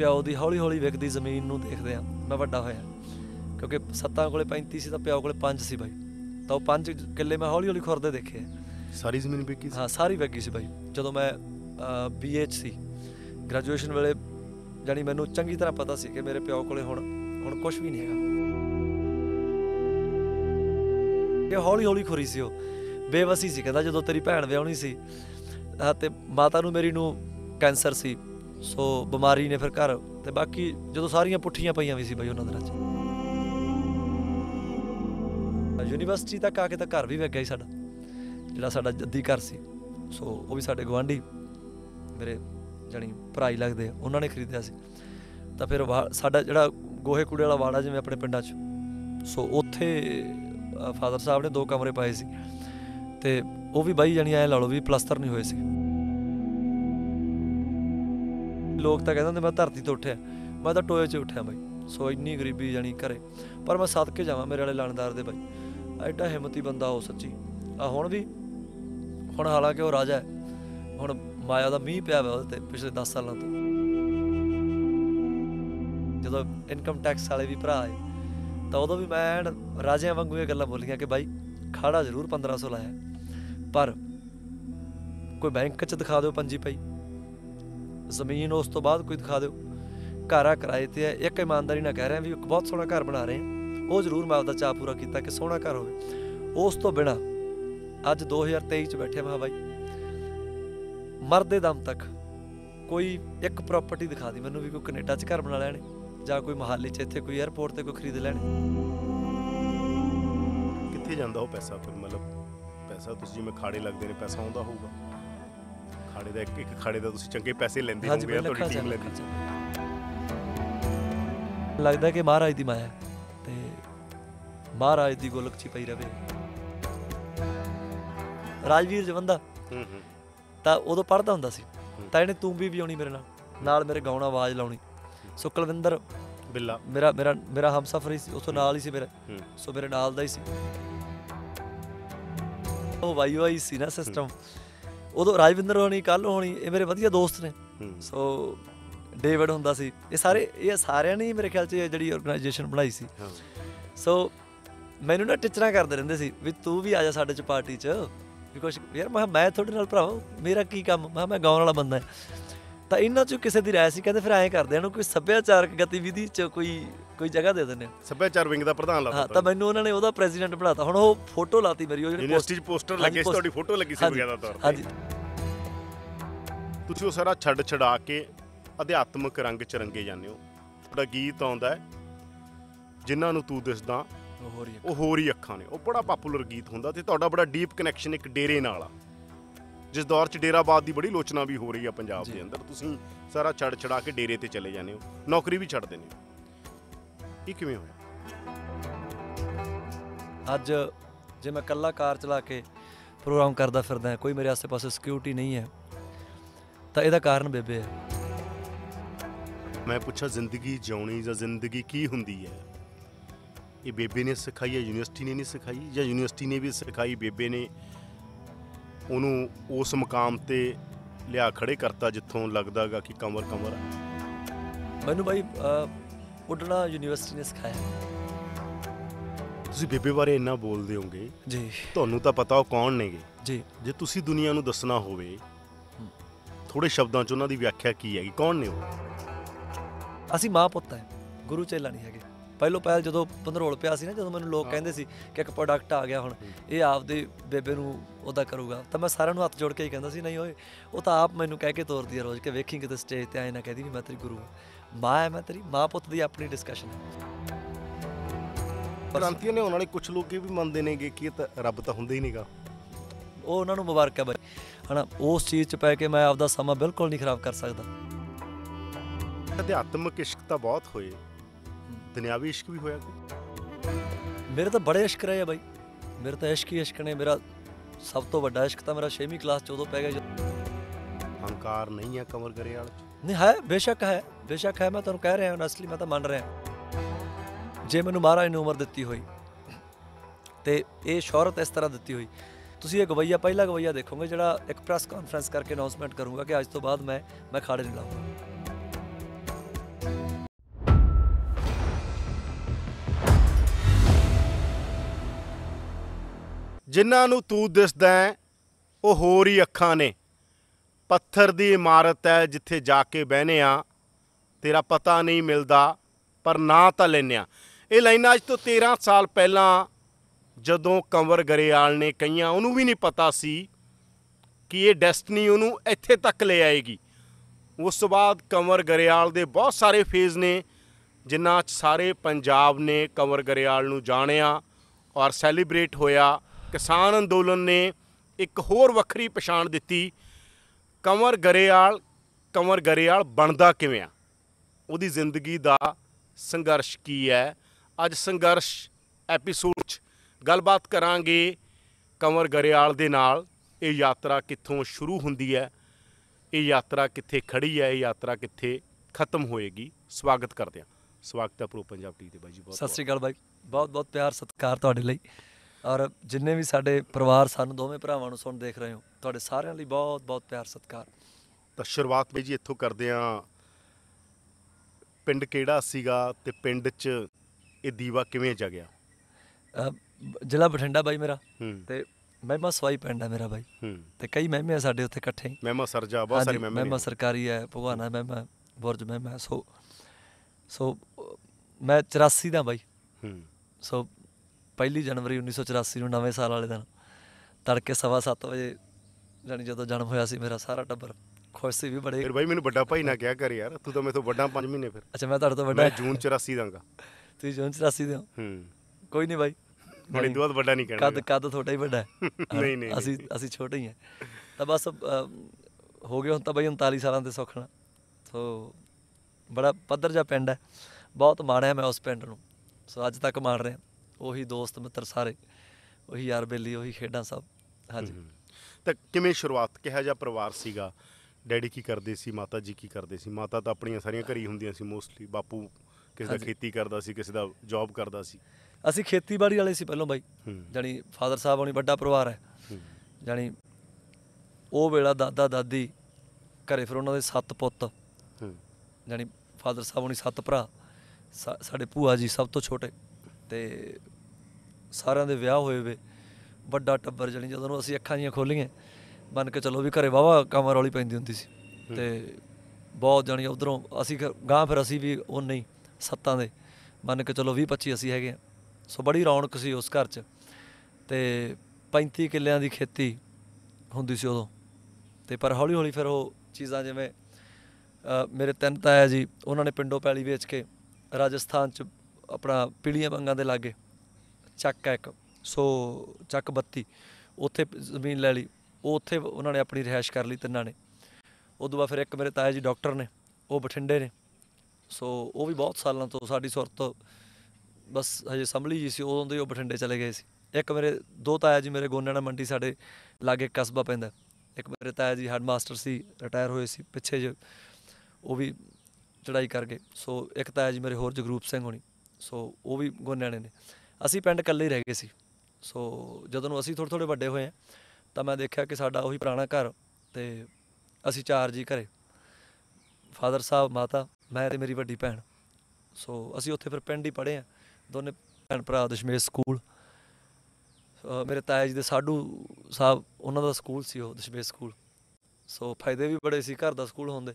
ਪਿਓ ਦੀ ਹੌਲੀ ਹੌਲੀ ਵਿਕਦੀ ਜ਼ਮੀਨ ਨੂੰ ਦੇਖਦੇ ਆ ਮੈਂ ਵੱਡਾ ਹੋਇਆ ਕਿਉਂਕਿ ਸੱਤਾਂ ਕੋਲੇ 35 ਸੀ ਤਾਂ ਪਿਓ ਕੋਲੇ 5 ਸੀ ਬਾਈ ਤਾਂ ਉਹ 5 ਕਿੱਲੇ ਮੈਂ ਹੌਲੀ ਹੌਲੀ ਖੁਰਦੇ ਦੇਖੇ ਸਾਰੀ ਜ਼ਮੀਨ ਵਿਕੀ ਸੀ ਹਾਂ ਸਾਰੀ ਵਿਕੀ ਸੀ ਬਾਈ ਜਦੋਂ ਮੈਂ ਬੀਐਚ ਸੀ ਗ੍ਰੈਜੂਏਸ਼ਨ ਵੇਲੇ ਜਾਨੀ ਮੈਨੂੰ ਚੰਗੀ ਤਰ੍ਹਾਂ ਪਤਾ ਸੀ ਕਿ ਮੇਰੇ ਪਿਓ ਕੋਲੇ ਹੁਣ ਹੁਣ ਕੁਝ ਵੀ ਨਹੀਂ ਹੈਗਾ ਇਹ ਹੌਲੀ ਹੌਲੀ ਖੁਰੀ ਸੀ ਉਹ ਬੇਵਸੀ ਸੀ ਕਹਿੰਦਾ ਜਦੋਂ ਤੇਰੀ ਭੈਣ ਵਿਆਹਣੀ ਸੀ ਤੇ ਮਾਤਾ ਨੂੰ ਮੇਰੀ ਨੂੰ ਕੈਂਸਰ ਸੀ ਸੋ ਬਿਮਾਰੀ ਨੇ ਫਿਰ ਘਰ ਤੇ ਬਾਕੀ ਜਦੋਂ ਸਾਰੀਆਂ ਪੁੱਠੀਆਂ ਪਈਆਂ ਵੀ ਸੀ ਬਈ ਉਹਨਾਂ ਦਿਨਾਂ 'ਚ ਯੂਨੀਵਰਸਿਟੀ ਤੱਕ ਆ ਕੇ ਤਾਂ ਘਰ ਵੀ ਵਿਕ ਗਿਆ ਸਾਡਾ ਜਿਹੜਾ ਸਾਡਾ ਜੱਦੀ ਘਰ ਸੀ ਸੋ ਉਹ ਵੀ ਸਾਡੇ ਗਵਾਂਢੀ ਮੇਰੇ ਜਣੀ ਭਰਾਈ ਲੱਗਦੇ ਉਹਨਾਂ ਨੇ ਖਰੀਦਿਆ ਸੀ ਤਾਂ ਫਿਰ ਸਾਡਾ ਜਿਹੜਾ ਗੋਹੇ ਕੂੜੇ ਵਾਲਾ ਵਾੜਾ ਜਿਵੇਂ ਆਪਣੇ ਪਿੰਡਾਂ 'ਚ ਸੋ ਉੱਥੇ ਫਾਦਰ ਸਾਹਿਬ ਨੇ ਦੋ ਕਮਰੇ ਪਾਏ ਸੀ ਤੇ ਉਹ ਵੀ ਬਾਈ ਜਣੀ ਐ ਲਾ ਲਓ ਵੀ ਪਲਸਤਰ ਨਹੀਂ ਹੋਏ ਸੀ ਲੋਕ ਤਾਂ ਕਹਿੰਦੇ ਹੁੰਦੇ ਮੈਂ ਧਰਤੀ ਤੋਂ ਉੱਠਿਆ ਮੈਂ ਤਾਂ ਟੋਏ 'ਚ ਉੱਠਿਆ ਬਾਈ ਸੋ ਇੰਨੀ ਗਰੀਬੀ ਜਾਨੀ ਘਰੇ ਪਰ ਮੈਂ ਸਦਕੇ ਜਾਵਾਂ ਮੇਰੇ ਵਾਲੇ ਲਾਣਦਾਰ ਦੇ ਬਾਈ ਐਡਾ ਹਿੰਮਤੀ ਬੰਦਾ ਹੋ ਸੱਚੀ ਆ ਹੁਣ ਵੀ ਹੁਣ ਹਾਲਾਂਕਿ ਉਹ ਰਾਜਾ ਹੈ ਹੁਣ ਮਾਇਆ ਦਾ ਮੀਂਹ ਪਿਆ ਹੋਇਆ ਉਹਦੇ ਤੇ ਪਿਛਲੇ 10 ਸਾਲਾਂ ਤੋਂ ਜਦੋਂ ਇਨਕਮ ਟੈਕਸ ਵਾਲੇ ਵੀ ਭਰਾ ਆਏ ਤਾਂ ਉਦੋਂ ਵੀ ਮੈਂ ਰਾਜਿਆਂ ਵਾਂਗੂ ਇਹ ਗੱਲਾਂ ਬੋਲੀਆਂ ਕਿ ਬਾਈ ਖਾੜਾ ਜ਼ਰੂਰ 1500 ਲਾਇਆ ਪਰ ਕੋਈ ਬੈਂਕ 'ਚ ਦਿਖਾ ਦਿਓ ਪੰਜੀ ਪਈ ਜ਼ਮੀਨ ਉਸ ਤੋਂ ਬਾਅਦ ਕੋਈ ਦਿਖਾ ਦਿਓ ਘਰ ਆ ਕਿਰਾਏ ਤੇ ਹੈ ਇੱਕ ਇਮਾਨਦਾਰੀ ਨਾਲ ਕਹਿ ਰਹੇ ਆ ਵੀ ਇੱਕ ਬਹੁਤ ਸੋਹਣਾ ਘਰ ਬਣਾ ਰਹੇ ਆ ਉਹ ਜ਼ਰੂਰ ਮੈਂ ਆਪਦਾ ਚਾਹ ਪੂਰਾ ਕੀਤਾ ਕਿ ਸੋਹਣਾ ਘਰ ਹੋਵੇ ਉਸ ਤੋਂ ਬਿਨਾ ਅੱਜ 2023 ਚ ਬੈਠੇ ਮਾ ਬਾਈ ਮਰਦੇ ਦਮ ਤੱਕ ਕੋਈ ਇੱਕ ਪ੍ਰਾਪਰਟੀ ਦਿਖਾ ਦੀ ਮੈਨੂੰ ਵੀ ਕੋਈ ਕੈਨੇਡਾ ਚ ਘਰ ਬਣਾ ਲੈਣੇ ਜਾਂ ਕੋਈ ਮਹਾਲੀ ਚ ਇੱਥੇ ਕੋਈ 에어ਪੋਰਟ ਤੇ ਕੋਈ ਖਰੀਦ ਲੈਣੇ ਕਿੱਥੇ ਜਾਂਦਾ ਉਹ ਪੈਸਾ ਫਿਰ ਮਤਲਬ ਪੈਸਾ ਤੁਸੀਂ ਜਿਵੇਂ ਖਾੜੇ ਲੱਗਦੇ ਨੇ ਪੈਸਾ ਆਉਂਦਾ ਹੋਊਗਾ ਅਖਾੜੇ ਦਾ ਇੱਕ ਇੱਕ ਅਖਾੜੇ ਦਾ ਤੁਸੀਂ ਚੰਗੇ ਪੈਸੇ ਲੈਂਦੇ ਹੋਗੇ ਆ ਤੁਹਾਡੀ ਟੀਮ ਲੈਂਦੀ ਲੱਗਦਾ ਕਿ ਮਹਾਰਾਜ ਦੀ ਮਾਇਆ ਤੇ ਮਹਾਰਾਜ ਦੀ ਗੋਲਕ ਚ ਪਈ ਰਵੇ ਰਾਜਵੀਰ ਜਵੰਦਾ ਹੂੰ ਹੂੰ ਤਾਂ ਉਦੋਂ ਪੜਦਾ ਹੁੰਦਾ ਸੀ ਤਾਂ ਇਹਨੇ ਤੂੰ ਵੀ ਵਿਉਣੀ ਮੇਰੇ ਨਾਲ ਨਾਲ ਮੇਰੇ ਗਾਉਣ ਆਵਾਜ਼ ਲਾਉਣੀ ਸੋ ਬਿੱਲਾ ਮੇਰਾ ਮੇਰਾ ਮੇਰਾ ਹਮਸਫਰ ਹੀ ਸੀ ਉਥੋਂ ਨਾਲ ਹੀ ਸੀ ਮੇਰਾ ਸੋ ਮੇਰੇ ਨਾਲ ਦਾ ਹੀ ਸੀ ਉਹ ਵਾਈ ਵਾਈ ਸੀ ਨਾ ਸਿਸਟਮ ਉਦੋਂ ਰਾਜਵਿੰਦਰ ਹੋਣੀ ਕੱਲ ਹੋਣੀ ਇਹ ਮੇਰੇ ਵਧੀਆ ਦੋਸਤ ਨੇ ਸੋ ਡੇਵਿਡ ਹੁੰਦਾ ਸੀ ਇਹ ਸਾਰੇ ਇਹ ਸਾਰਿਆਂ ਨੇ ਮੇਰੇ ਖਿਆਲ 'ਚ ਜਿਹੜੀ ਆਰਗੇਨਾਈਜੇਸ਼ਨ ਬਣਾਈ ਸੀ ਸੋ ਮੈਨੂੰ ਨਾ ਟਿਚਣਾ ਕਰਦੇ ਰਹਿੰਦੇ ਸੀ ਵੀ ਤੂੰ ਵੀ ਆ ਜਾ ਸਾਡੇ 'ਚ ਪਾਰਟੀ 'ਚ ਵੀ ਯਾਰ ਮੈਂ ਮੈਂ ਤੁਹਾਡੇ ਨਾਲ ਭਰਾਵਾ ਮੇਰਾ ਕੀ ਕੰਮ ਮੈਂ ਮੈਂ ਗਾਉਣ ਵਾਲਾ ਬੰਦਾ ਹਾਂ ਤਾਂ ਇਹਨਾਂ ਚੋਂ ਕਿਸੇ ਦੀ ਰਾਏ ਸੀ ਕਹਿੰਦੇ ਫਿਰ ਐਂ ਕਰਦੇ ਇਹਨੂੰ ਕੋਈ ਸੱਭਿਆਚਾਰਕ ਗਤੀਵਿਧੀ ਚ ਕੋਈ ਕੋਈ ਜਗ੍ਹਾ ਦੇ ਦਿੰਦੇ ਸੱਭਿਆਚਾਰ ਵਿੰਗ ਦਾ ਪ੍ਰਧਾਨ ਲਾ ਹਾਂ ਤਾਂ ਮੈਨੂੰ ਉਹਨਾਂ ਨੇ ਉਹਦਾ ਪ੍ਰੈਜ਼ੀਡੈਂਟ ਬਣਾਤਾ ਹੁਣ ਉਹ ਫੋਟੋ ਲਾਤੀ ਮੇਰੀ ਉਹ ਜਿਹੜੀ ਯੂਨੀਵਰਸਿਟੀ ਪੋਸਟਰ ਲੱਗੇ ਸੀ ਤੁਹਾਡੀ ਫੋਟੋ ਲੱਗੀ ਸੀ ਵਗੈਰਾ ਤੌਰ ਤੇ ਹਾਂਜੀ ਤੁਸੀਂ ਉਹ ਸਾਰਾ ਛੱਡ ਛਡਾ ਕੇ ਅਧਿਆਤਮਕ ਰੰਗ ਚ ਰੰਗੇ ਜਾਂਦੇ ਹੋ ਤੁਹਾਡਾ ਗੀਤ ਆਉਂਦਾ ਜਿਨ੍ਹਾਂ ਨੂੰ ਤੂੰ ਦਿਸਦਾ ਉਹ ਹੋਰੀ ਅੱਖਾਂ ਨੇ ਉਹ ਬੜਾ ਪਪੂਲਰ ਗੀਤ ਹੁੰਦਾ ਤੇ ਤੁਹਾਡਾ ਬੜਾ ਡੀਪ ਕਨੈਕਸ਼ਨ ਇੱਕ ਡੇਰੇ ਨਾਲ ਆ ਜਿਸ ਦੌਰ 'ਚ ਡੇਰਾਬਾਦ ਦੀ ਬੜੀ ਲੋਚਨਾ ਵੀ ਹੋ ਰਹੀ ਆ ਪੰਜਾਬ ਦੇ ਅੰਦਰ ਤੁਸੀਂ ਸਾਰਾ ਛੜ ਛੜਾ ਕੇ ਡੇਰੇ ਤੇ ਚਲੇ ਜਾਂਦੇ ਹੋ ਨੌਕਰੀ ਵੀ ਛੱਡ ਦਿੰਦੇ ਹੋ ਇਹ ਕਿਵੇਂ ਹੋਇਆ ਅੱਜ ਜੇ ਮੈਂ ਇਕੱਲਾ ਕਾਰ ਚਲਾ ਕੇ ਪ੍ਰੋਗਰਾਮ ਕਰਦਾ ਫਿਰਦਾ ਕੋਈ ਮੇਰੇ ਆਸ-ਪਾਸੇ ਸਿਕਿਉਰਿਟੀ ਨਹੀਂ ਹੈ ਤਾਂ ਇਹਦਾ ਕਾਰਨ ਬੇਬੇ ਹੈ ਮੈਂ ਪੁੱਛਾ ਜ਼ਿੰਦਗੀ ਜਿਉਣੀ ਜਾਂ ਜ਼ਿੰਦਗੀ ਕੀ ਹੁੰਦੀ ਹੈ ਇਹ ਬੇਬੇ ਨੇ ਸਿਖਾਈ ਹੈ ਯੂਨੀਵਰਸਿਟੀ ਨੇ ਨਹੀਂ ਸਿਖਾਈ ਜਾਂ ਯੂਨੀਵਰਸਿਟੀ ਨੇ ਵੀ ਸਿਖਾਈ ਬੇਬੇ ਨੇ ਉਹਨੂੰ ਉਸ ਮਕਾਮ ਤੇ ਲਿਆ ਖੜੇ ਕਰਤਾ ਜਿੱਥੋਂ ਲੱਗਦਾਗਾ ਕਿ ਕਮਰ ਕਮਰ ਮੈਨੂੰ ਬਾਈ ਉਡਣਾ ਯੂਨੀਵਰਸਿਟੀ ਨੇ ਸਿਖਾਇਆ ਤੁਸੀਂ ਬੇਬੇ ਬਾਰੇ ਇੰਨਾ ਬੋਲਦੇ ਹੋਗੇ ਜੀ ਤੁਹਾਨੂੰ ਤਾਂ ਪਤਾ ਉਹ ਕੌਣ ਨੇਗੇ ਜੀ ਜੇ ਤੁਸੀਂ ਦੁਨੀਆ ਨੂੰ ਦੱਸਣਾ ਹੋਵੇ ਥੋੜੇ ਸ਼ਬਦਾਂ 'ਚ ਉਹਨਾਂ ਦੀ ਵਿਆਖਿਆ ਕੀ ਹੈਗੀ ਕੌਣ ਨੇ ਉਹ ਅਸੀਂ ਮਾਂ ਪੁੱਤ ਹੈ ਗੁਰੂ ਚੇਲਾ ਨਹੀਂ ਹੈਗੇ ਪਹਿਲੋ ਪਹਿਲ ਜਦੋਂ ਪੰਦਰੋਲ ਪਿਆ ਸੀ ਨਾ ਜਦੋਂ ਮੈਨੂੰ ਲੋਕ ਕਹਿੰਦੇ ਸੀ ਕਿ ਇੱਕ ਪ੍ਰੋਡਕਟ ਆ ਗਿਆ ਹੁਣ ਇਹ ਆਪਦੇ ਬੇਬੇ ਨੂੰ ਉਹਦਾ ਕਰੂਗਾ ਤਾਂ ਮੈਂ ਸਾਰਿਆਂ ਨੂੰ ਹੱਥ ਜੋੜ ਕੇ ਹੀ ਕਹਿੰਦਾ ਸੀ ਨਹੀਂ ਓਏ ਉਹ ਤਾਂ ਆਪ ਮੈਨੂੰ ਕਹਿ ਕੇ ਤੋਰਦੀ ਹੈ ਰੋਜ਼ ਕਿ ਵੇਖੀ ਕਿਤੇ ਸਟੇਜ ਤੇ ਆਏ ਨਾ ਕਹਦੀ ਵੀ ਮੈਂ ਤੇਰੀ ਗੁਰੂ ਮਾਂ ਹੈ ਮੈਂ ਤੇਰੀ ਮਾਂ ਪੁੱਤ ਦੀ ਆਪਣੀ ਡਿਸਕਸ਼ਨ ਹੈ ਪ੍ਰਾਂਤੀਆਂ ਨੇ ਉਹਨਾਂ ਨੇ ਕੁਝ ਲੋਕ ਇਹ ਵੀ ਮੰਨਦੇ ਨੇਗੇ ਕਿ ਇਹ ਰੱਬ ਤਾਂ ਹੁੰਦਾ ਹੀ ਨਹੀਂਗਾ ਉਹ ਉਹਨਾਂ ਨੂੰ ਮੁਬਾਰਕ ਹੈ ਬਾਈ ਹਨਾ ਉਸ ਚੀਜ਼ 'ਚ ਪੈ ਕੇ ਮੈਂ ਆਪਦਾ ਸਮਾਂ ਬਿਲਕੁਲ ਨਹੀਂ ਖਰਾਬ ਕਰ ਸਕਦਾ ਅਧਿਆਤਮਿਕ ਇਸ਼ਕ ਤਾਂ ਬਹੁਤ ਹੋਏ ਦੁਨਿਆਵੀ ਇਸ਼ਕ ਵੀ ਹੋਇਆ ਕੋਈ ਮੇਰੇ ਤਾਂ ਬੜੇ ਇਸ਼ਕ ਰਹੇ ਆ ਬਾਈ ਮੇਰੇ ਤਾਂ ਇਸ਼ਕ ਹੀ ਇਸ਼ਕ ਨੇ ਮੇਰਾ ਸਭ ਤੋਂ ਵੱਡਾ ਇਸ਼ਕ ਤਾਂ ਮੇਰਾ 6ਵੀਂ ਕਲਾਸ ਚ ਉਦੋਂ ਪੈ ਗਿਆ ਹੰਕਾਰ ਨਹੀਂ ਹੈ ਕਮਰ ਗਰੇ ਵਾਲ ਨਹੀਂ ਹੈ ਬੇਸ਼ੱਕ ਹੈ ਬੇਸ਼ੱਕ ਹੈ ਮੈਂ ਤੁਹਾਨੂੰ ਕਹਿ ਰਿਹਾ ਹਾਂ ਅਸਲੀ ਮੈਂ ਤਾਂ ਮੰਨ ਰਿਹਾ ਜੇ ਮੈਨੂੰ ਮਹਾਰਾਜ ਨੇ ਉਮਰ ਦਿੱਤੀ ਹੋਈ ਤੇ ਇਹ ਸ਼ੌਹਰਤ ਇਸ ਤਰ੍ਹਾਂ ਦਿੱਤੀ ਹੋਈ ਤੁਸੀਂ ਇਹ ਗਵਈਆ ਪਹਿਲਾ ਗਵਈਆ ਦੇਖੋਗੇ ਜਿਹੜਾ ਇੱਕ ਪ੍ਰੈਸ ਕਾਨਫਰੰਸ ਕਰਕੇ ਅਨਾਉਂਸਮੈਂਟ ਕਰੂੰਗਾ ਕਿ ਅੱਜ ਤੋਂ ਬਾਅਦ ਮੈਂ ਮੈਂ ਖਾੜੇ ਨਹੀਂ ਲਾਉਂਗਾ ਜਿਨ੍ਹਾਂ ਨੂੰ ਤੂੰ ਦਿਸਦਾ ਹੈ ਉਹ ਹੋਰ ਹੀ ਅੱਖਾਂ ਨੇ ਪੱਥਰ ਦੀ ਇਮਾਰਤ ਹੈ ਜਿੱਥੇ ਜਾ ਕੇ ਬਹਿਨੇ ਆ ਤੇਰਾ ਪਤਾ ਨਹੀਂ ਮਿਲਦਾ ਪਰ ਨਾਂ ਤਾਂ ਲੈਨਿਆ ਇਹ ਲਾਈਨਾਂ ਅਜ ਤੋਂ 13 ਸਾਲ ਪਹਿਲਾਂ ਜਦੋਂ ਕੰਵਰ ਗਰੇਵਾਲ ਨੇ ਕਈਆਂ ਉਹਨੂੰ ਵੀ ਨਹੀਂ ਪਤਾ ਸੀ ਕਿ ਇਹ ਡੈਸਟਨੀ ਉਹਨੂੰ ਇੱਥੇ ਤੱਕ ਲੈ ਆਏਗੀ ਉਸ ਤੋਂ ਬਾਅਦ ਕੰਵਰ ਗਰੇਵਾਲ ਦੇ ਬਹੁਤ ਸਾਰੇ ਫੇਜ਼ ਨੇ ਜਿਨ੍ਹਾਂ 'ਚ ਸਾਰੇ ਪੰਜਾਬ ਨੇ ਕੰਵਰ ਗਰੇਵਾਲ ਨੂੰ ਜਾਣਿਆ ਔਰ ਸੈਲੀਬ੍ਰੇਟ ਹੋਇਆ ਕਿਸਾਨ ਅੰਦੋਲਨ ਨੇ ਇੱਕ ਹੋਰ ਵੱਖਰੀ ਪਛਾਣ ਦਿੱਤੀ ਕੰਵਰ ਗਰੇਵਾਲ ਕੰਵਰ ਗਰੇਵਾਲ ਬਣਦਾ ਕਿਵੇਂ ਆ ਉਹਦੀ ਜ਼ਿੰਦਗੀ ਦਾ ਸੰਘਰਸ਼ ਕੀ ਹੈ ਅੱਜ ਸੰਘਰਸ਼ ਐਪੀਸੋਡ 'ਚ ਗੱਲਬਾਤ ਕਰਾਂਗੇ ਕੰਵਰ ਗਰੇਵਾਲ ਦੇ ਨਾਲ ਇਹ ਯਾਤਰਾ ਕਿੱਥੋਂ ਸ਼ੁਰੂ ਹੁੰਦੀ ਹੈ ਇਹ ਯਾਤਰਾ ਕਿੱਥੇ ਖੜੀ ਹੈ ਇਹ ਯਾਤਰਾ ਕਿੱਥੇ ਖਤਮ ਹੋਏਗੀ ਸਵਾਗਤ ਕਰਦੇ ਹਾਂ ਸਵਾਗਤ ਹੈ ਪ੍ਰੋ ਪੰਜਾਬ ਟੀਵੀ ਤੇ ਬਾਈ ਜੀ ਬਹੁਤ ਸਤਿ ਸ੍ਰੀ ਅਕਾਲ ਬਾਈ ਬਹੁਤ ਬਹੁਤ ਪਿਆਰ ਸਤਿਕਾਰ ਤੁਹਾਡੇ ਲਈ ਔਰ ਜਿੰਨੇ ਵੀ ਸਾਡੇ ਪਰਿਵਾਰ ਸਾਨੂੰ ਦੋਵੇਂ ਭਰਾਵਾਂ ਨੂੰ ਸੁਣ ਦੇਖ ਰਹੇ ਹੋ ਤੁਹਾਡੇ ਸਾਰਿਆਂ ਲਈ ਬਹੁਤ ਬਹੁਤ ਪਿਆਰ ਸਤਿਕਾਰ ਤਾਂ ਸ਼ੁਰੂਆਤ ਵੀ ਜੀ ਇੱਥੋਂ ਕਰਦੇ ਆ ਪਿੰਡ ਕਿਹੜਾ ਸੀਗਾ ਤੇ ਪਿੰਡ 'ਚ ਇਹ ਦੀਵਾ ਕਿਵੇਂ ਜਗਿਆ ਜ਼ਿਲ੍ਹਾ ਬਠਿੰਡਾ ਬਾਈ ਮੇਰਾ ਤੇ ਮਹਿਮਾ ਸਵਾਈ ਪਿੰਡ ਹੈ ਮੇਰਾ ਬਾਈ ਤੇ ਕਈ ਮਹਿਮੇ ਆ ਸਾਡੇ ਉੱਥੇ ਇਕੱਠੇ ਮਹਿਮਾ ਸਰਜਾ ਬਹੁਤ ਸਾਰੇ ਮਹਿਮੇ ਮਹਿਮਾ ਸਰਕਾਰੀ ਹੈ ਭਗਵਾਨਾ ਮਹਿਮਾ ਬੁਰਜ ਮਹਿਮਾ ਸੋ ਸੋ ਮੈਂ 84 ਦਾ ਬਾਈ ਸੋ ਪਹਿਲੀ ਜਨਵਰੀ 1984 ਨੂੰ ਨਵੇਂ ਸਾਲ ਵਾਲੇ ਦਿਨ ਤੜਕੇ 7:30 ਵਜੇ ਜਾਨੀ ਜਦੋਂ ਜਨਮ ਹੋਇਆ ਸੀ ਮੇਰਾ ਸਾਰਾ ਟੱਬਰ ਖੁਸ਼ ਸੀ ਵੀ ਬੜੇ ਫਿਰ ਭਾਈ ਮੈਨੂੰ ਵੱਡਾ ਭਾਈ ਨਾ ਕਿਹਾ ਕਰ ਯਾਰ ਤੂੰ ਤਾਂ ਮੇਥੋਂ ਵੱਡਾ 5 ਮਹੀਨੇ ਫਿਰ ਅੱਛਾ ਮੈਂ ਤੁਹਾਡੇ ਤੋਂ ਵੱਡਾ ਮੈਂ ਜੂਨ 84 ਦਾਂਗਾ ਤੁਸੀਂ ਜੂਨ 84 ਦੇ ਹੋ ਹੂੰ ਕੋਈ ਨਹੀਂ ਭਾਈ ਹੁਣ ਇਹ ਵੱਡਾ ਨਹੀਂ ਕਹਿਣਾ ਕਦ ਕਦ ਤੁਹਾਡਾ ਹੀ ਵੱਡਾ ਨਹੀਂ ਨਹੀਂ ਅਸੀਂ ਅਸੀਂ ਛੋਟੇ ਹੀ ਹਾਂ ਤਾਂ ਬਸ ਹੋ ਗਏ ਹੁਣ ਤਾਂ ਭਾਈ 39 ਸਾਲਾਂ ਦੇ ਸੁਖਣਾ ਸੋ ਬੜਾ ਪੱਧਰ ਜਾ ਪਿੰਡ ਹੈ ਬਹੁਤ ਮਾਣਿਆ ਮੈਂ ਉਸ ਪਿੰਡ ਨੂੰ ਸੋ ਅੱਜ ਤੱਕ ਮਾਣ ਰਿਹਾ ਉਹੀ ਦੋਸਤ ਮਿੱਤਰ ਸਾਰੇ ਉਹੀ ਯਾਰ ਬੇਲੀ ਉਹੀ ਖੇਡਾਂ ਸਭ ਹਾਂਜੀ ਤਾਂ ਕਿਵੇਂ ਸ਼ੁਰੂਆਤ ਕਿਹਾ ਜਾਂ ਪਰਿਵਾਰ ਸੀਗਾ ਡੈਡੀ ਕੀ ਕਰਦੇ ਸੀ ਮਾਤਾ ਜੀ ਕੀ ਕਰਦੇ ਸੀ ਮਾਤਾ ਤਾਂ ਆਪਣੀਆਂ ਸਾਰੀਆਂ ਘਰੀ ਹੁੰਦੀਆਂ ਸੀ ਮੋਸਟਲੀ ਬਾਪੂ ਕਿਸੇ ਦਾ ਖੇਤੀ ਕਰਦਾ ਸੀ ਕਿਸੇ ਦਾ ਜੌਬ ਕਰਦਾ ਸੀ ਅਸੀਂ ਖੇਤੀਬਾੜੀ ਵਾਲੇ ਸੀ ਪਹਿਲਾਂ ਬਾਈ ਜਾਨੀ ਫਾਦਰ ਸਾਹਿਬ ਹੋਣੀ ਵੱਡਾ ਪਰਿਵਾਰ ਹੈ ਜਾਨੀ ਉਹ ਵੇਲਾ ਦਾਦਾ ਦਾਦੀ ਘਰੇ ਫਿਰ ਉਹਨਾਂ ਦੇ ਸੱਤ ਪੁੱਤ ਜਾਨੀ ਫਾਦਰ ਸਾਹਿਬ ਹੋਣੀ ਸੱਤ ਭਰਾ ਸਾਡੇ ਭੂਆ ਜੀ ਸਭ ਤੋਂ ਛੋਟੇ ਤੇ ਸਾਰਿਆਂ ਦੇ ਵਿਆਹ ਹੋਏ ਵੇ ਵੱਡਾ ਟੱਬਰ ਜਣੀ ਜਦੋਂ ਅਸੀਂ ਅੱਖਾਂ ਜੀਆਂ ਖੋਲੀਆਂ ਮੰਨ ਕੇ ਚਲੋ ਵੀ ਘਰੇ ਵਾਵਾ ਕਮਰ ਵਾਲੀ ਪੈਂਦੀ ਹੁੰਦੀ ਸੀ ਤੇ ਬਹੁਤ ਜਣੀ ਉਧਰੋਂ ਅਸੀਂ ਗਾਂ ਫਿਰ ਅਸੀਂ ਵੀ ਉਹ ਨਹੀਂ ਸੱਤਾਂ ਦੇ ਮੰਨ ਕੇ ਚਲੋ 20 25 ਅਸੀਂ ਹੈਗੇ ਸੋ ਬੜੀ ਰੌਣਕ ਸੀ ਉਸ ਘਰ 'ਚ ਤੇ 35 ਕਿੱਲਿਆਂ ਦੀ ਖੇਤੀ ਹੁੰਦੀ ਸੀ ਉਦੋਂ ਤੇ ਪਰ ਹੌਲੀ ਹੌਲੀ ਫਿਰ ਉਹ ਚੀਜ਼ਾਂ ਜਿਵੇਂ ਮੇਰੇ ਤਿੰਨ ਤਾਇਆ ਜੀ ਉਹਨਾਂ ਨੇ ਪਿੰਡੋਂ ਪੈਲੀ ਵੇਚ ਕੇ ਰਾਜਸਥਾਨ 'ਚ ਆਪਣਾ ਪੀੜੀਆਂ ਬੰਗਾਂ ਦੇ ਲਾਗੇ ਚੱਕ ਇੱਕ ਸੋ ਚੱਕ 32 ਉੱਥੇ ਜ਼ਮੀਨ ਲੈ ਲਈ ਉਹ ਉੱਥੇ ਉਹਨਾਂ ਨੇ ਆਪਣੀ ਰਿਹائش ਕਰ ਲਈ ਤਿੰਨਾਂ ਨੇ ਉਦੋਂ ਬਾਅਦ ਫਿਰ ਇੱਕ ਮੇਰੇ ਤਾਇਆ ਜੀ ਡਾਕਟਰ ਨੇ ਉਹ ਬਠਿੰਡੇ ਨੇ ਸੋ ਉਹ ਵੀ ਬਹੁਤ ਸਾਲਾਂ ਤੋਂ ਸਾਡੀ ਸੁਰਤ ਬਸ ਹਜੇ ਸੰਭਲੀ ਜੀ ਸੀ ਉਦੋਂ ਦੇ ਉਹ ਬਠਿੰਡੇ ਚਲੇ ਗਏ ਸੀ ਇੱਕ ਮੇਰੇ ਦੋ ਤਾਇਆ ਜੀ ਮੇਰੇ ਗੋਨਣਾ ਮੰਡੀ ਸਾਡੇ ਲਾਗੇ ਕਸਬਾ ਪੈਂਦਾ ਇੱਕ ਮੇਰੇ ਤਾਇਆ ਜੀ ਹੈਡ ਮਾਸਟਰ ਸੀ ਰਿਟਾਇਰ ਹੋਏ ਸੀ ਪਿੱਛੇ ਜੇ ਉਹ ਵੀ ਚੜਾਈ ਕਰ ਗਏ ਸੋ ਇੱਕ ਤਾਇਆ ਜੀ ਮੇਰੇ ਹੋਰ ਜਗਰੂਪ ਸਿੰਘ ਹੋਣੀ ਸੋ ਉਹ ਵੀ ਗੋਨਿਆਣੇ ਨੇ ਅਸੀਂ ਪਿੰਡ ਇਕੱਲੇ ਹੀ ਰਹਿ ਗਏ ਸੀ ਸੋ ਜਦੋਂ ਅਸੀਂ ਥੋੜੇ ਥੋੜੇ ਵੱਡੇ ਹੋਏ ਆ ਤਾਂ ਮੈਂ ਦੇਖਿਆ ਕਿ ਸਾਡਾ ਉਹੀ ਪੁਰਾਣਾ ਘਰ ਤੇ ਅਸੀਂ ਚਾਰ ਜੀ ਘਰੇ ਫਾਦਰ ਸਾਹਿਬ ਮਾਤਾ ਮੈਂ ਤੇ ਮੇਰੀ ਵੱਡੀ ਭੈਣ ਸੋ ਅਸੀਂ ਉੱਥੇ ਫਿਰ ਪਿੰਡ ਹੀ ਪੜ੍ਹੇ ਆ ਦੋਨੇ ਭੈਣ ਭਰਾ ਦਸ਼ਮੇਸ਼ ਸਕੂਲ ਮੇਰੇ ਤਾਇਆ ਜੀ ਦੇ ਸਾਡੂ ਸਾਹਿਬ ਉਹਨਾਂ ਦਾ ਸਕੂਲ ਸੀ ਉਹ ਦਸ਼ਮੇਸ਼ ਸਕੂਲ ਸੋ ਫਾਇਦੇ ਵੀ ਬੜੇ ਸੀ ਘਰ ਦਾ ਸਕੂਲ ਹੁੰਦੇ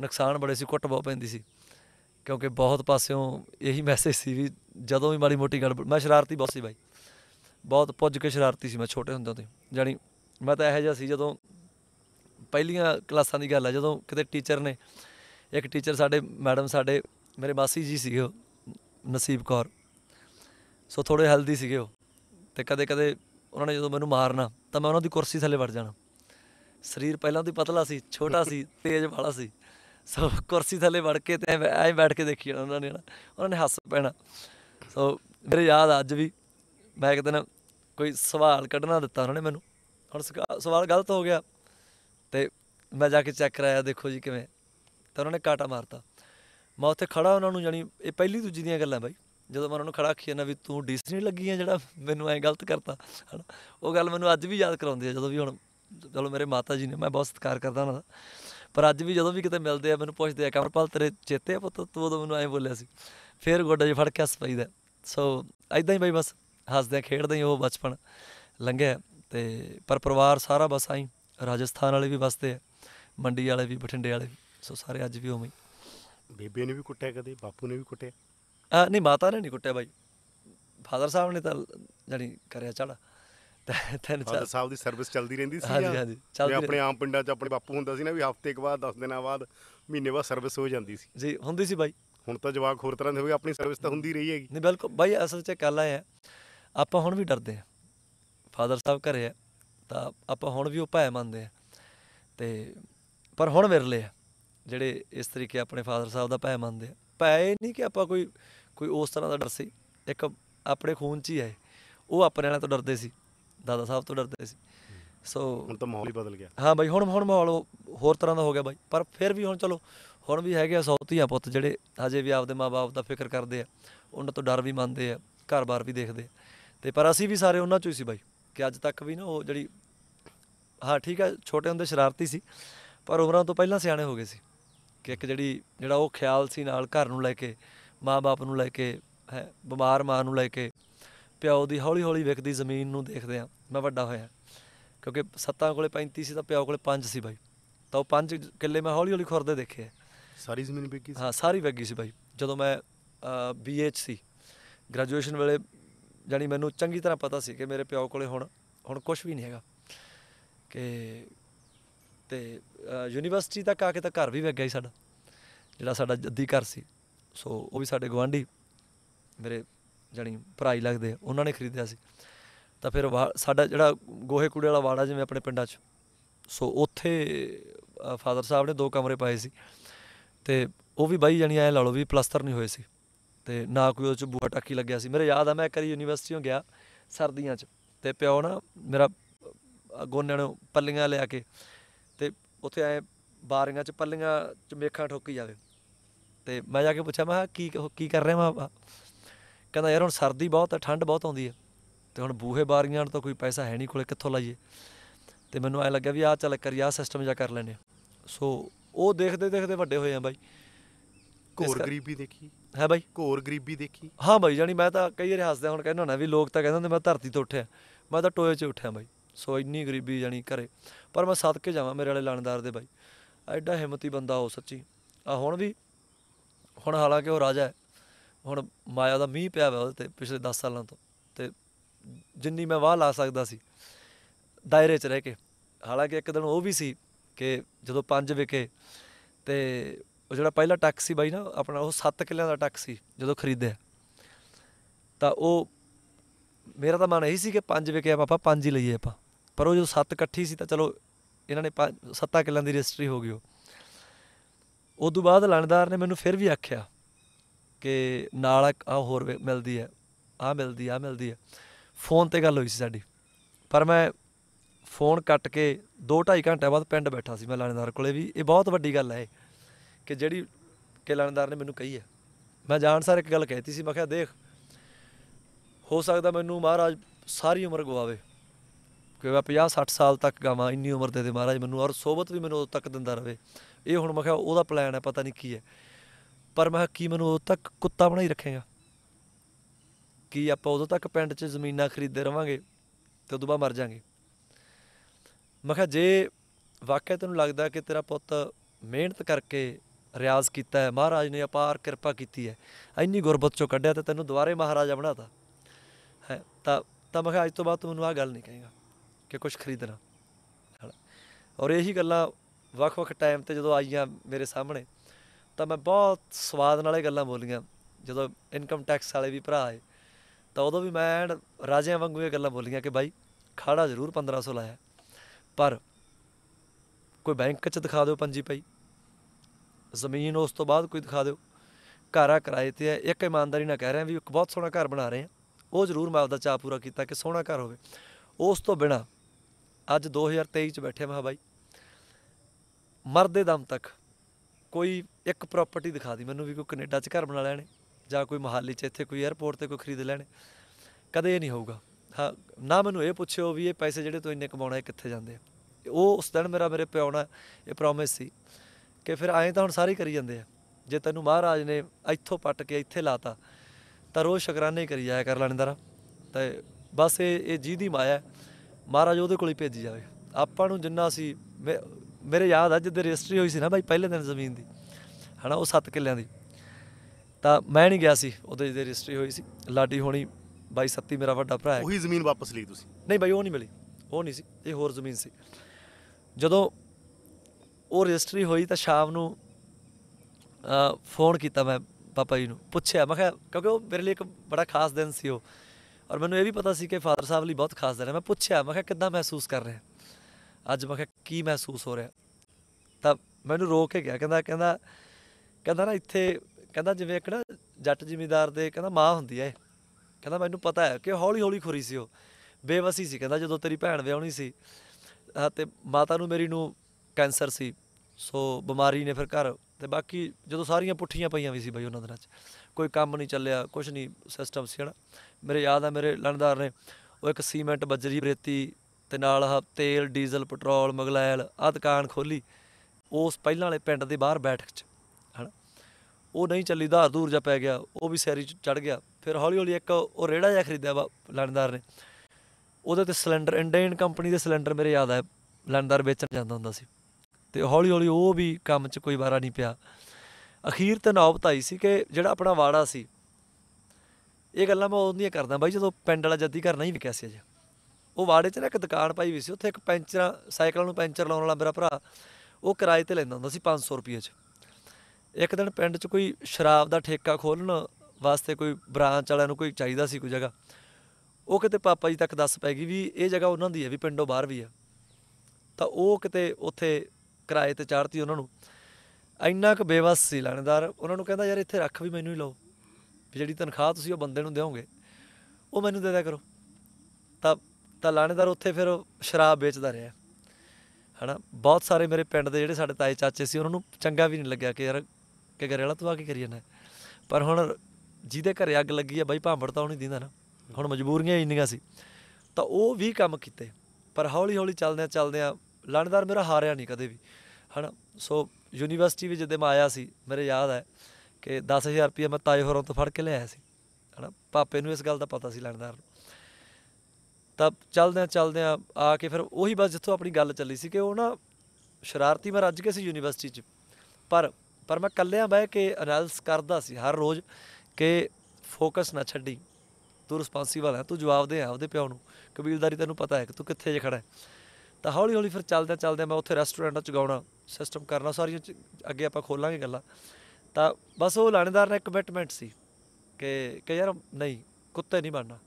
ਨੁਕਸਾਨ ਬੜੇ ਸੀ ਕੁੱਟ ਬਹੁ ਪੈਂਦੀ ਸੀ ਕਿਉਂਕਿ ਬਹੁਤ ਪਾਸਿਓਂ ਇਹੀ ਮੈਸੇਜ ਸੀ ਵੀ ਜਦੋਂ ਵੀ ਮਾੜੀ ਮੋਟੀ ਗੱਲ ਮੈਂ ਸ਼ਰਾਰਤੀ ਬਹੁਤ ਸੀ ਬਾਈ ਬਹੁਤ ਪੁੱਜ ਕੇ ਸ਼ਰਾਰਤੀ ਸੀ ਮੈਂ ਛੋਟੇ ਹੁੰਦੇ ਤੇ ਜਾਨੀ ਮੈਂ ਤਾਂ ਇਹੋ ਜਿਹਾ ਸੀ ਜਦੋਂ ਪਹਿਲੀਆਂ ਕਲਾਸਾਂ ਦੀ ਗੱਲ ਆ ਜਦੋਂ ਕਿਤੇ ਟੀਚਰ ਨੇ ਇੱਕ ਟੀਚਰ ਸਾਡੇ ਮੈਡਮ ਸਾਡੇ ਮੇਰੇ ਮਾਸੀ ਜੀ ਸੀਗੇ ਉਹ ਨਸੀਬ ਕੌਰ ਸੋ ਥੋੜੇ ਹੈਲਦੀ ਸੀਗੇ ਉਹ ਤੇ ਕਦੇ ਕਦੇ ਉਹਨਾਂ ਨੇ ਜਦੋਂ ਮੈਨੂੰ ਮਾਰਨਾ ਤਾਂ ਮੈਂ ਉਹਨਾਂ ਦੀ ਕੁਰਸੀ ਥੱਲੇ ਵੜ ਜਾਣਾ ਸਰੀਰ ਪਹਿਲਾਂ ਤੋਂ ਪਤਲਾ ਸੀ ਛੋਟਾ ਸੀ ਤੇਜ਼ ਵਾਲਾ ਸੀ ਸੋ ਕੁਰਸੀ ਥੱਲੇ ਵੜ ਕੇ ਤੇ ਐ ਬੈਠ ਕੇ ਦੇਖੀ ਉਹਨਾਂ ਨੇ ਨਾ ਉਹਨਾਂ ਨੇ ਹੱਸ ਪੈਣਾ ਸੋ ਮੇਰੇ ਯਾਦ ਅੱਜ ਵੀ ਮੈਂ ਇੱਕ ਦਿਨ ਕੋਈ ਸਵਾਲ ਕੱਢਣਾ ਦਿੱਤਾ ਉਹਨਾਂ ਨੇ ਮੈਨੂੰ ਹੁਣ ਸਵਾਲ ਗਲਤ ਹੋ ਗਿਆ ਤੇ ਮੈਂ ਜਾ ਕੇ ਚੈੱਕ ਕਰਾਇਆ ਦੇਖੋ ਜੀ ਕਿਵੇਂ ਤਾਂ ਉਹਨਾਂ ਨੇ ਕਾਟਾ ਮਾਰਤਾ ਮੈਂ ਉੱਥੇ ਖੜਾ ਉਹਨਾਂ ਨੂੰ ਜਾਨੀ ਇਹ ਪਹਿਲੀ ਦੂਜੀ ਦੀਆਂ ਗੱਲਾਂ ਬਾਈ ਜਦੋਂ ਮੈਂ ਉਹਨਾਂ ਨੂੰ ਖੜਾ ਆਖਿਆ ਨਾ ਵੀ ਤੂੰ ਡੀਸ ਲੱਗੀ ਆ ਜਿਹੜਾ ਮੈਨੂੰ ਐ ਗਲਤ ਕਰਤਾ ਉਹ ਗੱਲ ਮੈਨੂੰ ਅੱਜ ਵੀ ਯਾਦ ਕਰਾਉਂਦੀ ਆ ਜਦੋਂ ਵੀ ਹੁਣ ਚਲੋ ਮੇਰੇ ਮਾਤਾ ਜੀ ਨੇ ਮੈਂ ਬਹੁਤ ਸਤਿਕਾਰ ਕਰਦਾ ਉਹਨਾਂ ਦਾ ਪਰ ਅੱਜ ਵੀ ਜਦੋਂ ਵੀ ਕਿਤੇ ਮਿਲਦੇ ਆ ਮੈਨੂੰ ਪੁੱਛਦੇ ਆ ਕਮਰਪਾਲ ਤੇਰੇ ਚੇਤੇ ਆ ਪੁੱਤ ਤੂੰ ਉਦੋਂ ਮੈਨੂੰ ਐਂ ਬੋਲਿਆ ਸੀ ਫੇਰ ਗੋਡਾ ਜੀ ਫੜ ਕੇ ਹੱਸ ਪਈਦਾ ਸੋ ਐਦਾਂ ਹੀ ਬਾਈ ਬਸ ਹੱਸਦੇ ਖੇਡਦੇ ਆ ਉਹ ਬਚਪਨ ਲੰਘਿਆ ਤੇ ਪਰ ਪਰਿਵਾਰ ਸਾਰਾ ਬਸ ਆਈ ਰਾਜਸਥਾਨ ਵਾਲੇ ਵੀ ਵਸਦੇ ਆ ਮੰਡੀ ਵਾਲੇ ਵੀ ਬਠਿੰਡੇ ਵਾਲੇ ਵੀ ਸੋ ਸਾਰੇ ਅੱਜ ਵੀ ਉਵੇਂ ਹੀ ਬੇਬੇ ਨੇ ਵੀ ਕੁੱਟਿਆ ਕਦੇ ਬਾਪੂ ਨੇ ਵੀ ਕੁੱਟਿਆ ਆ ਨਹੀਂ ਮਾਤਾ ਨੇ ਨਹੀਂ ਕੁੱਟਿਆ ਬਾਈ ਫਾਦਰ ਸਾਹਿਬ ਨੇ ਤਾਂ ਜਾਨੀ ਕਰਿਆ ਚੜਾ ਤੈਨੂੰ ਚਾਹ ਸਾਹਿਬ ਦੀ ਸਰਵਿਸ ਚੱਲਦੀ ਰਹਿੰਦੀ ਸੀ ਹਾਂਜੀ ਹਾਂਜੀ ਚੱਲਦੀ ਆਪਣੇ ਆਮ ਪਿੰਡਾਂ 'ਚ ਆਪਣੇ ਬਾਪੂ ਹੁੰਦਾ ਸੀ ਨਾ ਵੀ ਹਫ਼ਤੇ ਇੱਕ ਬਾਅਦ 10 ਦਿਨਾਂ ਬਾਅਦ ਮਹੀਨੇ ਬਾਅਦ ਸਰਵਿਸ ਹੋ ਜਾਂਦੀ ਸੀ ਜੀ ਹੁੰਦੀ ਸੀ ਬਾਈ ਹੁਣ ਤਾਂ ਜਵਾਕ ਹੋਰ ਤਰ੍ਹਾਂ ਦੇ ਹੋ ਗਏ ਆਪਣੀ ਸਰਵਿਸ ਤਾਂ ਹੁੰਦੀ ਰਹੀ ਹੈਗੀ ਨਹੀਂ ਬਿਲਕੁਲ ਬਾਈ ਅਸਲ 'ਚ ਕੱਲ ਆਇਆ ਆਪਾਂ ਹੁਣ ਵੀ ਡਰਦੇ ਆ ਫਾਦਰ ਸਾਹਿਬ ਘਰੇ ਆ ਤਾਂ ਆਪਾਂ ਹੁਣ ਵੀ ਉਹ ਭੈ ਮੰਨਦੇ ਆ ਤੇ ਪਰ ਹੁਣ ਵਿਰਲੇ ਆ ਜਿਹੜੇ ਇਸ ਤਰੀਕੇ ਆਪਣੇ ਫਾਦਰ ਸਾਹਿਬ ਦਾ ਭੈ ਮੰਨਦੇ ਆ ਭੈ ਇਹ ਨਹੀਂ ਕਿ ਆਪਾਂ ਕੋਈ ਕੋਈ ਉਸ ਤਰ੍ਹਾਂ ਦਾ ਡਰ ਸੀ ਇੱਕ ਆਪਣੇ ਖੂਨ 'ਚ ਹੀ ਹੈ ਉਹ ਆਪਣੇ ਵਾਲਾ ਤੋਂ ਡਰਦੇ ਸੀ ਦਾਦਾ ਸਾਹਿਬ ਤੋਂ ਡਰਦੇ ਸੀ ਸੋ ਹੁਣ ਤਾਂ ਮਾਹੌਲ ਹੀ ਬਦਲ ਗਿਆ ਹਾਂ ਬਾਈ ਹੁਣ ਹੁਣ ਮਾਹੌਲ ਹੋਰ ਤਰ੍ਹਾਂ ਦਾ ਹੋ ਗਿਆ ਬਾਈ ਪਰ ਫਿਰ ਵੀ ਹੁਣ ਚਲੋ ਹੁਣ ਵੀ ਹੈਗੇ ਆ ਸੌਤੀਆਂ ਪੁੱਤ ਜਿਹੜੇ ਹਜੇ ਵੀ ਆਪਦੇ ਮਾਪੇ ਦਾ ਫਿਕਰ ਕਰਦੇ ਆ ਉਹਨਾਂ ਤੋਂ ਡਰ ਵੀ ਮੰਨਦੇ ਆ ਘਰ-ਬਾਰ ਵੀ ਦੇਖਦੇ ਤੇ ਪਰ ਅਸੀਂ ਵੀ ਸਾਰੇ ਉਹਨਾਂ ਚੋਂ ਹੀ ਸੀ ਬਾਈ ਕਿ ਅੱਜ ਤੱਕ ਵੀ ਨਾ ਉਹ ਜਿਹੜੀ ਹਾਂ ਠੀਕ ਆ ਛੋਟੇ ਹੁੰਦੇ ਸ਼ਰਾਰਤੀ ਸੀ ਪਰ ਉਮਰਾਂ ਤੋਂ ਪਹਿਲਾਂ ਸਿਆਣੇ ਹੋ ਗਏ ਸੀ ਕਿ ਇੱਕ ਜਿਹੜੀ ਜਿਹੜਾ ਉਹ ਖਿਆਲ ਸੀ ਨਾਲ ਘਰ ਨੂੰ ਲੈ ਕੇ ਮਾਪੇ ਨੂੰ ਲੈ ਕੇ ਹੈ ਬਿਮਾਰ ਮਾਂ ਨੂੰ ਲੈ ਕੇ ਪਿਓ ਦੀ ਹੌਲੀ ਹੌਲੀ ਵਿਕਦੀ ਜ਼ਮੀਨ ਨੂੰ ਦੇਖਦੇ ਆ ਮੈਂ ਵੱਡਾ ਹੋਇਆ ਕਿਉਂਕਿ ਸੱਤਾਂ ਕੋਲੇ 35 ਸੀ ਤਾਂ ਪਿਓ ਕੋਲੇ 5 ਸੀ ਬਾਈ ਤਾਂ ਉਹ 5 ਕਿੱਲੇ ਮੈਂ ਹੌਲੀ ਹੌਲੀ ਖੁਰਦੇ ਦੇਖੇ ਸਾਰੀ ਜ਼ਮੀਨ ਵਿਕੀ ਸੀ ਹਾਂ ਸਾਰੀ ਵਿਕੀ ਸੀ ਬਾਈ ਜਦੋਂ ਮੈਂ ਬੀਐਚ ਸੀ ਗ੍ਰੈਜੂਏਸ਼ਨ ਵੇਲੇ ਜਾਨੀ ਮੈਨੂੰ ਚੰਗੀ ਤਰ੍ਹਾਂ ਪਤਾ ਸੀ ਕਿ ਮੇਰੇ ਪਿਓ ਕੋਲੇ ਹੁਣ ਹੁਣ ਕੁਝ ਵੀ ਨਹੀਂ ਹੈਗਾ ਕਿ ਤੇ ਯੂਨੀਵਰਸਿਟੀ ਤੱਕ ਆ ਕੇ ਤਾਂ ਘਰ ਵੀ ਵਿਕ ਗਿਆ ਸੀ ਸਾਡਾ ਜਿਹੜਾ ਸਾਡਾ ਜੱਦੀ ਘਰ ਸੀ ਸੋ ਉਹ ਵੀ ਸਾਡੇ ਗਵਾਂਢੀ ਮੇਰੇ ਜਣੀ ਭਰਾਈ ਲੱਗਦੇ ਉਹਨਾਂ ਨੇ ਖਰੀਦਿਆ ਸੀ ਤਾਂ ਫਿਰ ਸਾਡਾ ਜਿਹੜਾ ਗੋਹੇ ਕੂੜੇ ਵਾਲਾ ਵਾੜਾ ਜਿਵੇਂ ਆਪਣੇ ਪਿੰਡਾਂ 'ਚ ਸੋ ਉੱਥੇ ਫਾਦਰ ਸਾਹਿਬ ਨੇ ਦੋ ਕਮਰੇ ਪਾਏ ਸੀ ਤੇ ਉਹ ਵੀ ਬਾਈ ਜਣੀ ਐ ਲਾ ਲਓ ਵੀ ਪਲਾਸਟਰ ਨਹੀਂ ਹੋਏ ਸੀ ਤੇ ਨਾ ਕੋਈ ਉਹ ਚ ਬੂਹਾ ਟਾਕੀ ਲੱਗਿਆ ਸੀ ਮੇਰੇ ਯਾਦ ਆ ਮੈਂ ਕਰੀ ਯੂਨੀਵਰਸਿਟੀੋਂ ਗਿਆ ਸਰਦੀਆਂ 'ਚ ਤੇ ਪਿਓ ਨਾ ਮੇਰਾ ਗੋਨਿਆਂ ਨੂੰ ਪੱਲੀਆਂ ਲਿਆ ਕੇ ਤੇ ਉੱਥੇ ਐ ਬਾਰੀਆਂ 'ਚ ਪੱਲੀਆਂ 'ਚ ਮੇਖਾਂ ਠੋਕੀ ਜਾਵੇ ਤੇ ਮੈਂ ਜਾ ਕੇ ਪੁੱਛਿਆ ਮੈਂ ਕੀ ਕੀ ਕਰ ਰਹੇ ਮਾਪਾ ਕਹਿੰਦਾ ਯਾਰ ਹੁਣ ਸਰਦੀ ਬਹੁਤ ਹੈ ਠੰਡ ਬਹੁਤ ਆਉਂਦੀ ਹੈ ਤੇ ਹੁਣ ਬੂਹੇ ਬਾਰੀਆਂ ਤੋਂ ਕੋਈ ਪੈਸਾ ਹੈ ਨਹੀਂ ਕੋਲੇ ਕਿੱਥੋਂ ਲਾਈਏ ਤੇ ਮੈਨੂੰ ਐ ਲੱਗਿਆ ਵੀ ਆਹ ਚੱਲ ਕਰੀ ਆਹ ਸਿਸਟਮ ਜਾ ਕਰ ਲੈਨੇ ਸੋ ਉਹ ਦੇਖਦੇ ਦੇਖਦੇ ਵੱਡੇ ਹੋਏ ਆ ਬਾਈ ਘੋਰ ਗਰੀਬੀ ਦੇਖੀ ਹੈ ਬਾਈ ਘੋਰ ਗਰੀਬੀ ਦੇਖੀ ਹਾਂ ਬਾਈ ਜਾਨੀ ਮੈਂ ਤਾਂ ਕਈ ਵਾਰ ਹੱਸਦਾ ਹੁਣ ਕਹਿੰਦਾ ਹੁੰਦਾ ਵੀ ਲੋਕ ਤਾਂ ਕਹਿੰਦੇ ਹੁੰਦੇ ਮੈਂ ਧਰਤੀ ਤੋਂ ਉੱਠਿਆ ਮੈਂ ਤਾਂ ਟੋਏ 'ਚ ਉੱਠਿਆ ਬਾਈ ਸੋ ਇੰਨੀ ਗਰੀਬੀ ਜਾਨੀ ਘਰੇ ਪਰ ਮੈਂ ਸਦਕੇ ਜਾਵਾਂ ਮੇਰੇ ਵਾਲੇ ਲਾਣਦਾਰ ਦੇ ਬਾਈ ਐਡਾ ਹਿੰਮਤੀ ਬੰਦਾ ਹੋ ਸੱਚੀ ਆ ਹੁਣ ਵੀ ਹੁਣ ਹਾਲਾਂਕਿ ਉਹ ਰਾਜਾ ਹੈ ਹੁਣ ਮਾਇਆ ਦਾ ਮੀਂਹ ਪਿਆ ਹੋਇਆ ਉਹਦੇ ਤੇ ਪਿਛਲੇ 10 ਸਾਲਾਂ ਤੋਂ ਤੇ ਜਿੰਨੀ ਮੈਂ ਵਾਹ ਲਾ ਸਕਦਾ ਸੀ ਦਾਇਰੇ 'ਚ ਰਹਿ ਕੇ ਹਾਲਾਂਕਿ ਇੱਕ ਦਿਨ ਉਹ ਵੀ ਸੀ ਕਿ ਜਦੋਂ ਪੰਜ ਵਿਕੇ ਤੇ ਉਹ ਜਿਹੜਾ ਪਹਿਲਾ ਟੱਕ ਸੀ ਬਾਈ ਨਾ ਆਪਣਾ ਉਹ 7 ਕਿੱਲਿਆਂ ਦਾ ਟੱਕ ਸੀ ਜਦੋਂ ਖਰੀਦਿਆ ਤਾਂ ਉਹ ਮੇਰਾ ਤਾਂ ਮਨ ਇਹ ਸੀ ਕਿ ਪੰਜ ਵਿਕੇ ਆਪਾਂ ਪੰਜ ਹੀ ਲਈਏ ਆਪਾਂ ਪਰ ਉਹ ਜਦੋਂ 7 ਇਕੱਠੀ ਸੀ ਤਾਂ ਚਲੋ ਇਹਨਾਂ ਨੇ 7 ਕਿੱਲਿਆਂ ਦੀ ਰਜਿਸਟਰੀ ਹੋ ਗਈ ਉਹ ਉਦੋਂ ਬਾਅਦ ਲਣਦਾਰ ਨੇ ਮੈਨੂੰ ਫਿਰ ਵੀ ਆਖਿਆ ਕਿ ਨਾਲ ਆ ਹੋਰ ਮਿਲਦੀ ਹੈ ਆ ਮਿਲਦੀ ਆ ਮਿਲਦੀ ਹੈ ਫੋਨ ਤੇ ਗੱਲ ਹੋਈ ਸੀ ਸਾਡੀ ਪਰ ਮੈਂ ਫੋਨ ਕੱਟ ਕੇ 2-2.5 ਘੰਟੇ ਬਾਅਦ ਪਿੰਡ ਬੈਠਾ ਸੀ ਮੈਂ ਲਾਣੇਦਾਰ ਕੋਲੇ ਵੀ ਇਹ ਬਹੁਤ ਵੱਡੀ ਗੱਲ ਹੈ ਕਿ ਜਿਹੜੀ ਕਿ ਲਾਣੇਦਾਰ ਨੇ ਮੈਨੂੰ ਕਹੀ ਹੈ ਮੈਂ ਜਾਣ ਸਾਰ ਇੱਕ ਗੱਲ ਕਹਿਤੀ ਸੀ ਮੈਂ ਕਿਹਾ ਦੇਖ ਹੋ ਸਕਦਾ ਮੈਨੂੰ ਮਹਾਰਾਜ ਸਾਰੀ ਉਮਰ ਗਵਾਵੇ ਕਿ ਮੈਂ 50 60 ਸਾਲ ਤੱਕ ਗਾਵਾਂ ਇੰਨੀ ਉਮਰ ਦੇ ਦੇ ਮਹਾਰਾਜ ਮੈਨੂੰ ਔਰ ਸੋਬਤ ਵੀ ਮੈਨੂੰ ਉਦੋਂ ਤੱਕ ਦਿੰਦਾ ਰਵੇ ਇਹ ਹੁਣ ਮੈਂ ਕਿਹਾ ਉਹਦਾ ਪਲਾਨ ਹੈ ਪਤਾ ਨਹੀਂ ਕੀ ਹੈ ਪਰ ਮੈਂ ਕੀ ਮੈਨੂੰ ਉਦੋਂ ਤੱਕ ਕੁੱਤਾ ਬਣਾ ਹੀ ਰੱਖੇਗਾ ਕੀ ਆਪਾਂ ਉਦੋਂ ਤੱਕ ਪਿੰਡ 'ਚ ਜ਼ਮੀਨਾਂ ਖਰੀਦਦੇ ਰਵਾਂਗੇ ਤੇ ਉਦੋਂ ਬਾਅਦ ਮਰ ਜਾਾਂਗੇ ਮੈਂ ਕਿਹਾ ਜੇ ਵਾਕਿਆ ਤੈਨੂੰ ਲੱਗਦਾ ਕਿ ਤੇਰਾ ਪੁੱਤ ਮਿਹਨਤ ਕਰਕੇ ਰਿਆਜ਼ ਕੀਤਾ ਹੈ ਮਹਾਰਾਜ ਨੇ ਅਪਾਰ ਕਿਰਪਾ ਕੀਤੀ ਹੈ ਇੰਨੀ ਗੁਰਬਤ ਚੋਂ ਕੱਢਿਆ ਤੇ ਤੈਨੂੰ ਦੁਬਾਰੇ ਮਹਾਰਾਜਾ ਬਣਾਤਾ ਹੈ ਤਾਂ ਤਾਂ ਮੈਂ ਕਿਹਾ ਅੱਜ ਤੋਂ ਬਾਅਦ ਤੂੰ ਮੈਨੂੰ ਆਹ ਗੱਲ ਨਹੀਂ ਕਹੇਗਾ ਕਿ ਕੁਝ ਖਰੀਦਣਾ ਔਰ ਇਹੀ ਗੱਲਾਂ ਵੱਖ-ਵੱਖ ਟਾਈਮ ਤੇ ਜਦੋਂ ਆਈਆਂ ਮੇਰੇ ਸਾਹਮਣੇ ਤਾਂ ਮੈਂ ਬਹੁਤ ਸਵਾਦ ਨਾਲ ਇਹ ਗੱਲਾਂ ਬੋਲੀਆਂ ਜਦੋਂ ਇਨਕਮ ਟੈਕਸ ਵਾਲੇ ਵੀ ਭਰਾ ਆਏ ਤਾਂ ਉਦੋਂ ਵੀ ਮੈਂ ਰਾਜਿਆਂ ਵਾਂਗੂ ਇਹ ਗੱਲਾਂ ਬੋਲੀਆਂ ਕਿ ਬਾਈ ਖਾੜਾ ਜ਼ਰੂਰ 1500 ਲਾਇਆ ਪਰ ਕੋਈ ਬੈਂਕ 'ਚ ਦਿਖਾ ਦਿਓ ਪੰਜੀ ਪਈ ਜ਼ਮੀਨ ਉਸ ਤੋਂ ਬਾਅਦ ਕੋਈ ਦਿਖਾ ਦਿਓ ਘਰ ਆ ਕਿਰਾਏ ਤੇ ਹੈ ਇੱਕ ਇਮਾਨਦਾਰੀ ਨਾਲ ਕਹਿ ਰਿਹਾ ਵੀ ਇੱਕ ਬਹੁਤ ਸੋਹਣਾ ਘਰ ਬਣਾ ਰਹੇ ਆ ਉਹ ਜ਼ਰੂਰ ਮੈਂ ਆਪਦਾ ਚਾਹ ਪੂਰਾ ਕੀਤਾ ਕਿ ਸੋਹਣਾ ਘਰ ਹੋਵੇ ਉਸ ਤੋਂ ਬਿਨਾ ਅੱਜ 2023 ਚ ਬੈਠੇ ਮੈਂ ਮਰਦੇ ਦਮ ਤੱਕ ਕੋਈ ਇੱਕ ਪ੍ਰਾਪਰਟੀ ਦਿਖਾ ਦੀ ਮੈਨੂੰ ਵੀ ਕੋਈ ਕੈਨੇਡਾ 'ਚ ਘਰ ਬਣਾ ਲੈਣੇ ਜਾਂ ਕੋਈ ਮਹਾਲੀ 'ਚ ਇੱਥੇ ਕੋਈ 에ਰਪੋਰਟ ਤੇ ਕੋਈ ਖਰੀਦ ਲੈਣੇ ਕਦੇ ਇਹ ਨਹੀਂ ਹੋਊਗਾ ਹਾਂ ਨਾ ਮੈਨੂੰ ਇਹ ਪੁੱਛਿਓ ਵੀ ਇਹ ਪੈਸੇ ਜਿਹੜੇ ਤੂੰ ਇੰਨੇ ਕਮਾਉਣਾ ਇਹ ਕਿੱਥੇ ਜਾਂਦੇ ਆ ਉਹ ਉਸ ਦਿਨ ਮੇਰਾ ਮੇਰੇ ਪਿਓ ਨਾਲ ਇਹ ਪ੍ਰੋਮਿਸ ਸੀ ਕਿ ਫਿਰ ਆਏ ਤਾਂ ਹੁਣ ਸਾਰੇ ਕਰੀ ਜਾਂਦੇ ਆ ਜੇ ਤੈਨੂੰ ਮਹਾਰਾਜ ਨੇ ਇੱਥੋਂ ਪੱਟ ਕੇ ਇੱਥੇ ਲਾਤਾ ਤਾਂ ਰੋਜ਼ ਸ਼ੁਕਰਾਨੇ ਕਰੀ ਜਾਇਆ ਕਰ ਲੈਣਦਾਰਾ ਤੇ ਬਸ ਇਹ ਇਹ ਜੀ ਦੀ ਮਾਇਆ ਮਹਾਰਾਜ ਉਹਦੇ ਕੋਲ ਹੀ ਭੇਜੀ ਜਾਵੇ ਆਪਾਂ ਨੂੰ ਜਿੰਨਾ ਸੀ ਮੇਰੇ ਯਾਦ ਆ ਜਦ ਰਜਿਸਟਰੀ ਹੋਈ ਸੀ ਨਾ ਬਾਈ ਪਹਿਲੇ ਦਿਨ ਜ਼ਮੀਨ ਦੀ ਹਨਾ ਉਹ 7 ਕਿੱਲਿਆਂ ਦੀ ਤਾਂ ਮੈਂ ਨਹੀਂ ਗਿਆ ਸੀ ਉਹਦੇ ਜਦ ਰਜਿਸਟਰੀ ਹੋਈ ਸੀ ਲਾਡੀ ਹੋਣੀ ਬਾਈ ਸੱਤੀ ਮੇਰਾ ਵੱਡਾ ਭਰਾ ਹੈ ਉਹੀ ਜ਼ਮੀਨ ਵਾਪਸ ਲਈ ਤੁਸੀਂ ਨਹੀਂ ਬਾਈ ਉਹ ਨਹੀਂ ਮਿਲੀ ਉਹ ਨਹੀਂ ਸੀ ਇਹ ਹੋਰ ਜ਼ਮੀਨ ਸੀ ਜਦੋਂ ਉਹ ਰਜਿਸਟਰੀ ਹੋਈ ਤਾਂ ਸ਼ਾਮ ਨੂੰ ਫੋਨ ਕੀਤਾ ਮੈਂ ਪਾਪਾ ਜੀ ਨੂੰ ਪੁੱਛਿਆ ਮੈਂ ਕਿਹਾ ਕਿਉਂਕਿ ਉਹ ਮੇਰੇ ਲਈ ਇੱਕ ਬੜਾ ਖਾਸ ਦਿਨ ਸੀ ਉਹ ਔਰ ਮੈਨੂੰ ਇਹ ਵੀ ਪਤਾ ਸੀ ਕਿ ਫਾਦਰ ਸਾਹਿਬ ਲਈ ਬਹੁਤ ਖਾਸ ਦਿਨ ਹੈ ਮੈਂ ਪੁੱਛਿਆ ਮੈਂ ਕਿਹਾ ਕਿੱਦਾਂ ਮਹਿਸੂਸ ਕਰ ਰਹੇ ਅੱਜ ਮੈਂ ਕਿਹਾ ਕੀ ਮਹਿਸੂਸ ਹੋ ਰਿਹਾ ਤਾਂ ਮੈਨੂੰ ਰੋ ਕੇ ਗਿਆ ਕਹਿੰਦਾ ਕਹਿੰਦਾ ਕਹਿੰਦਾ ਨਾ ਇੱਥੇ ਕਹਿੰਦਾ ਜਿਵੇਂ ਇੱਕ ਨਾ ਜੱਟ ਜ਼ਿਮੀਦਾਰ ਦੇ ਕਹਿੰਦਾ ਮਾਂ ਹੁੰਦੀ ਐ ਕਹਿੰਦਾ ਮੈਨੂੰ ਪਤਾ ਹੈ ਕਿ ਹੌਲੀ ਹੌਲੀ ਖੁਰੀ ਸੀ ਉਹ ਬੇਵਸੀ ਸੀ ਕਹਿੰਦਾ ਜਦੋਂ ਤੇਰੀ ਭੈਣ ਵਿਆਹਣੀ ਸੀ ਤੇ ਮਾਤਾ ਨੂੰ ਮੇਰੀ ਨੂੰ ਕੈਂਸਰ ਸੀ ਸੋ ਬਿਮਾਰੀ ਨੇ ਫਿਰ ਘਰ ਤੇ ਬਾਕੀ ਜਦੋਂ ਸਾਰੀਆਂ ਪੁੱਠੀਆਂ ਪਈਆਂ ਵੀ ਸੀ ਬਈ ਉਹਨਾਂ ਦਿਨਾਂ 'ਚ ਕੋਈ ਕੰਮ ਨਹੀਂ ਚੱਲਿਆ ਕੁਝ ਨਹੀਂ ਸਿਸਟਮ ਸੀ ਹਨਾ ਮੇਰੇ ਯਾਦ ਆ ਮੇਰੇ ਲੰਡਦਾਰ ਨੇ ਉਹ ਇੱਕ ਸੀਮੈਂਟ ਬੱਜਰੀ ਰੇਤੀ ਤੇ ਨਾਲ ਆਹ ਤੇਲ ਡੀਜ਼ਲ ਪੈਟਰੋਲ ਮਗਲੈਲ ਆ ਦੁਕਾਨ ਖੋਲੀ ਉਸ ਪਹਿਲਾਂ ਵਾਲੇ ਪਿੰਡ ਦੇ ਬਾਹਰ ਬੈਠਕ 'ਚ ਹਨਾ ਉਹ ਨਹੀਂ ਚੱਲੀ ਧਾਰ ਦੂਰ ਜਾ ਪੈ ਗਿਆ ਉਹ ਵੀ ਸੈਰੀ 'ਚ ਚੜ ਗਿਆ ਫਿਰ ਹੌਲੀ ਹੌਲੀ ਇੱਕ ਉਹ ਰੇੜਾ ਜਿਹਾ ਖਰੀਦਿਆ ਵਾ ਲੰਡਨਦਾਰ ਨੇ ਉਹਦੇ ਤੇ ਸਿਲੰਡਰ ਇੰਡੀਅਨ ਕੰਪਨੀ ਦੇ ਸਿਲੰਡਰ ਮੇਰੇ ਯਾਦ ਆ ਲੰਡਨਦਾਰ ਵੇਚਣ ਜਾਂਦਾ ਹੁੰਦਾ ਸੀ ਤੇ ਹੌਲੀ ਹੌਲੀ ਉਹ ਵੀ ਕੰਮ 'ਚ ਕੋਈ ਵਾਰਾ ਨਹੀਂ ਪਿਆ ਅਖੀਰ ਤੇ ਨੌਬਤ ਆਈ ਸੀ ਕਿ ਜਿਹੜਾ ਆਪਣਾ ਵਾੜਾ ਸੀ ਇਹ ਗੱਲਾਂ ਮੈਂ ਉਹਦੀਆਂ ਕਰਦਾ ਬਾਈ ਜਦੋਂ ਪਿੰਡ ਵਾਲਾ ਜੱਦੀ ਘਰ ਨਹੀਂ ਵਿਕਿਆ ਸੀ ਅਜੇ ਉਹ ਵਾੜੇ 'ਚ ਨਾ ਇੱਕ ਦੁਕਾਨ ਪਾਈ ਹੋਈ ਸੀ ਉੱਥੇ ਇੱਕ ਪੈਂਚਰਾਂ ਸਾਈਕਲਾਂ ਨੂੰ ਪੈਂਚਰ ਲਾਉਣ ਵਾਲਾ ਮੇਰਾ ਭਰਾ ਉਹ ਕਿਰਾਏ ਤੇ ਲੈਂਦਾ ਹੁੰਦਾ ਸੀ 500 ਰੁਪਏ 'ਚ ਇੱਕ ਦਿਨ ਪਿੰਡ 'ਚ ਕੋਈ ਸ਼ਰਾਬ ਦਾ ਠੇਕਾ ਖੋਲਣ ਵਾਸਤੇ ਕੋਈ ਬ੍ਰਾਂਚ ਵਾਲਿਆਂ ਨੂੰ ਕੋਈ ਚਾਹੀਦਾ ਸੀ ਕੋਈ ਜਗ੍ਹਾ ਉਹ ਕਿਤੇ ਪਾਪਾ ਜੀ ਤੱਕ ਦੱਸ ਪੈ ਗਈ ਵੀ ਇਹ ਜਗ੍ਹਾ ਉਹਨਾਂ ਦੀ ਹੈ ਵੀ ਪਿੰਡੋਂ ਬਾਹਰ ਵੀ ਆ ਤਾਂ ਉਹ ਕਿਤੇ ਉੱਥੇ ਕਿਰਾਏ ਤੇ ਚਾੜਤੀ ਉਹਨਾਂ ਨੂੰ ਇੰਨਾ ਕੁ ਬੇਵੱਸ ਸੀ ਲੈਣਦਾਰ ਉਹਨਾਂ ਨੂੰ ਕਹਿੰਦਾ ਯਾਰ ਇੱਥੇ ਰੱਖ ਵੀ ਮੈਨੂੰ ਹੀ ਲਓ ਵੀ ਜਿਹੜੀ ਤਨਖਾਹ ਤੁਸੀਂ ਉਹ ਬੰਦੇ ਨੂੰ ਦਿਓਗੇ ਉਹ ਮੈਨੂੰ ਦੇ ਦਿਆ ਕਰੋ ਤਾਂ ਤਾਂ ਲਾਣੇਦਾਰ ਉੱਥੇ ਫਿਰ ਸ਼ਰਾਬ ਵੇਚਦਾ ਰਿਹਾ ਹਨਾ ਬਹੁਤ ਸਾਰੇ ਮੇਰੇ ਪਿੰਡ ਦੇ ਜਿਹੜੇ ਸਾਡੇ ਤਾਏ ਚਾਚੇ ਸੀ ਉਹਨਾਂ ਨੂੰ ਚੰਗਾ ਵੀ ਨਹੀਂ ਲੱਗਿਆ ਕਿ ਯਾਰ ਕਿ ਘਰੇ ਵਾਲਾ ਤੂੰ ਆ ਕੀ ਕਰੀ ਜਾਂਦਾ ਪਰ ਹੁਣ ਜਿਹਦੇ ਘਰੇ ਅੱਗ ਲੱਗੀ ਆ ਬਾਈ ਭਾਂਬੜ ਤਾਂ ਉਹ ਨਹੀਂ ਦਿੰਦਾ ਨਾ ਹੁਣ ਮਜਬੂਰੀਆਂ ਇੰਨੀਆਂ ਸੀ ਤਾਂ ਉਹ ਵੀ ਕੰਮ ਕੀਤੇ ਪਰ ਹੌਲੀ ਹੌਲੀ ਚੱਲਦੇ ਆ ਲਾਣੇਦਾਰ ਮੇਰਾ ਹਾਰਿਆ ਨਹੀਂ ਕਦੇ ਵੀ ਹਨਾ ਸੋ ਯੂਨੀਵਰਸਿਟੀ ਵਿੱਚ ਜਦੋਂ ਮੈਂ ਆਇਆ ਸੀ ਮੇਰੇ ਯਾਦ ਹੈ ਕਿ 10000 ਰੁਪਏ ਮੈਂ ਤਾਏ ਹੋਰਾਂ ਤੋਂ ਫੜ ਕੇ ਲਿਆਇਆ ਸੀ ਹਨਾ ਪਾਪੇ ਨੂੰ ਇਸ ਗੱਲ ਦਾ ਪਤਾ ਸੀ ਲਾਣੇਦਾਰ ਨੂੰ ਤਾਂ ਚੱਲਦਿਆਂ ਚੱਲਦਿਆਂ ਆ ਕੇ ਫਿਰ ਉਹੀ ਬਸ ਜਿੱਥੋਂ ਆਪਣੀ ਗੱਲ ਚੱਲੀ ਸੀ ਕਿ ਉਹ ਨਾ ਸ਼ਰਾਰਤੀ ਮੈਂ ਰੱਜ ਕੇ ਸੀ ਯੂਨੀਵਰਸਿਟੀ 'ਚ ਪਰ ਪਰ ਮੈਂ ਕੱਲਿਆਂ ਬਹਿ ਕੇ ਐਨਾਲਿਸ ਕਰਦਾ ਸੀ ਹਰ ਰੋਜ਼ ਕਿ ਫੋਕਸ ਨਾ ਛੱਡੀ ਤੂੰ ਰਿਸਪਾਂਸੀਬਲ ਹੈ ਤੂੰ ਜਵਾਬ ਦੇ ਆ ਉਹਦੇ ਪਿਓ ਨੂੰ ਕਬੀਲਦਾਰੀ ਤੈਨੂੰ ਪਤਾ ਹੈ ਕਿ ਤੂੰ ਕਿੱਥੇ ਜੇ ਖੜਾ ਹੈ ਤਾਂ ਹੌਲੀ ਹੌਲੀ ਫਿਰ ਚੱਲਦਿਆਂ ਚੱਲਦਿਆਂ ਮੈਂ ਉੱਥੇ ਰੈਸਟੋਰੈਂਟਾਂ ਗਾਉਣਾ ਸਿਸਟਮ ਕਰਨਾ ਸਾਰੀਆਂ ਅੱਗੇ ਆਪਾਂ ਖੋਲਾਂਗੇ ਗੱਲਾਂ ਤਾਂ ਬਸ ਉਹ ਲਾਣੇਦਾਰ ਨੇ ਕਮਿਟਮੈਂਟ ਸੀ ਕਿ ਕਿ ਯਾਰ ਨਹੀਂ ਕੁੱਤੇ ਨਹੀਂ ਬਣਨਾ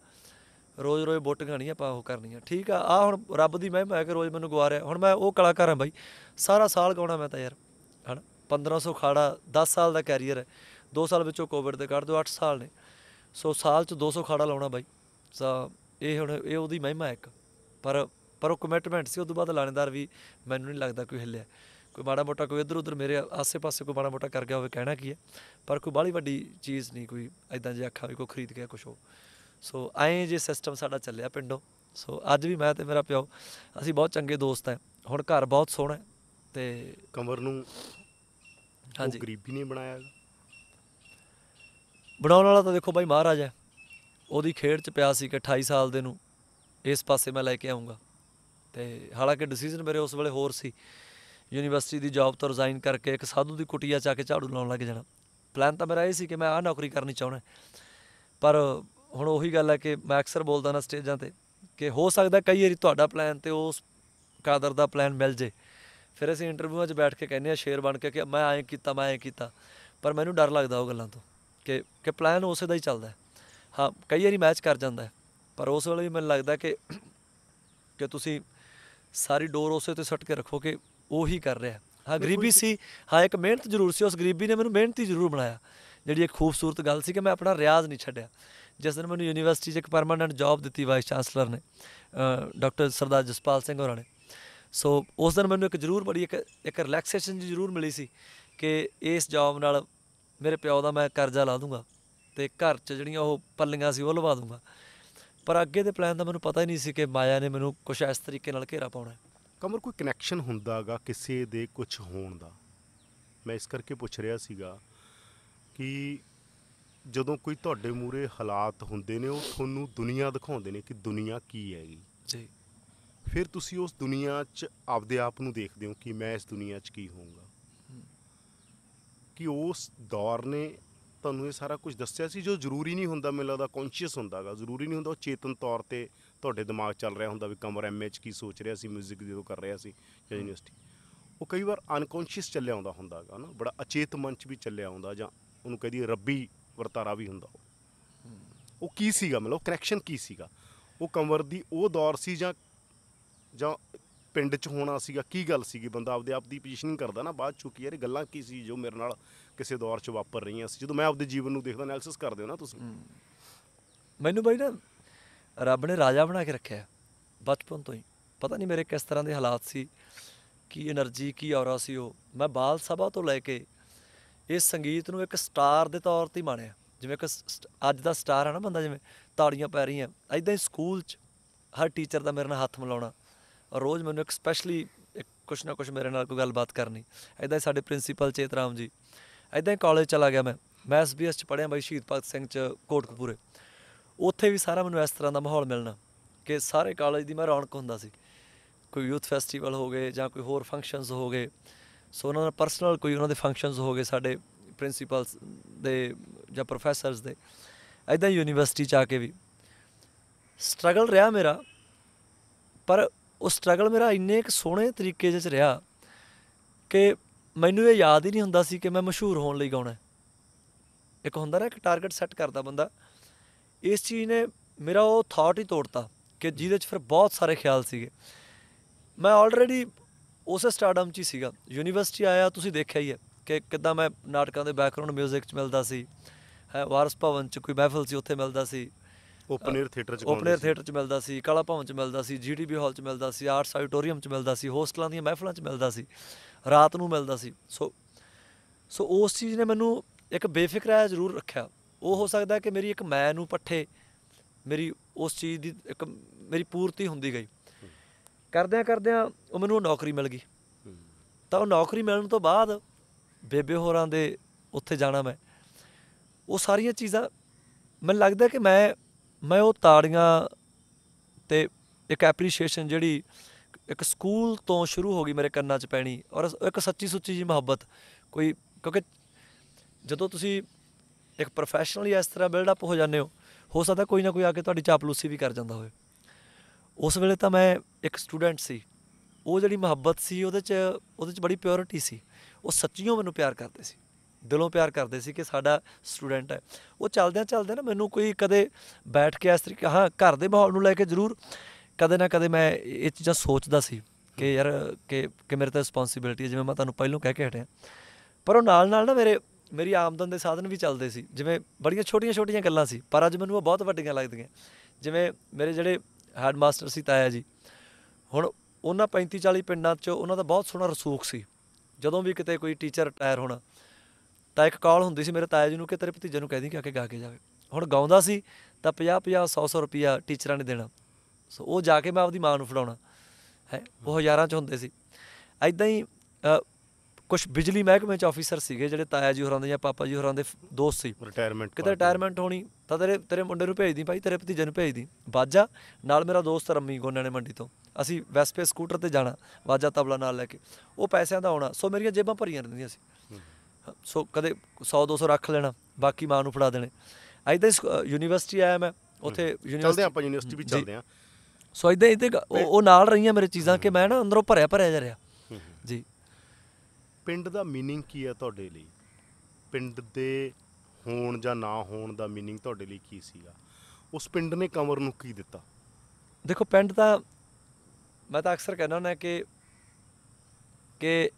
ਰੋਜ਼-ਰੋਜ਼ ਬੁੱਟ ਗਾਣੀ ਆਪਾਂ ਉਹ ਕਰਨੀਆਂ ਠੀਕ ਆ ਆ ਹੁਣ ਰੱਬ ਦੀ ਮਹਿਮਾ ਹੈ ਕਿ ਰੋਜ਼ ਮੈਨੂੰ ਗਵਾ ਹੁਣ ਮੈਂ ਉਹ ਕਲਾਕਾਰ ਹਾਂ ਬਾਈ ਸਾਰਾ ਸਾਲ ਗਾਉਣਾ ਮੈਂ ਤਾਂ ਯਾਰ ਹਣ 1500 ਖਾੜਾ 10 ਸਾਲ ਦਾ ਕੈਰੀਅਰ ਹੈ 2 ਸਾਲ ਵਿੱਚੋਂ ਕੋਵਿਡ ਦੇ ਕੱਢ ਦੋ 8 ਸਾਲ ਨੇ ਸੋ ਸਾਲ ਚ 200 ਖਾੜਾ ਲਾਉਣਾ ਬਾਈ ਸੋ ਇਹ ਹੁਣ ਇਹ ਉਹਦੀ ਮਹਿਮਾ ਇੱਕ ਪਰ ਪਰ ਉਹ ਕਮਿਟਮੈਂਟ ਸੀ ਉਸ ਤੋਂ ਬਾਅਦ ਲਾਣੇਦਾਰ ਵੀ ਮੈਨੂੰ ਨਹੀਂ ਲੱਗਦਾ ਕੋਈ ਹਿੱਲਿਆ ਕੋਈ ਮਾੜਾ ਮੋਟਾ ਕੋਈ ਇਧਰ ਉਧਰ ਮੇਰੇ ਆਸੇ-ਪਾਸੇ ਕੋਈ ਮਾੜਾ ਮੋਟਾ ਕਰ ਗਿਆ ਹੋਵੇ ਕਹਿਣਾ ਕੀ ਹੈ ਪਰ ਕੋਈ ਬਾਹਲੀ ਵੱਡੀ ਚੀਜ਼ ਨਹੀਂ ਕੋਈ ਐਦਾਂ ਜੇ ਅੱਖਾਂ ਵੀ ਕੋਈ ਖਰੀਦ ਗਿਆ ਕੁਛ ਹੋ ਸੋ ਐਂ ਜੇ ਸਿਸਟਮ ਸਾਡਾ ਚੱਲਿਆ ਪਿੰਡੋਂ ਸੋ ਅੱਜ ਵੀ ਮੈਂ ਤੇ ਮੇਰਾ ਪਿਓ ਅਸੀਂ ਬਹੁਤ ਚੰਗੇ ਦੋਸਤ ਆ ਹੁਣ ਘਰ ਬਹੁਤ ਸੋਹਣਾ ਤੇ ਕਮਰ ਨੂੰ ਹਾਂਜੀ ਗਰੀਬੀ ਨਹੀਂ ਬਣਾਇਆ ਬਣਾਉਣ ਵਾਲਾ ਤਾਂ ਦੇਖੋ ਬਾਈ ਮਹਾਰਾਜ ਆ ਉਹਦੀ ਖੇਡ 'ਚ ਪਿਆ ਸੀ ਕਿ 28 ਸਾਲ ਦੇ ਨੂੰ ਇਸ ਪਾਸੇ ਮੈਂ ਲੈ ਕੇ ਆਉਂਗਾ ਤੇ ਹਾਲਾਂਕਿ ਡਿਸੀਜਨ ਮੇਰੇ ਉਸ ਵੇਲੇ ਹੋਰ ਸੀ ਯੂਨੀਵਰਸਿਟੀ ਦੀ ਜੌਬ ਤੋਂ ਰਿਜ਼ਾਈਨ ਕਰਕੇ ਇੱਕ ਸਾਧੂ ਦੀ ਕੁਟੀਆ ਚਾ ਕੇ ਝਾੜੂ ਲਾਉਣ ਲੱਗ ਜਾਣਾ ਪਲਾਨ ਤਾਂ ਮੇਰਾ ਇਹ ਸੀ ਕਿ ਮੈਂ ਆਹ ਨੌਕਰੀ ਕਰਨੀ ਚਾਹਣਾ ਪਰ ਹੁਣ ਉਹੀ ਗੱਲ ਹੈ ਕਿ ਮੈਂ ਅਕਸਰ ਬੋਲਦਾ ਨਾ ਸਟੇਜਾਂ ਤੇ ਕਿ ਹੋ ਸਕਦਾ ਕਈ ਵਾਰੀ ਤੁਹਾਡਾ ਪਲਾਨ ਤੇ ਉਸ ਕਾਦਰ ਦਾ ਪਲਾਨ ਮਿਲ ਜੇ ਫਿਰ ਅਸੀਂ ਇੰਟਰਵਿਊਆਂ 'ਚ ਬੈਠ ਕੇ ਕਹਿੰਦੇ ਆ ਸ਼ੇਰ ਬਣ ਕੇ ਕਿ ਮੈਂ ਐਂ ਕੀਤਾ ਮੈਂ ਐਂ ਕੀਤਾ ਪਰ ਮੈਨੂੰ ਡਰ ਲੱਗਦਾ ਉਹ ਗੱਲਾਂ ਤੋਂ ਕਿ ਕਿ ਪਲਾਨ ਉਸੇ ਦਾ ਹੀ ਚੱਲਦਾ ਹਾਂ ਕਈ ਵਾਰੀ ਮੈਚ ਕਰ ਜਾਂਦਾ ਪਰ ਉਸ ਵੇਲੇ ਵੀ ਮੈਨੂੰ ਲੱਗਦਾ ਕਿ ਕਿ ਤੁਸੀਂ ਸਾਰੀ ਡੋਰ ਉਸੇ ਤੇ ਸੱਟ ਕੇ ਰੱਖੋ ਕਿ ਉਹੀ ਕਰ ਰਿਹਾ ਹਾਂ ਗਰੀਬੀ ਸੀ ਹਾਂ ਇੱਕ ਮਿਹਨਤ ਜ਼ਰੂਰ ਸੀ ਉਸ ਗਰੀਬੀ ਨੇ ਮੈਨੂੰ ਮਿਹਨਤੀ ਜ਼ਰੂਰ ਬਣਾਇਆ ਜਿਹੜੀ ਇੱਕ ਖੂਬਸੂਰਤ ਗੱਲ ਸੀ ਕਿ ਮੈਂ ਆਪਣਾ ਰਿਆਜ਼ ਨਹੀਂ ਛੱਡਿਆ ਜਿਸ ਦਿਨ ਮੈਨੂੰ ਯੂਨੀਵਰਸਿਟੀ 'ਚ ਇੱਕ ਪਰਮਨੈਂਟ ਜੌਬ ਦਿੱਤੀ ਵਾਈਸ ਚਾਂਸਲਰ ਨੇ ਡਾਕਟਰ ਸਰਦਾਰ ਜਸਪਾਲ ਸਿੰਘ ਹੋਰਾਂ ਨੇ ਸੋ ਉਸ ਦਿਨ ਮੈਨੂੰ ਇੱਕ ਜ਼ਰੂਰ ਬੜੀ ਇੱਕ ਇੱਕ ਰਿਲੈਕਸੇਸ਼ਨ ਜੀ ਜ਼ਰੂਰ ਮਿਲੀ ਸੀ ਕਿ ਇਸ ਜੌਬ ਨਾਲ ਮੇਰੇ ਪਿਓ ਦਾ ਮੈਂ ਕਰਜ਼ਾ ਲਾ ਦੂੰਗਾ ਤੇ ਘਰ 'ਚ ਜਿਹੜੀਆਂ ਉਹ ਪੱਲੀਆਂ ਸੀ ਉਹ ਲਵਾ ਦੂੰਗਾ ਪਰ ਅੱਗੇ ਦੇ ਪਲਾਨ ਦਾ ਮੈਨੂੰ ਪਤਾ ਹੀ ਨਹੀਂ ਸੀ ਕਿ ਮਾਇਆ ਨੇ ਮੈਨੂੰ ਕੁਝ ਇਸ ਤਰੀਕੇ ਨਾਲ ਘੇਰਾ ਪਾਉਣਾ ਕਮਰ ਕੋਈ ਕਨੈਕਸ਼ਨ ਹੁੰਦਾਗਾ ਕਿਸੇ ਦੇ ਕੁਝ ਹੋਣ ਦਾ ਮੈਂ ਇਸ ਕਰਕੇ ਪੁੱਛ ਰਿਹਾ ਸੀਗਾ ਕਿ ਜਦੋਂ ਕੋਈ ਤੁਹਾਡੇ ਮੂਰੇ ਹਾਲਾਤ ਹੁੰਦੇ ਨੇ ਉਹ ਤੁਹਾਨੂੰ ਦੁਨੀਆ ਦਿਖਾਉਂਦੇ ਨੇ ਕਿ ਦੁਨੀਆ ਕੀ ਹੈਗੀ ਜੀ ਫਿਰ ਤੁਸੀਂ ਉਸ ਦੁਨੀਆ 'ਚ ਆਪਦੇ ਆਪ ਨੂੰ ਦੇਖਦੇ ਹੋ ਕਿ ਮੈਂ ਇਸ ਦੁਨੀਆ 'ਚ ਕੀ ਹੋਊਂਗਾ ਕਿ ਉਸ ਦੌਰ ਨੇ ਤੁਹਾਨੂੰ ਇਹ ਸਾਰਾ ਕੁਝ ਦੱਸਿਆ ਸੀ ਜੋ ਜ਼ਰੂਰੀ ਨਹੀਂ ਹੁੰਦਾ ਮੈਨੂੰ ਲੱਗਦਾ ਕੌਨਸ਼ੀਅਸ ਹੁੰਦਾਗਾ ਜ਼ਰੂਰੀ ਨਹੀਂ ਹੁੰਦਾ ਉਹ ਚੇਤਨ ਤੌਰ ਤੇ ਤੁਹਾਡੇ ਦਿਮਾਗ ਚੱਲ ਰਿਹਾ ਹੁੰਦਾ ਵੀ ਕਮਰ ਐਮਏ 'ਚ ਕੀ ਸੋਚ ਰਿਹਾ ਸੀ 뮤직 ਜਦੋਂ ਕਰ ਰਿਹਾ ਸੀ ਜਾਂ ਯੂਨੀਵਰਸਿਟੀ ਉਹ ਕਈ ਵਾਰ ਅਨਕੌਨਸ਼ੀਅਸ ਚੱਲਿਆ ਆਉਂਦਾ ਹੁੰਦਾਗਾ ਨਾ ਬੜਾ ਅਚੇਤ ਮਨ 'ਚ ਵੀ ਚੱਲਿਆ ਆਉਂਦਾ ਜਾਂ ਉਹਨੂੰ ਕਹਦੀ ਰੱਬੀ ਵਰਤਾਰਾ ਵੀ ਹੁੰਦਾ ਉਹ ਉਹ ਕੀ ਸੀਗਾ ਮਤਲਬ ਕਨੈਕਸ਼ਨ ਕੀ ਸੀਗਾ ਉਹ ਕੰਵਰ ਦੀ ਉਹ ਦੌਰ ਸੀ ਜਾਂ ਜਾਂ ਪਿੰਡ 'ਚ ਹੋਣਾ ਸੀਗਾ ਕੀ ਗੱਲ ਸੀਗੀ ਬੰਦਾ ਆਪਦੇ ਆਪ ਦੀ ਪੋਜੀਸ਼ਨਿੰਗ ਕਰਦਾ ਨਾ ਬਾਅਦ ਚੁੱਕੀ ਯਾਰ ਇਹ ਗੱਲਾਂ ਕੀ ਸੀ ਜੋ ਮੇਰੇ ਨਾਲ ਕਿਸੇ ਦੌਰ 'ਚ ਵਾਪਰ ਰਹੀਆਂ ਸੀ ਜਦੋਂ ਮੈਂ ਆਪਦੇ ਜੀਵਨ ਨੂੰ ਦੇਖਦਾ ਐਨਾਲਿਸਿਸ ਕਰਦੇ ਹੋ ਨਾ ਤੁਸੀਂ ਮੈਨੂੰ ਬਾਈ ਨਾ ਰੱਬ ਨੇ ਰਾਜਾ ਬਣਾ ਕੇ ਰੱਖਿਆ ਬਚਪਨ ਤੋਂ ਹੀ ਪਤਾ ਨਹੀਂ ਮੇਰੇ ਕਿਸ ਤਰ੍ਹਾਂ ਦੇ ਹਾਲਾਤ ਸੀ ਕੀ એનર્ਜੀ ਕੀ ਔਰਾ ਸੀ ਉਹ ਮੈਂ ਬਾਲ ਸਭਾ ਤੋਂ ਲੈ ਕੇ ਇਸ ਸੰਗੀਤ ਨੂੰ ਇੱਕ ਸਟਾਰ ਦੇ ਤੌਰ ਤੇ ਮਾਣਿਆ ਜਿਵੇਂ ਇੱਕ ਅੱਜ ਦਾ ਸਟਾਰ ਹੈ ਨਾ ਬੰਦਾ ਜਿਵੇਂ ਤਾੜੀਆਂ ਪੈ ਰਹੀਆਂ ਐਦਾਂ ਹੀ ਸਕੂਲ 'ਚ ਹਰ ਟੀਚਰ ਦਾ ਮੇਰੇ ਨਾਲ ਹੱਥ ਮਿਲਾਉਣਾ ਰੋਜ਼ ਮੈਨੂੰ ਇੱਕ ਸਪੈਸ਼ਲੀ ਕੁਛ ਨਾ ਕੁਛ ਮੇਰੇ ਨਾਲ ਕੋਈ ਗੱਲਬਾਤ ਕਰਨੀ ਐਦਾਂ ਹੀ ਸਾਡੇ ਪ੍ਰਿੰਸੀਪਲ ਚੇਤਰਾਮ ਜੀ ਐਦਾਂ ਹੀ ਕਾਲਜ ਚਲਾ ਗਿਆ ਮੈਂ ਮੈਂ ਐਸਬੀਐਸ 'ਚ ਪੜਿਆ ਬਾਈ ਸ਼ਹੀਦ ਭਗਤ ਸਿੰਘ 'ਚ ਕੋਟਕਪੂਰੇ ਉੱਥੇ ਵੀ ਸਾਰਾ ਮੈਨੂੰ ਇਸ ਤਰ੍ਹਾਂ ਦਾ ਮਾਹੌਲ ਮਿਲਣਾ ਕਿ ਸਾਰੇ ਕਾਲਜ ਦੀ ਮੈਂ ਰੌਣਕ ਹੁੰਦਾ ਸੀ ਕੋਈ ਯੂਥ ਫੈਸਟੀਵਲ ਹੋ ਗਏ ਜਾਂ ਕੋਈ ਹੋਰ ਫੰਕਸ਼ਨਸ ਹੋ ਗਏ ਸੋ ਉਹਨਾਂ ਦਾ ਪਰਸਨਲ ਕੋਈ ਉਹਨਾਂ ਦੇ ਫੰਕਸ਼ਨਸ ਹੋ ਗਏ ਸਾਡੇ ਪ੍ਰਿੰਸੀਪਲਸ ਦੇ ਜਾਂ ਪ੍ਰੋਫੈਸਰਸ ਦੇ ਐਦਾਂ ਯੂਨੀਵਰਸਿਟੀ ਚ ਆ ਕੇ ਵੀ ਸਟਰਗਲ ਰਿਹਾ ਮੇਰਾ ਪਰ ਉਹ ਸਟਰਗਲ ਮੇਰਾ ਇੰਨੇ ਇੱਕ ਸੋਹਣੇ ਤਰੀਕੇ ਜਿਹਾ ਚ ਰਿਹਾ ਕਿ ਮੈਨੂੰ ਇਹ ਯਾਦ ਹੀ ਨਹੀਂ ਹੁੰਦਾ ਸੀ ਕਿ ਮੈਂ ਮਸ਼ਹੂਰ ਹੋਣ ਲਈ ਗਾਉਣਾ ਇੱਕ ਹੁੰਦਾ ਨਾ ਇੱਕ ਟਾਰਗੇਟ ਸੈੱਟ ਕਰਦਾ ਬੰਦਾ ਇਸ ਚੀਜ਼ ਨੇ ਮੇਰਾ ਉਹ ਥਾਟ ਹੀ ਤੋੜਤਾ ਕਿ ਜਿਹਦੇ 'ਚ ਫਿਰ ਬਹੁਤ ਸਾਰੇ ਖਿਆਲ ਸੀਗੇ ਮੈਂ ਆਲਰੇਡੀ ਉਸੇ ਸਟਾਰਡਮ 'ਚ ਹੀ ਸੀਗਾ ਯੂਨੀਵਰਸਿਟੀ ਆਇਆ ਤੁਸੀਂ ਦੇਖਿਆ ਹੀ ਹੈ ਕਿ ਕਿੱਦਾਂ ਮੈਂ ਨਾਟਕਾਂ ਦੇ ਬੈਕਗ੍ਰਾਉਂਡ 뮤직 'ਚ ਮਿਲਦਾ ਸੀ ਹੈ ਵਾਰਸ ਭਵਨ 'ਚ ਕੋਈ ਮਹਿਫਲ ਸੀ ਉੱਥੇ ਮਿਲਦਾ ਸੀ ਓਪਨ 에ਅਰ ਥੀਏਟਰ 'ਚ ਓਪਨ 에ਅਰ ਥੀਏਟਰ 'ਚ ਮਿਲਦਾ ਸੀ ਕਲਾ ਭਵਨ 'ਚ ਮਿਲਦਾ ਸੀ ਜੀਡੀਬੀ ਹਾਲ 'ਚ ਮਿਲਦਾ ਸੀ ਆਰਟਸ ਆਡੀਟੋਰੀਅਮ 'ਚ ਮਿਲਦਾ ਸੀ ਹੋਸਟਲਾਂ ਦੀਆਂ ਮਹਿਫਲਾਂ 'ਚ ਮਿਲਦਾ ਸੀ ਰਾਤ ਨੂੰ ਮਿਲਦਾ ਸੀ ਸੋ ਸੋ ਉਸ ਚੀਜ਼ ਨੇ ਮੈਨੂੰ ਇੱਕ ਬੇਫਿਕਰਾ ਜ਼ਰੂਰ ਰੱਖਿਆ ਉਹ ਹੋ ਸਕਦਾ ਕਿ ਮੇਰੀ ਇੱਕ ਮੈਂ ਨੂੰ ਪੱਠੇ ਮੇਰੀ ਉਸ ਚੀਜ਼ ਦੀ ਇੱਕ ਮੇਰੀ ਪੂਰਤੀ ਹੁੰਦੀ ਗਈ ਕਰਦਿਆਂ ਕਰਦਿਆਂ ਉਹ ਮੈਨੂੰ ਨੌਕਰੀ ਮਿਲ ਗਈ ਤਾਂ ਉਹ ਨੌਕਰੀ ਮਿਲਣ ਤੋਂ ਬਾਅਦ ਬੇਬੇ ਹੋਰਾਂ ਦੇ ਉੱਥੇ ਜਾਣਾ ਮੈਂ ਉਹ ਸਾਰੀਆਂ ਚੀਜ਼ਾਂ ਮੈਨੂੰ ਲੱਗਦਾ ਕਿ ਮੈਂ ਮੈਂ ਉਹ ਤਾੜੀਆਂ ਤੇ ਇੱਕ ਐਪਰੀਸ਼ੀਏਸ਼ਨ ਜਿਹੜੀ ਇੱਕ ਸਕੂਲ ਤੋਂ ਸ਼ੁਰੂ ਹੋ ਗਈ ਮੇਰੇ ਕੰਨਾਂ 'ਚ ਪੈਣੀ ਔਰ ਇੱਕ ਸੱਚੀ ਸੁੱਚੀ ਜੀ ਮੁਹੱਬਤ ਕੋਈ ਕਿਉਂਕਿ ਜਦੋਂ ਤੁਸੀਂ ਇੱਕ ਪ੍ਰੋਫੈਸ਼ਨਲੀ ਇਸ ਤਰ੍ਹਾਂ ਬਿਲਡ ਅਪ ਹੋ ਜਾਂਦੇ ਹੋ ਹੋ ਸਕਦਾ ਕੋਈ ਨਾ ਕੋਈ ਆ ਕੇ ਤੁਹਾਡੀ ਚਾਪਲੂਸੀ ਵੀ ਕਰ ਜਾਂਦਾ ਹੋਵੇ ਉਸ ਵੇਲੇ ਤਾਂ ਮੈਂ ਇੱਕ ਸਟੂਡੈਂਟ ਸੀ ਉਹ ਜਿਹੜੀ ਮੁਹੱਬਤ ਸੀ ਉਹਦੇ 'ਚ ਉਹਦੇ 'ਚ ਬੜੀ ਪਿਓਰਿਟੀ ਸੀ ਉਹ ਸੱਚੀਓ ਮੈਨੂੰ ਪਿਆਰ ਕਰਦੇ ਸੀ ਦਿਲੋਂ ਪਿਆਰ ਕਰਦੇ ਸੀ ਕਿ ਸਾਡਾ ਸਟੂਡੈਂਟ ਹੈ ਉਹ ਚੱਲਦਿਆਂ ਚੱਲਦਿਆਂ ਨਾ ਮੈਨੂੰ ਕੋਈ ਕਦੇ ਬੈਠ ਕੇ ਇਸ ਤਰੀਕੇ ਹਾਂ ਘਰ ਦੇ ਮਾਹੌਲ ਨੂੰ ਲੈ ਕੇ ਜ਼ਰੂਰ ਕਦੇ ਨਾ ਕਦੇ ਮੈਂ ਇਹ ਚੀਜ਼ਾਂ ਸੋਚਦਾ ਸੀ ਕਿ ਯਾਰ ਕਿ ਕਿ ਮੇਰੇ ਤੇ ਰਿਸਪੌਂਸਿਬਿਲਟੀ ਹੈ ਜਿਵੇਂ ਮੈਂ ਤੁਹਾਨੂੰ ਪਹਿਲਾਂ ਕਹਿ ਕੇ ਹਟਿਆ ਪਰ ਉਹ ਨਾਲ ਨਾਲ ਨਾ ਮੇਰੇ ਮੇਰੀ ਆਮਦਨ ਦੇ ਸਾਧਨ ਵੀ ਚੱਲਦੇ ਸੀ ਜਿਵੇਂ ਬੜੀਆਂ ਛੋਟੀਆਂ ਛੋਟੀਆਂ ਗੱਲਾਂ ਸੀ ਪਰ ਅੱਜ ਮੈਨੂੰ ਉਹ ਬਹੁਤ ਵੱਡੀਆਂ ਲੱਗਦੀਆਂ ਜਿਵੇਂ ਮੇਰੇ ਜਿਹੜੇ ਹੈਡਮਾਸਟਰ ਮਾਸਟਰ ਸੀ ਤਾਇਆ ਜੀ ਹੁਣ ਉਹਨਾਂ 35 40 ਪਿੰਡਾਂ 'ਚ ਉਹਨਾਂ ਦਾ ਬਹੁਤ ਸੋਹਣਾ ਰਸੂਖ ਸੀ ਜਦੋਂ ਵੀ ਕਿਤੇ ਕੋਈ ਟੀਚਰ ਰਿਟਾਇਰ ਹੋਣਾ ਤਾਂ ਇੱਕ ਕਾਲ ਹੁੰਦੀ ਸੀ ਮੇਰੇ ਤਾਇਆ ਜੀ ਨੂੰ ਕਿ ਤੇਰੇ ਭਤੀਜੇ ਨੂੰ ਕਹਿ ਦੇ ਕਿ ਆ ਕੇ ਗਾ ਕੇ ਜਾਵੇ ਹੁਣ ਗਾਉਂਦਾ ਸੀ ਤਾਂ 50 50 100 100 ਰੁਪਿਆ ਟੀਚਰਾਂ ਨੇ ਦੇਣਾ ਸੋ ਉਹ ਜਾ ਕੇ ਮੈਂ ਆਪਦੀ ਮਾਂ ਨੂੰ ਫੜਾਉਣਾ ਹੈ ਉਹ ਹਜ਼ਾਰਾਂ 'ਚ ਹੁੰਦੇ ਸੀ ਐਦਾਂ ਹੀ ਕੁਝ ਬਿਜਲੀ ਮਹਿਕਮੇ ਚ ਆਫੀਸਰ ਸੀਗੇ ਜਿਹੜੇ ਤਾਇਆ ਜੀ ਹੋਰਾਂ ਦੇ ਜਾਂ ਪਾਪਾ ਜੀ ਹੋਰਾਂ ਦੇ ਦੋਸਤ ਸੀ ਰਿਟਾਇਰਮੈਂਟ ਕਿਤੇ ਰਿਟਾਇਰਮੈਂਟ ਹੋਣੀ ਤਾਂ ਤੇਰੇ ਤੇਰੇ ਮੁੰਡੇ ਨੂੰ ਭੇਜਦੀ ਭਾਈ ਤੇਰੇ ਭਤੀਜੇ ਨੂੰ ਭੇਜਦੀ ਬਾਜਾ ਨਾਲ ਮੇਰਾ ਦੋਸਤ ਰੰਮੀ ਗੋਨਾਂ ਨੇ ਮੰਡੀ ਤੋਂ ਅਸੀਂ ਵੈਸਪੇ ਸਕੂਟਰ ਤੇ ਜਾਣਾ ਬਾਜਾ ਤਬਲਾ ਨਾਲ ਲੈ ਕੇ ਉਹ ਪੈਸਿਆਂ ਦਾ ਆਉਣਾ ਸੋ ਮੇਰੀਆਂ ਜੇਬਾਂ ਭਰੀਆਂ ਰਹਿੰਦੀਆਂ ਸੀ ਸੋ ਕਦੇ 100 200 ਰੱਖ ਲੈਣਾ ਬਾਕੀ ਮਾਂ ਨੂੰ ਫੜਾ ਦੇਣੇ ਐਦਾਂ ਯੂਨੀਵਰਸਿਟੀ ਆਇਆ ਮੈਂ ਯੂਨੀਵਰਸਿਟੀ ਚਲਦੇ ਆਪਾਂ ਯੂਨੀਵਰਸਿਟੀ ਵੀ ਚਲਦੇ ਆ ਸੋ ਇਦਾਂ ਇਦਾਂ ਉਹ ਨਾਲ ਰਹੀਆਂ ਮੇਰੇ ਚੀਜ਼ਾਂ ਕਿ ਮੈਂ ਨਾ ਅੰਦਰੋਂ ਭਰਿਆ ਭਰਿਆ ਜਾ ਰਿਹਾ ਪਿੰਡ ਦਾ मीनिंग ਕੀ ਹੈ ਤੁਹਾਡੇ ਲਈ ਪਿੰਡ ਦੇ ਹੋਣ ਜਾਂ ਨਾ ਹੋਣ ਦਾ मीनिंग ਤੁਹਾਡੇ ਲਈ ਕੀ ਸੀਗਾ ਉਸ ਪਿੰਡ ਨੇ ਕਮਰ ਨੂੰ ਕੀ ਦਿੱਤਾ ਦੇਖੋ ਪਿੰਡ ਦਾ ਮੈਂ ਤਾਂ ਅਕਸਰ ਕਹਿੰਦਾ ਹੁੰਦਾ ਕਿ ਕਿ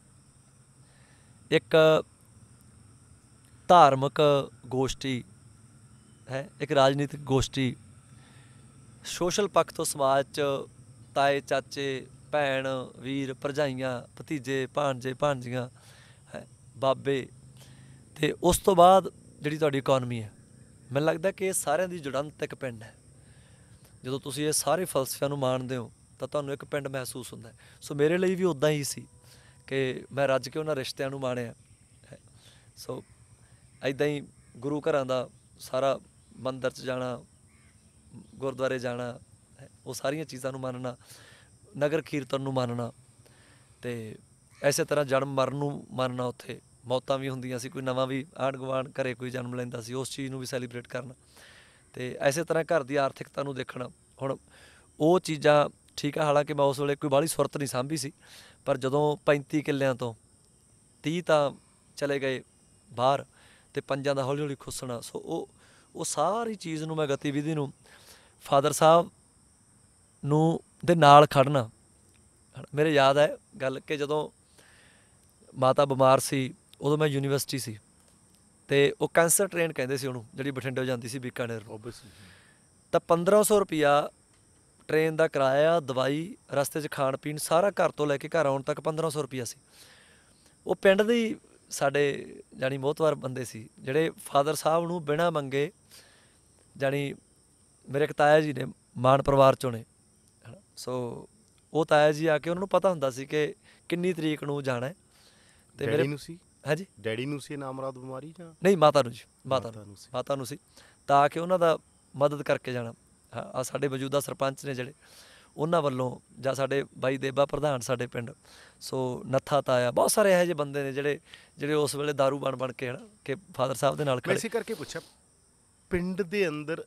ਇੱਕ ਧਾਰਮਿਕ ਗੋਸ਼ਟੀ ਹੈ ਇੱਕ ਰਾਜਨੀਤਿਕ ਗੋਸ਼ਟੀ ਸੋਸ਼ਲ ਪੱਖ ਤੋਂ ਸਮਾਜ ਚ ਤਾਏ ਚਾਚੇ ਭੈਣ ਵੀਰ ਭਰਜਾਈਆਂ ਭਤੀਜੇ ਭਾਂਜੇ ਭਾਂਜੀਆਂ ਬਾਬੇ ਤੇ ਉਸ ਤੋਂ ਬਾਅਦ ਜਿਹੜੀ ਤੁਹਾਡੀ ਇਕਨੋਮੀ ਹੈ ਮੈਨੂੰ ਲੱਗਦਾ ਕਿ ਇਹ ਸਾਰਿਆਂ ਦੀ ਜੁੜੰਤ ਇੱਕ ਪਿੰਡ ਹੈ ਜਦੋਂ ਤੁਸੀਂ ਇਹ ਸਾਰੇ ਫਲਸਫਿਆਂ ਨੂੰ ਮੰਨਦੇ ਹੋ ਤਾਂ ਤੁਹਾਨੂੰ ਇੱਕ ਪਿੰਡ ਮਹਿਸੂਸ ਹੁੰਦਾ ਸੋ ਮੇਰੇ ਲਈ ਵੀ ਉਦਾਂ ਹੀ ਸੀ ਕਿ ਮੈਂ ਰੱਜ ਕੇ ਉਹਨਾਂ ਰਿਸ਼ਤਿਆਂ ਨੂੰ ਮਾਣਿਆ ਸੋ ਐਦਾਂ ਹੀ ਗੁਰੂ ਘਰਾਂ ਦਾ ਸਾਰਾ ਮੰਦਰ 'ਚ ਜਾਣਾ ਗੁਰਦੁਆਰੇ ਜਾਣਾ ਉਹ ਸਾਰੀਆਂ ਚੀਜ਼ਾਂ ਨੂੰ ਮੰਨਣਾ ਨਗਰ ਕੀਰਤਨ ਨੂੰ ਮੰਨਣਾ ਤੇ ਐਸੇ ਤਰ੍ਹਾਂ ਜਨਮ ਮਰਨ ਨੂੰ ਮੰਨਣਾ ਉੱਥੇ ਮੌਤਾਂ ਵੀ ਹੁੰਦੀਆਂ ਸੀ ਕੋਈ ਨਵਾਂ ਵੀ ਆੜ ਗਵਾਨ ਘਰੇ ਕੋਈ ਜਨਮ ਲੈਂਦਾ ਸੀ ਉਸ ਚੀਜ਼ ਨੂੰ ਵੀ ਸੈਲੀਬ੍ਰੇਟ ਕਰਨਾ ਤੇ ਐਸੇ ਤਰ੍ਹਾਂ ਘਰ ਦੀ ਆਰਥਿਕਤਾ ਨੂੰ ਦੇਖਣਾ ਹੁਣ ਉਹ ਚੀਜ਼ਾਂ ਠੀਕ ਆ ਹਾਲਾਂਕਿ ਮੈਂ ਉਸ ਵੇਲੇ ਕੋਈ ਬਾਲੀ ਸੁਰਤ ਨਹੀਂ ਸਾਂਭੀ ਸੀ ਪਰ ਜਦੋਂ 35 ਕਿੱਲਿਆਂ ਤੋਂ 30 ਤਾਂ ਚਲੇ ਗਏ ਬਾਹਰ ਤੇ ਪੰਜਾਂ ਦਾ ਹੌਲੀ ਹੌਲੀ ਖੁੱਸਣਾ ਸੋ ਉਹ ਉਹ ਸਾਰੀ ਚੀਜ਼ ਨੂੰ ਮੈਂ ਗਤੀਵਿਧੀ ਨੂੰ ਫਾਦਰ ਸਾਹਿਬ ਨੂੰ ਦੇ ਨਾਲ ਖੜਨਾ ਮੇਰੇ ਯਾਦ ਹੈ ਗੱਲ ਕਿ ਜਦੋਂ ਮਾਤਾ ਬਿਮਾਰ ਸੀ ਉਦੋਂ ਮੈਂ ਯੂਨੀਵਰਸਿਟੀ ਸੀ ਤੇ ਉਹ ਕੈਂਸਰ ਟ੍ਰੇਨ ਕਹਿੰਦੇ ਸੀ ਉਹਨੂੰ ਜਿਹੜੀ ਬਠਿੰਡੇ ਜਾਂਦੀ ਸੀ ਬੀਕਾਨੇਰ ਤਾਂ 1500 ਰੁਪਿਆ ਟ੍ਰੇਨ ਦਾ ਕਿਰਾਇਆ ਦਵਾਈ ਰਸਤੇ 'ਚ ਖਾਣ ਪੀਣ ਸਾਰਾ ਘਰ ਤੋਂ ਲੈ ਕੇ ਘਰ ਆਉਣ ਤੱਕ 1500 ਰੁਪਿਆ ਸੀ ਉਹ ਪਿੰਡ ਦੇ ਸਾਡੇ ਜਾਨੀ ਮੋਤਵਾਰ ਬੰਦੇ ਸੀ ਜਿਹੜੇ ਫਾਦਰ ਸਾਹਿਬ ਨੂੰ ਬਿਨਾ ਮੰਗੇ ਜਾਨੀ ਮੇਰੇ ਕਤਾਇਆ ਜੀ ਨੇ ਮਾਨ ਪਰਿਵਾਰ ਚੋਂ ਨੇ ਸੋ ਉਹ ਤਾਇਆ ਜੀ ਆ ਕੇ ਉਹਨਾਂ ਨੂੰ ਪਤਾ ਹੁੰਦਾ ਸੀ ਕਿ ਕਿੰਨੀ ਤਰੀਕ ਨੂੰ ਜਾਣਾ ਹੈ ਤੇ ਮੇਰੇ ਨੂੰ ਸੀ ਹਾਂਜੀ ਡੈਡੀ ਨੂੰ ਸੀ ਨਾਮਰਾਦ ਬਿਮਾਰੀ ਜਾਂ ਨਹੀਂ ਮਾਤਾ ਨੂੰ ਜੀ ਮਾਤਾ ਨੂੰ ਸੀ ਮਾਤਾ ਨੂੰ ਸੀ ਤਾਂ ਕਿ ਉਹਨਾਂ ਦਾ ਮਦਦ ਕਰਕੇ ਜਾਣਾ ਆ ਸਾਡੇ ਮੌਜੂਦਾ ਸਰਪੰਚ ਨੇ ਜਿਹੜੇ ਉਹਨਾਂ ਵੱਲੋਂ ਜਾਂ ਸਾਡੇ ਬਾਈ ਦੇਵਾ ਪ੍ਰਧਾਨ ਸਾਡੇ ਪਿੰਡ ਸੋ ਨੱਥਾ ਤਾਇਆ ਬਹੁਤ ਸਾਰੇ ਇਹੋ ਜਿਹੇ ਬੰਦੇ ਨੇ ਜਿਹੜੇ ਜਿਹੜੇ ਉਸ ਵੇਲੇ दारू ਬਣ ਬਣ ਕੇ ਹਨ ਕਿ ਫਾਦਰ ਸਾਹਿਬ ਦੇ ਨਾਲ ਖੜੇ ਇਸੇ ਕਰਕੇ ਪੁੱਛਿਆ ਪਿੰਡ ਦੇ ਅੰਦਰ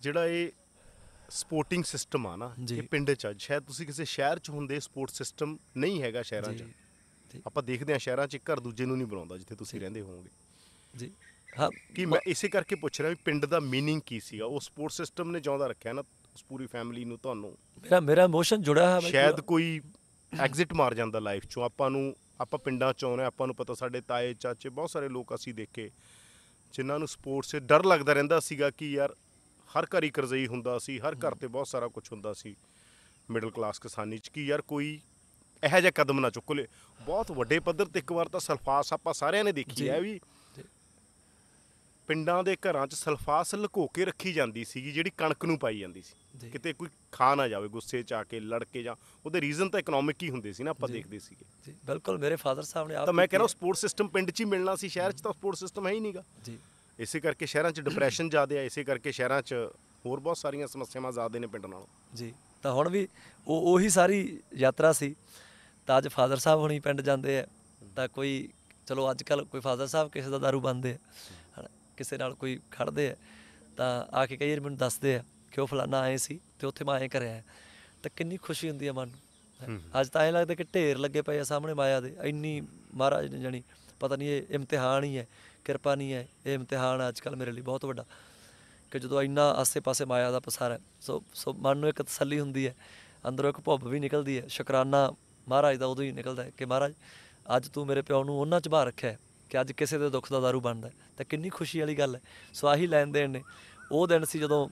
ਜਿਹੜਾ ਇਹ ਸਪੋਰਟਿੰਗ ਸਿਸਟਮ ਆ ਨਾ ਇਹ ਪਿੰਡ ਚ ਆ ਸ਼ਾਇਦ ਤੁਸੀਂ ਕਿਸੇ ਸ਼ਹਿਰ ਚ ਹੁੰਦੇ ਸਪੋਰਟ ਸਿਸਟਮ ਨਹੀਂ ਹੈਗਾ ਸ਼ਹਿਰਾਂ ਚ ਆਪਾਂ ਦੇਖਦੇ ਆ ਸ਼ਹਿਰਾਂ ਚ ਘਰ ਦੂਜੇ ਨੂੰ ਨਹੀਂ ਬੁਲਾਉਂਦਾ ਜਿੱਥੇ ਤੁਸੀਂ ਰਹਿੰਦੇ ਹੋਵੋਗੇ ਜੀ ਹਾਂ ਕਿ ਮੈਂ ਇਸੇ ਕਰਕੇ ਪੁੱਛ ਰਿਹਾ ਵੀ ਪਿੰਡ ਦਾ मीनिंग ਕੀ ਸੀਗਾ ਉਹ ਸਪੋਰਟ ਸਿਸਟਮ ਨੇ ਜਿਉਂਦਾ ਰੱਖਿਆ ਨਾ ਉਸ ਪੂਰੀ ਫੈਮਿਲੀ ਨੂੰ ਤੁਹਾਨੂੰ ਮੇਰਾ ਮੇਰਾ ਇਮੋਸ਼ਨ ਹੋਇਆ ਹੈ ਸ਼ਾਇਦ ਕੋਈ ਐਗਜ਼ਿਟ ਮਾਰ ਜਾਂਦਾ ਲਾਈਫ ਚੋਂ ਆਪਾਂ ਨੂੰ ਆਪਾਂ ਪਿੰਡਾਂ ਚੋਂ ਆਉਨੇ ਆਪਾਂ ਨੂੰ ਪਤਾ ਸਾਡੇ ਤਾਏ ਚਾਚੇ ਬਹੁਤ ਸਾਰੇ ਲੋਕ ਅਸੀਂ ਦੇਖੇ ਜਿਨ੍ਹਾਂ ਨੂੰ ਸਪੋਰਟਸ 'ਚ ਡਰ ਲੱਗਦਾ ਰਹਿੰਦਾ ਸੀਗਾ ਕਿ ਯਾਰ ਹਰ ਘਰ ਹੀ ਕਰਜ਼ਈ ਹੁੰਦਾ ਸੀ ਹਰ ਘਰ ਤੇ ਬਹੁਤ ਸਾਰਾ ਕੁਝ ਹੁੰਦਾ ਸੀ ਮਿਡਲ ਕਲਾਸ ਕਿਸਾਨੀ ਚ ਕੀ ਯਾਰ ਕੋਈ ਇਹੋ ਜਿਹਾ ਕਦਮ ਨਾ ਚੁੱਕ ਲੇ ਬਹੁਤ ਵੱਡੇ ਪੱਧਰ ਤੇ ਇੱਕ ਵਾਰ ਤਾਂ ਸਲਫਾਸ ਆਪਾਂ ਸਾਰਿਆਂ ਨੇ ਦੇਖੀ ਹੈ ਵੀ ਪਿੰਡਾਂ ਦੇ ਘਰਾਂ 'ਚ ਸਲਫਾਸ ਲੁਕੋ ਕੇ ਰੱਖੀ ਜਾਂਦੀ ਸੀ ਜਿਹੜੀ ਕਣਕ ਨੂੰ ਪਾਈ ਜਾਂਦੀ ਸੀ ਕਿਤੇ ਕੋਈ ਖਾ ਨਾ ਜਾਵੇ ਗੁੱਸੇ 'ਚ ਆ ਕੇ ਲੜ ਕੇ ਜਾਂ ਉਹਦੇ ਰੀਜ਼ਨ ਤਾਂ ਇਕਨੋਮਿਕ ਹੀ ਹੁੰਦੇ ਸੀ ਨਾ ਆਪਾਂ ਦੇਖਦੇ ਸੀਗੇ ਜੀ ਬਿਲਕੁਲ ਮੇਰੇ ਫਾਦਰ ਸਾਹਿਬ ਨੇ ਆਪ ਤਾਂ ਮੈਂ ਕਹਿੰਦਾ ਸਪੋਰਟ ਸਿਸਟਮ ਪਿੰਡ 'ਚ ਹੀ ਮਿਲਣਾ ਸੀ ਸ਼ਹਿਰ 'ਚ ਤਾਂ ਸਪੋਰਟ ਸਿਸਟਮ ਹੈ ਹੀ ਨਹੀਂਗਾ ਜੀ ਇਸੇ ਕਰਕੇ ਸ਼ਹਿਰਾਂ 'ਚ ਡਿਪਰੈਸ਼ਨ ਜ਼ਿਆਦਾ ਹੈ ਇਸੇ ਕਰਕੇ ਸ਼ਹਿਰਾਂ 'ਚ ਹੋਰ ਬਹੁਤ ਸਾਰੀਆਂ ਸਮੱਸਿਆਵਾਂ ਜ਼ਿਆਦਾ ਨੇ ਪਿੰਡ ਨਾਲੋਂ ਜੀ ਤਾਂ ਹੁਣ ਵੀ ਉਹ ਉਹੀ ਸਾਰੀ ਯਾਤਰਾ ਸੀ ਤਾਂ ਅੱਜ ਫਾਦਰ ਸਾਹਿਬ ਹੁਣੀ ਪਿੰਡ ਜਾਂਦੇ ਆ ਤਾਂ ਕੋਈ ਚਲੋ ਅੱਜ ਕੱਲ ਕੋਈ ਫਾਦਰ ਸਾਹਿਬ ਕਿਸੇ ਦਾ दारू ਬੰਦੇ ਆ ਕਿਸੇ ਨਾਲ ਕੋਈ ਖੜਦੇ ਆ ਤਾਂ ਆ ਕੇ ਕਈ ਵਾਰ ਮੈਨੂੰ ਦੱਸਦੇ ਆ ਕਿ ਉਹ ਫਲਾਣਾ ਆਏ ਸੀ ਤੇ ਉੱਥੇ ਮੈਂ ਆਏ ਕਰਿਆ ਤਾਂ ਕਿੰਨੀ ਖੁਸ਼ੀ ਹੁੰਦੀ ਆ ਮਨ ਨੂੰ ਅੱਜ ਤਾਂ ਐ ਲੱਗਦਾ ਕਿ ਢੇਰ ਲੱਗੇ ਪਏ ਆ ਸਾਹਮਣੇ ਮਾਇਆ ਦੇ ਇੰਨੀ ਮਹਾਰਾਜ ਨੇ ਜਾਨੀ ਪਤਾ ਨਹੀਂ ਇਹ ਇਮਤਿਹਾਨ ਹੀ ਹੈ ਕਿਰਪਾ ਨਹੀਂ ਹੈ ਇਹ ਇਮਤਿਹਾਨ ਹੈ ਅੱਜ ਕੱਲ ਮੇਰੇ ਲਈ ਬਹੁਤ ਵੱਡਾ ਕਿ ਜਦੋਂ ਇੰਨਾ ਆਸੇ-ਪਾਸੇ ਮਾਇਆ ਦਾ ਪਸਾਰ ਹੈ ਸੋ ਸੋ ਮਨ ਨੂੰ ਇੱਕ ਤਸੱਲੀ ਹੁੰਦੀ ਹੈ ਅੰਦਰੋਂ ਇੱਕ ਭੁੱਬ ਵੀ ਨਿਕਲਦੀ ਹੈ ਸ਼ੁਕਰਾਨਾ ਮਹਾਰਾਜ ਦਾ ਉਦੋਂ ਹੀ ਨਿਕਲਦਾ ਹੈ ਕਿ ਮਹਾਰਾਜ ਅੱਜ ਤੂੰ ਮੇਰੇ ਪਿਓ ਨੂੰ ਉਹਨਾਂ ਚ ਬਾ ਰੱਖਿਆ ਕਿ ਅੱਜ ਕਿਸੇ ਦੇ ਦੁੱਖ ਦਾ ਦਾਰੂ ਬਣਦਾ ਤਾਂ ਕਿੰਨੀ ਖੁਸ਼ੀ ਵਾਲੀ ਗੱਲ ਹੈ ਸੋ ਆਹੀ ਲੈਣ ਦੇਣ ਨੇ ਉਹ ਦਿਨ ਸੀ ਜਦੋਂ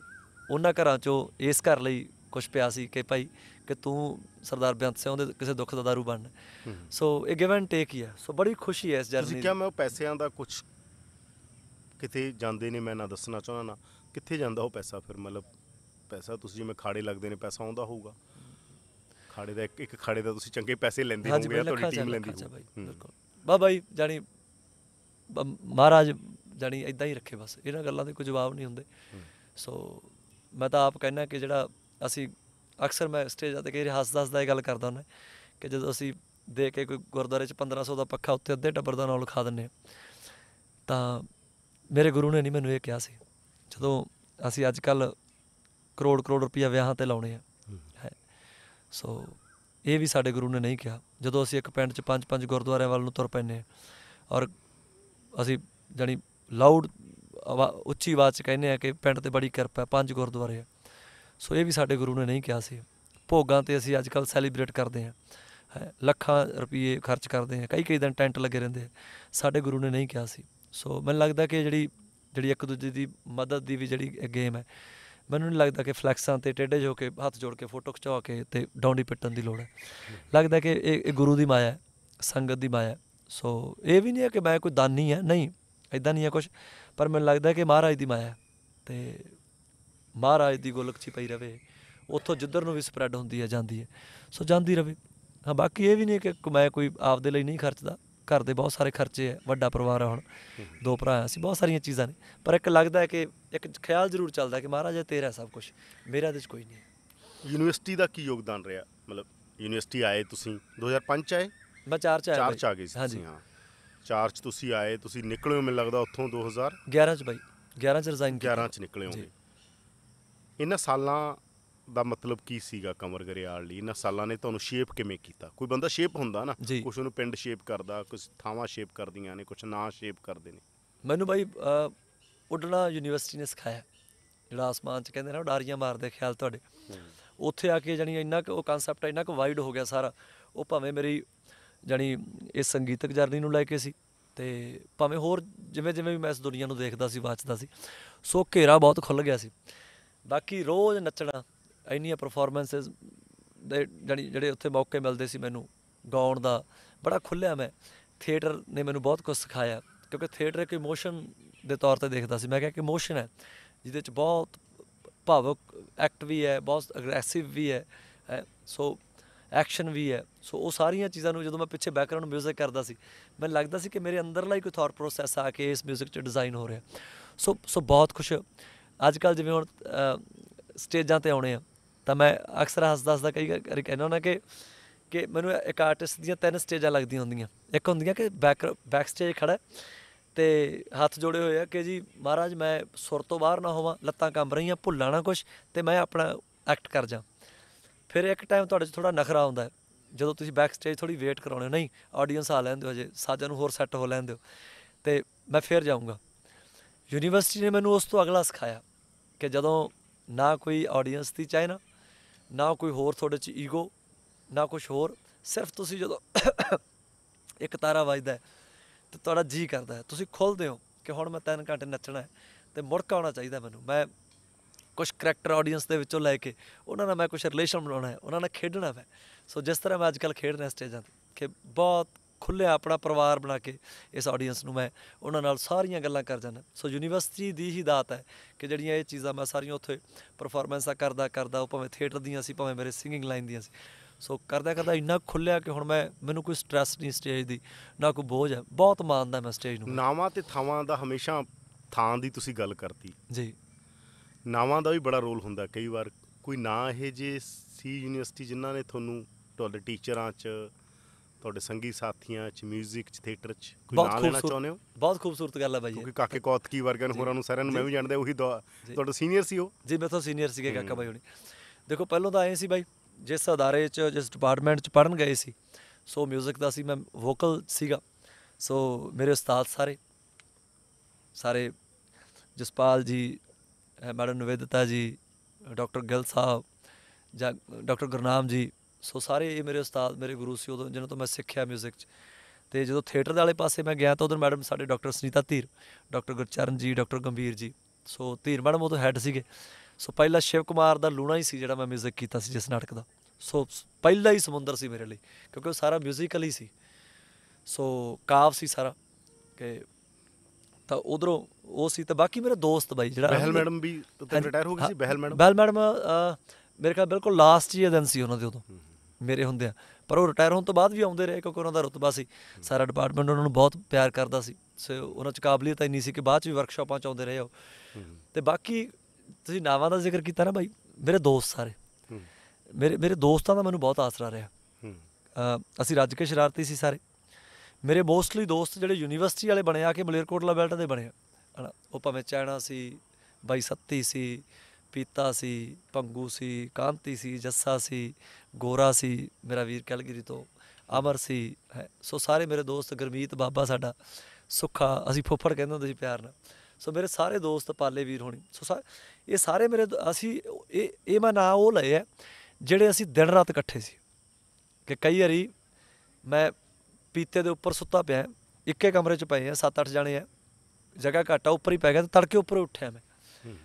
ਉਹਨਾਂ ਘਰਾਂ ਚੋਂ ਇਸ ਘਰ ਲਈ ਕੁਝ ਪਿਆ ਸੀ ਕਿ ਭਾਈ ਕਿ ਤੂੰ ਸਰਦਾਰ ਬਿਆੰਤ ਸਿੰਘ ਦੇ ਕਿਸੇ ਦੁੱਖ ਦਾ ਦਾਰੂ ਬਣਨਾ ਸੋ ਇਹ ਗਿਵ ਐਂਡ ਟੇਕ ਹੀ ਹੈ ਸੋ ਬੜੀ ਖੁਸ਼ੀ ਹੈ ਇਸ ਜਰਨੀ ਤੁਸੀਂ ਕਿਹਾ ਮੈਂ ਉਹ ਪੈਸਿਆਂ ਦਾ ਕੁਝ ਕਿਤੇ ਜਾਂਦੇ ਨੇ ਮੈਂ ਨਾ ਦੱਸਣਾ ਚਾਹੁੰਦਾ ਨਾ ਕਿੱਥੇ ਜਾਂਦਾ ਉਹ ਪੈਸਾ ਫਿਰ ਮਤਲਬ ਪੈਸਾ ਤੁਸੀਂ ਜਿਵੇਂ ਖਾੜੇ ਲੱਗਦੇ ਨੇ ਪੈਸਾ ਆਉਂਦਾ ਹੋਊਗਾ ਖਾੜੇ ਦਾ ਇੱਕ ਇੱਕ ਖਾੜੇ ਦਾ ਤੁਸੀਂ ਚੰਗੇ ਪੈਸੇ ਲੈਂਦੇ ਹੋਗੇ ਤੁਹਾਡੀ ਟੀਮ ਲੈਂਦੀ ਹੋਊਗੀ ਬਿਲਕੁਲ ਬਾ ਬਾਈ ਜਾਨੀ ਮਹਾਰਾਜ ਜਾਨੀ ਇਦਾਂ ਹੀ ਰੱਖੇ ਬਸ ਇਹਨਾਂ ਗੱਲਾਂ ਦੇ ਕੋਈ ਜਵਾਬ ਨਹੀਂ ਹੁੰਦੇ ਸੋ ਮੈਂ ਤਾਂ ਆਪ ਕਹਿਣਾ ਕਿ ਜਿਹੜਾ ਅਸੀਂ ਅਕਸਰ ਮੈਂ ਆ ਤੇ ਕਈ ਹੱਸ ਦੱਸਦਾ ਇਹ ਗੱਲ ਕਰਦਾ ਹੁੰਦਾ ਕਿ ਜਦੋਂ ਅਸੀਂ ਦੇ ਕੇ ਕੋਈ ਗੁਰਦਾਰੇ ਚ 1500 ਦਾ ਪੱਖਾ ਉੱਤੇ ਅੱਧੇ ਟੱਬਰ ਦਾ ਨਾਲ ਖਾ ਦਿੰਨੇ ਤਾਂ ਮੇਰੇ ਗੁਰੂ ਨੇ ਨਹੀਂ ਮੈਨੂੰ ਇਹ ਕਿਹਾ ਸੀ ਜਦੋਂ ਅਸੀਂ ਅੱਜ ਕੱਲ ਕਰੋੜ ਕਰੋੜ ਰੁਪਈਆ ਵਿਆਹਾਂ ਤੇ ਲਾਉਣੇ ਆ ਸੋ ਇਹ ਵੀ ਸਾਡੇ ਗੁਰੂ ਨੇ ਨਹੀਂ ਕਿਹਾ ਜਦੋਂ ਅਸੀਂ ਇੱਕ ਪਿੰਡ 'ਚ ਪੰਜ ਪੰਜ ਗੁਰਦੁਆਰਿਆਂ ਵੱਲ ਨੂੰ ਤੁਰ ਪੈਨੇ ਆ ਔਰ ਅਸੀਂ ਜਾਨੀ ਲਾਊਡ ਉੱਚੀ ਆਵਾਜ਼ 'ਚ ਕਹਿੰਨੇ ਆ ਕਿ ਪਿੰਡ ਤੇ ਬੜੀ ਕਿਰਪਾ ਪੰਜ ਗੁਰਦੁਆਰੇ ਆ ਸੋ ਇਹ ਵੀ ਸਾਡੇ ਗੁਰੂ ਨੇ ਨਹੀਂ ਕਿਹਾ ਸੀ ਭੋਗਾਂ ਤੇ ਅਸੀਂ ਅੱਜ ਕੱਲ ਸੈਲੀਬ੍ਰੇਟ ਕਰਦੇ ਆ ਲੱਖਾਂ ਰੁਪਏ ਖਰਚ ਕਰਦੇ ਆ ਕਈ ਕਈ ਦਿਨ ਟੈਂਟ ਲੱਗੇ ਰਹਿੰਦੇ ਸਾਡੇ ਗੁਰੂ ਨੇ ਨਹੀਂ ਕਿਹਾ ਸੀ ਸੋ ਮੈਨੂੰ ਲੱਗਦਾ ਕਿ ਜਿਹੜੀ ਜਿਹੜੀ ਇੱਕ ਦੂਜੇ ਦੀ ਮਦਦ ਦੀ ਵੀ ਜਿਹੜੀ ਗੇਮ ਹੈ ਮੈਨੂੰ ਨਹੀਂ ਲੱਗਦਾ ਕਿ ਫਲੈਕਸਾਂ ਤੇ ਟੇਡੇ ਹੋ ਕੇ ਹੱਥ ਜੋੜ ਕੇ ਫੋਟੋ ਖਿਚਾ ਕੇ ਤੇ ਡੌਂਡੀ ਪਿੱਟਣ ਦੀ ਲੋੜ ਹੈ ਲੱਗਦਾ ਕਿ ਇਹ ਗੁਰੂ ਦੀ ਮਾਇਆ ਹੈ ਸੰਗਤ ਦੀ ਮਾਇਆ ਸੋ ਇਹ ਵੀ ਨਹੀਂ ਹੈ ਕਿ ਮੈਂ ਕੋਈ ਦਾਨੀ ਹੈ ਨਹੀਂ ਐਦਾਂ ਨਹੀਂ ਹੈ ਕੁਝ ਪਰ ਮੈਨੂੰ ਲੱਗਦਾ ਕਿ ਮਹਾਰਾਜ ਦੀ ਮਾਇਆ ਤੇ ਮਹਾਰਾਜ ਦੀ ਗੋਲਕਚੀ ਪਈ ਰਵੇ ਉੱਥੋਂ ਜਿੱਧਰ ਨੂੰ ਵੀ ਸਪਰੈਡ ਹੁੰਦੀ ਹੈ ਜਾਂਦੀ ਹੈ ਸੋ ਜਾਂਦੀ ਰਵੇ ਹਾਂ ਬਾਕੀ ਇਹ ਵੀ ਨਹੀਂ ਕਿ ਮੈਂ ਕੋਈ ਆਪਦੇ ਲਈ ਨਹੀਂ ਖਰਚਦਾ ਘਰ ਦੇ ਬਹੁਤ ਸਾਰੇ ਖਰਚੇ ਆ ਵੱਡਾ ਪਰਿਵਾਰ ਆ ਹੁਣ ਦੋ ਭਰਾ ਆ ਅਸੀਂ ਬਹੁਤ ਸਾਰੀਆਂ ਚੀਜ਼ਾਂ ਨੇ ਪਰ ਇੱਕ ਲੱਗਦਾ ਹੈ ਕਿ ਇੱਕ ਖਿਆਲ ਜ਼ਰੂਰ ਚੱਲਦਾ ਕਿ ਮਹਾਰਾਜ ਤੇਰਾ ਸਭ ਕੁਝ ਮੇਰਾ ਤੇ ਕੋਈ ਨਹੀਂ ਯੂਨੀਵਰਸਿਟੀ ਦਾ ਕੀ ਯੋਗਦਾਨ ਰਿਹਾ ਮਤਲਬ ਯੂਨੀਵਰਸਿਟੀ ਆਏ ਤੁਸੀਂ 2005 ਚ ਆਏ ਮੈਂ 4 ਚ ਆਇਆ 4 ਚ ਆ ਗਏ ਸੀ ਹਾਂਜੀ ਹਾਂ 4 ਚ ਤੁਸੀਂ ਆਏ ਤੁਸੀਂ ਨਿਕਲੇ ਹੋ ਮੈਨੂੰ ਲੱਗਦਾ ਉੱਥੋਂ 2011 ਚ ਬਾਈ 11 ਚ ਰਿਜ਼ਾਈਨ ਕੀਤਾ 11 ਚ ਨਿਕਲੇ ਹੋਗੇ ਇਹਨਾਂ ਸਾਲਾਂ ਦਾ ਮਤਲਬ ਕੀ ਸੀਗਾ ਕਮਰ ਗਰੇਵਾਲ ਲਈ ਇਹਨਾਂ ਸਾਲਾਂ ਨੇ ਤੁਹਾਨੂੰ ਸ਼ੇਪ ਕਿਵੇਂ ਕੀਤਾ ਕੋਈ ਬੰਦਾ ਸ਼ੇਪ ਹੁੰਦਾ ਨਾ ਕੁਝ ਉਹਨੂੰ ਪਿੰਡ ਸ਼ੇਪ ਕਰਦਾ ਕੁਝ ਥਾਵਾਂ ਸ਼ੇਪ ਕਰਦੀਆਂ ਨੇ ਕੁਝ ਨਾਂ ਸ਼ੇਪ ਕਰਦੇ ਨੇ ਮੈਨੂੰ ਬਾਈ ਉਡਣਾ ਉੱਡਣਾ ਯੂਨੀਵਰਸਿਟੀ ਨੇ ਸਿਖਾਇਆ ਜਿਹੜਾ ਆਸਮਾਨ 'ਚ ਕਹਿੰਦੇ ਨਾ ਉਡਾਰੀਆਂ ਮਾਰਦੇ ਖਿਆਲ ਤੁਹਾਡੇ ਉੱਥੇ ਆ ਕੇ ਜਾਨੀ ਇੰਨਾ ਕੁ ਉਹ ਕਨਸੈਪਟ ਇੰਨਾ ਕੁ ਵਾਈਡ ਹੋ ਗਿਆ ਸਾਰਾ ਉਹ ਭਾਵੇਂ ਮੇਰੀ ਜਾਨੀ ਇਸ ਸੰਗੀਤਕ ਜਰਨੀ ਨੂੰ ਲੈ ਕੇ ਸੀ ਤੇ ਭਾਵੇਂ ਹੋਰ ਜਿਵੇਂ ਜਿਵੇਂ ਵੀ ਮੈਂ ਇਸ ਦੁਨੀਆ ਨੂੰ ਦੇਖਦਾ ਸੀ ਵਾਚਦਾ ਸੀ ਸੋ ਘੇਰਾ ਬਹੁਤ ਖੁੱਲ ਗਿਆ ਸੀ ਬਾਕੀ ਰੋਜ਼ ਨੱਚਣਾ ਇੰਨੀਆਂ ਪਰਫਾਰਮੈਂਸਸ ਦੇ ਜਿਹੜੇ ਉੱਥੇ ਮੌਕੇ ਮਿਲਦੇ ਸੀ ਮੈਨੂੰ ਗਾਉਣ ਦਾ ਬੜਾ ਖੁੱਲਿਆ ਮੈਂ ਥੀਏਟਰ ਨੇ ਮੈਨੂੰ ਬਹੁਤ ਕੁਝ ਸਿਖਾਇਆ ਕਿਉਂਕਿ ਥੀਏਟਰ ਇੱਕ ਇਮੋਸ਼ਨ ਦੇ ਤੌਰ ਤੇ ਦੇਖਦਾ ਸੀ ਮੈਂ ਕਿਹਾ ਕਿ ਇਮੋਸ਼ਨ ਹੈ ਜਿਹਦੇ ਚ ਬਹੁਤ ਭਾਵਕ ਐਕਟ ਵੀ ਹੈ ਬਹੁਤ ਅਗਰੈਸਿਵ ਵੀ ਹੈ ਸੋ ਐਕਸ਼ਨ ਵੀ ਹੈ ਸੋ ਉਹ ਸਾਰੀਆਂ ਚੀਜ਼ਾਂ ਨੂੰ ਜਦੋਂ ਮੈਂ ਪਿੱਛੇ ਬੈਕਗ੍ਰਾਉਂਡ 뮤직 ਕਰਦਾ ਸੀ ਮੈਨੂੰ ਲੱਗਦਾ ਸੀ ਕਿ ਮੇਰੇ ਅੰਦਰਲਾ ਹੀ ਕੋਈ ਥੌਟ ਪ੍ਰੋਸੈਸ ਆ ਕੇ ਇਸ 뮤직 'ਚ ਡਿਜ਼ਾਈਨ ਹੋ ਰਿਹਾ ਸੋ ਸੋ ਬਹੁਤ ਖੁਸ਼ ਅੱਜ ਕੱਲ ਜਿਵੇਂ ਹੁਣ ਸਟੇਜਾਂ ਤੇ ਆਉਣੇ ਆ ਤਾਂ ਮੈਂ ਅਕਸਰ ਹੱਸਦਾ ਹੱਸਦਾ ਕਈ ਵਾਰ ਕਹਿੰਦਾ ਹਾਂ ਕਿ ਕਿ ਮੈਨੂੰ ਇੱਕ ਆਰਟਿਸਟ ਦੀਆਂ ਤਿੰਨ ਸਟੇਜਾਂ ਲੱਗਦੀਆਂ ਹੁੰਦੀਆਂ ਇੱਕ ਹੁੰਦੀਆਂ ਕਿ ਬੈਕ ਬੈਕ ਸਟੇਜ ਖੜਾ ਤੇ ਹੱਥ ਜੋੜੇ ਹੋਏ ਆ ਕਿ ਜੀ ਮਹਾਰਾਜ ਮੈਂ ਸੁਰ ਤੋਂ ਬਾਹਰ ਨਾ ਹੋਵਾਂ ਲੱਤਾਂ ਕੰਬ ਰਹੀਆਂ ਭੁੱਲਾਂ ਨਾ ਕੁਝ ਤੇ ਮੈਂ ਆਪਣਾ ਐਕਟ ਕਰ ਜਾ ਫਿਰ ਇੱਕ ਟਾਈਮ ਤੁਹਾਡੇ 'ਚ ਥੋੜਾ ਨਖਰਾ ਆਉਂਦਾ ਹੈ ਜਦੋਂ ਤੁਸੀਂ ਬੈਕ ਸਟੇਜ ਥੋੜੀ ਵੇਟ ਕਰਾਉਣੇ ਨਹੀਂ ਆਡੀਅנס ਆ ਲੈਂਦੇ ਹੋ ਹਜੇ ਸਾਜਾਂ ਨੂੰ ਹੋਰ ਸੈੱਟ ਹੋ ਲੈਂਦੇ ਹੋ ਤੇ ਮੈਂ ਫੇਰ ਜਾਊਂਗਾ ਯੂਨੀਵਰਸਿਟੀ ਨੇ ਮੈਨੂੰ ਉਸ ਤੋਂ ਅਗਲਾ ਸਿਖਾਇਆ ਕਿ ਜਦੋਂ ਨਾ ਕੋਈ ਆਡੀਅנס ਦੀ ਚਾਹੇ ਨਾ ਨਾ ਕੋਈ ਹੋਰ ਤੁਹਾਡੇ 'ਚ ਈਗੋ ਨਾ ਕੁਝ ਹੋਰ ਸਿਰਫ ਤੁਸੀਂ ਜਦੋਂ ਇੱਕ ਤਾਰਾ ਵੱਜਦਾ ਹੈ ਤੇ ਤੁਹਾਡਾ ਜੀ ਕਰਦਾ ਹੈ ਤੁਸੀਂ ਖੁੱਲਦੇ ਹੋ ਕਿ ਹੁਣ ਮੈਂ 3 ਘੰਟੇ ਨੱਚਣਾ ਹੈ ਤੇ ਮੁੜ ਕੇ ਆਉਣਾ ਚਾਹੀਦਾ ਮੈਨੂੰ ਮੈਂ ਕੁਝ ਕਰੈਕਟਰ ਆਡੀਅנס ਦੇ ਵਿੱਚੋਂ ਲੈ ਕੇ ਉਹਨਾਂ ਨਾਲ ਮੈਂ ਕੁਝ ਰਿਲੇਸ਼ਨ ਬਣਾਉਣਾ ਹੈ ਉਹਨਾਂ ਨਾਲ ਖੇਡਣਾ ਹੈ ਸੋ ਜਿਸ ਤਰ੍ਹਾਂ ਮੈਂ ਅੱਜਕੱਲ ਖੇਡ ਰਿਹਾ ਸਟੇਜਾਂ ਤੇ ਕਿ ਬਹੁਤ ਖੁੱਲਿਆ ਆਪਣਾ ਪਰਿਵਾਰ ਬਣਾ ਕੇ ਇਸ ਆਡੀਅנס ਨੂੰ ਮੈਂ ਉਹਨਾਂ ਨਾਲ ਸਾਰੀਆਂ ਗੱਲਾਂ ਕਰ ਜਾਂਦਾ ਸੋ ਯੂਨੀਵਰਸਿਟੀ ਦੀ ਹੀ ਦਾਤ ਹੈ ਕਿ ਜਿਹੜੀਆਂ ਇਹ ਚੀਜ਼ਾਂ ਮੈਂ ਸਾਰੀਆਂ ਉੱਥੇ ਪਰਫਾਰਮੈਂਸਾਂ ਕਰਦਾ ਕਰਦਾ ਉਹ ਭਾਵੇਂ ਥੀਏਟਰ ਦੀਆਂ ਸੀ ਭਾਵੇਂ ਮੇਰੇ ਸਿੰਗਿੰਗ ਲਾਈਨ ਦੀਆਂ ਸੀ ਸੋ ਕਰਦਾ ਕਰਦਾ ਇੰਨਾ ਖੁੱਲਿਆ ਕਿ ਹੁਣ ਮੈਂ ਮੈਨੂੰ ਕੋਈ ਸਟ्रेस ਨਹੀਂ ਸਟੇਜ ਦੀ ਨਾ ਕੋਈ ਬੋਝ ਹੈ ਬਹੁਤ ਮਾਣਦਾ ਮੈਂ ਸਟੇਜ ਨੂੰ ਨਾਵਾਂ ਤੇ ਥਾਵਾਂ ਦਾ ਹਮੇਸ਼ਾ ਥਾਂ ਦੀ ਤੁਸੀਂ ਗੱਲ ਕਰਤੀ ਜੀ ਨਾਵਾਂ ਦਾ ਵੀ ਬੜਾ ਰੋਲ ਹੁੰਦਾ ਕਈ ਵਾਰ ਕੋਈ ਨਾ ਇਹ ਜੇ ਸੀ ਯੂਨੀਵਰਸਿਟੀ ਜਿਨ੍ਹਾਂ ਨੇ ਤੁਹਾਨੂੰ ਤੁਹਾਡੇ ਟੀਚਰਾਂ 'ਚ ਤੁਹਾਡੇ ਸੰਗੀ ਸਾਥੀਆਂ ਚ 뮤직 ਚ ਥੀਏਟਰ ਚ ਕੋਈ ਨਾਮ ਲੈਣਾ ਚਾਹੁੰਦੇ ਹੋ ਬਹੁਤ ਖੂਬਸੂਰਤ ਗੱਲ ਹੈ ਬਾਈ ਕਿਉਂਕਿ ਕਾਕੇ ਕੌਤਕੀ ਵਰਗਿਆਂ ਨੂੰ ਹੋਰਾਂ ਨੂੰ ਸਾਰਿਆਂ ਨੂੰ ਮੈਂ ਵੀ ਜਾਣਦਾ ਉਹੀ ਤੁਹਾਡਾ ਸੀਨੀਅਰ ਸੀ ਉਹ ਜੀ ਮੈਂ ਤਾਂ ਸੀਨੀਅਰ ਸੀਗੇ ਕਾਕਾ ਬਾਈ ਹੁਣੀ ਦੇਖੋ ਪਹਿਲਾਂ ਤਾਂ ਆਏ ਸੀ ਬਾਈ ਜਿਸ ਅਦਾਰੇ ਚ ਜਿਸ ਡਿਪਾਰਟਮੈਂਟ ਚ ਪੜਨ ਗਏ ਸੀ ਸੋ 뮤직 ਦਾ ਸੀ ਮੈਂ ਵੋਕਲ ਸੀਗਾ ਸੋ ਮੇਰੇ ਉਸਤਾਦ ਸਾਰੇ ਸਾਰੇ ਜਸਪਾਲ ਜੀ ਮੈਡਮ ਨਵੇਦਤਾ ਜੀ ਡਾਕਟਰ ਗਿੱਲ ਸਾਹਿਬ ਜਾਂ ਡਾਕਟਰ ਗੁਰਨਾਮ ਜੀ ਸੋ ਸਾਰੇ ਇਹ ਮੇਰੇ ਉਸਤਾਦ ਮੇਰੇ ਗੁਰੂ ਸੀ ਉਦੋਂ ਜਿਨ੍ਹਾਂ ਤੋਂ ਮੈਂ ਸਿੱਖਿਆ 뮤직 'ਚ ਤੇ ਜਦੋਂ ਥੀਏਟਰ ਦੇ ਵਾਲੇ ਪਾਸੇ ਮੈਂ ਗਿਆ ਤਾਂ ਉਧਰ ਮੈਡਮ ਸਾਡੇ doctor Sunita Dhir doctor Gurcharan ji doctor ਗੰਭੀਰ ਜੀ ਸੋ ਧੀਰ ਮੈਡਮ ਉਦੋਂ ਹੈੱਡ ਸੀਗੇ ਸੋ ਪਹਿਲਾ ਸ਼ਿਵ ਕੁਮਾਰ ਦਾ ਲੂਣਾ ਹੀ ਸੀ ਜਿਹੜਾ ਮੈਂ 뮤직 ਕੀਤਾ ਸੀ ਜਿਸ ਨਾਟਕ ਦਾ ਸੋ ਪਹਿਲਾ ਹੀ ਸਮੁੰਦਰ ਸੀ ਮੇਰੇ ਲਈ ਕਿਉਂਕਿ ਉਹ ਸਾਰਾ 뮤지컬 ਹੀ ਸੀ ਸੋ ਕਾਫ ਸੀ ਸਾਰਾ ਕਿ ਤਾਂ ਉਧਰੋਂ ਉਹ ਸੀ ਤੇ ਬਾਕੀ ਮੇਰੇ ਦੋਸਤ ਬਾਈ ਜਿਹੜਾ ਬਹਿਲ ਮੈਡਮ ਵੀ ਰਿਟਾਇਰ ਹੋ ਗਈ ਸੀ ਬਹਿਲ ਮੈਡਮ ਬਹਿਲ ਮੈਡਮ ਮੇਰੇ ਖਿਆਲ ਬਿਲਕੁਲ ਲਾਸਟ ਈਅਰ ਦਿਨ ਸੀ ਉਹਨਾਂ ਦੇ ਉਦੋਂ ਮੇਰੇ ਹੁੰਦੇ ਆ ਪਰ ਉਹ ਰਿਟਾਇਰ ਹੋਣ ਤੋਂ ਬਾਅਦ ਵੀ ਆਉਂਦੇ ਰਹੇ ਕਿਉਂਕਿ ਉਹਨਾਂ ਦਾ ਰਤਬਾ ਸੀ ਸਾਰਾ ਡਿਪਾਰਟਮੈਂਟ ਉਹਨਾਂ ਨੂੰ ਬਹੁਤ ਪਿਆਰ ਕਰਦਾ ਸੀ ਸੋ ਉਹਨਾਂ 'ਚ ਕਾਬਲੀਅਤ ਇੰਨੀ ਸੀ ਕਿ ਬਾਅਦ 'ਚ ਵੀ ਵਰਕਸ਼ਾਪਾਂ 'ਚ ਆਉਂਦੇ ਰਹੇ ਉਹ ਤੇ ਬਾਕੀ ਤੁਸੀਂ ਨਾਵਾਂ ਦਾ ਜ਼ਿਕਰ ਕੀਤਾ ਨਾ ਭਾਈ ਮੇਰੇ ਦੋਸਤ ਸਾਰੇ ਮੇਰੇ ਮੇਰੇ ਦੋਸਤਾਂ ਦਾ ਮੈਨੂੰ ਬਹੁਤ ਆਸਰਾ ਰਿਹਾ ਅਸੀਂ ਰੱਜ ਕੇ ਸ਼ਰਾਰਤੀ ਸੀ ਸਾਰੇ ਮੇਰੇ ਮੋਸਟਲੀ ਦੋਸਤ ਜਿਹੜੇ ਯੂਨੀਵਰਸਿਟੀ ਵਾਲੇ ਬਣੇ ਆ ਕੇ ਮਲੇਰਕੋਟਲਾ ਬੈਲਟ ਦੇ ਬਣੇ ਉਹ ਭਾਵੇਂ ਚੈਣਾ ਸੀ ਬਾਈ ਸੱਤੀ ਸੀ ਪੀਤਾ ਸੀ ਪੰਗੂ ਸੀ ਕਾਂਤੀ ਸੀ ਜੱਸਾ ਸੀ ਗੋਰਾ ਸੀ ਮੇਰਾ ਵੀਰ ਕੈਲਗਰੀ ਤੋਂ ਅਮਰ ਸੀ ਸੋ ਸਾਰੇ ਮੇਰੇ ਦੋਸਤ ਗਰਮੀਤ ਬਾਬਾ ਸਾਡਾ ਸੁੱਖਾ ਅਸੀਂ ਫੁੱਫੜ ਕਹਿੰਦੇ ਹੁੰਦੇ ਸੀ ਪਿਆਰ ਨਾਲ ਸੋ ਮੇਰੇ ਸਾਰੇ ਦੋਸਤ ਪਾਲੇ ਵੀਰ ਹੋਣੀ ਸੋ ਇਹ ਸਾਰੇ ਮੇਰੇ ਅਸੀਂ ਇਹ ਇਹ ਮੈਂ ਨਾਂ ਉਹ ਲਏ ਆ ਜਿਹੜੇ ਅਸੀਂ ਦਿਨ ਰਾਤ ਇਕੱਠੇ ਸੀ ਕਿ ਕਈ ਵਾਰੀ ਮੈਂ ਪੀਤੇ ਦੇ ਉੱਪਰ ਸੁੱਤਾ ਪਿਆ ਇੱਕੇ ਕਮਰੇ 'ਚ ਪਏ ਆ 7-8 ਜਣੇ ਆ ਜਗ੍ਹਾ ਘਾਟਾ ਉੱਪਰ ਹੀ ਪੈ ਗਿਆ ਤੇ ਤੜਕੇ ਉੱਪਰ ਉੱਠਿਆ ਮੈਂ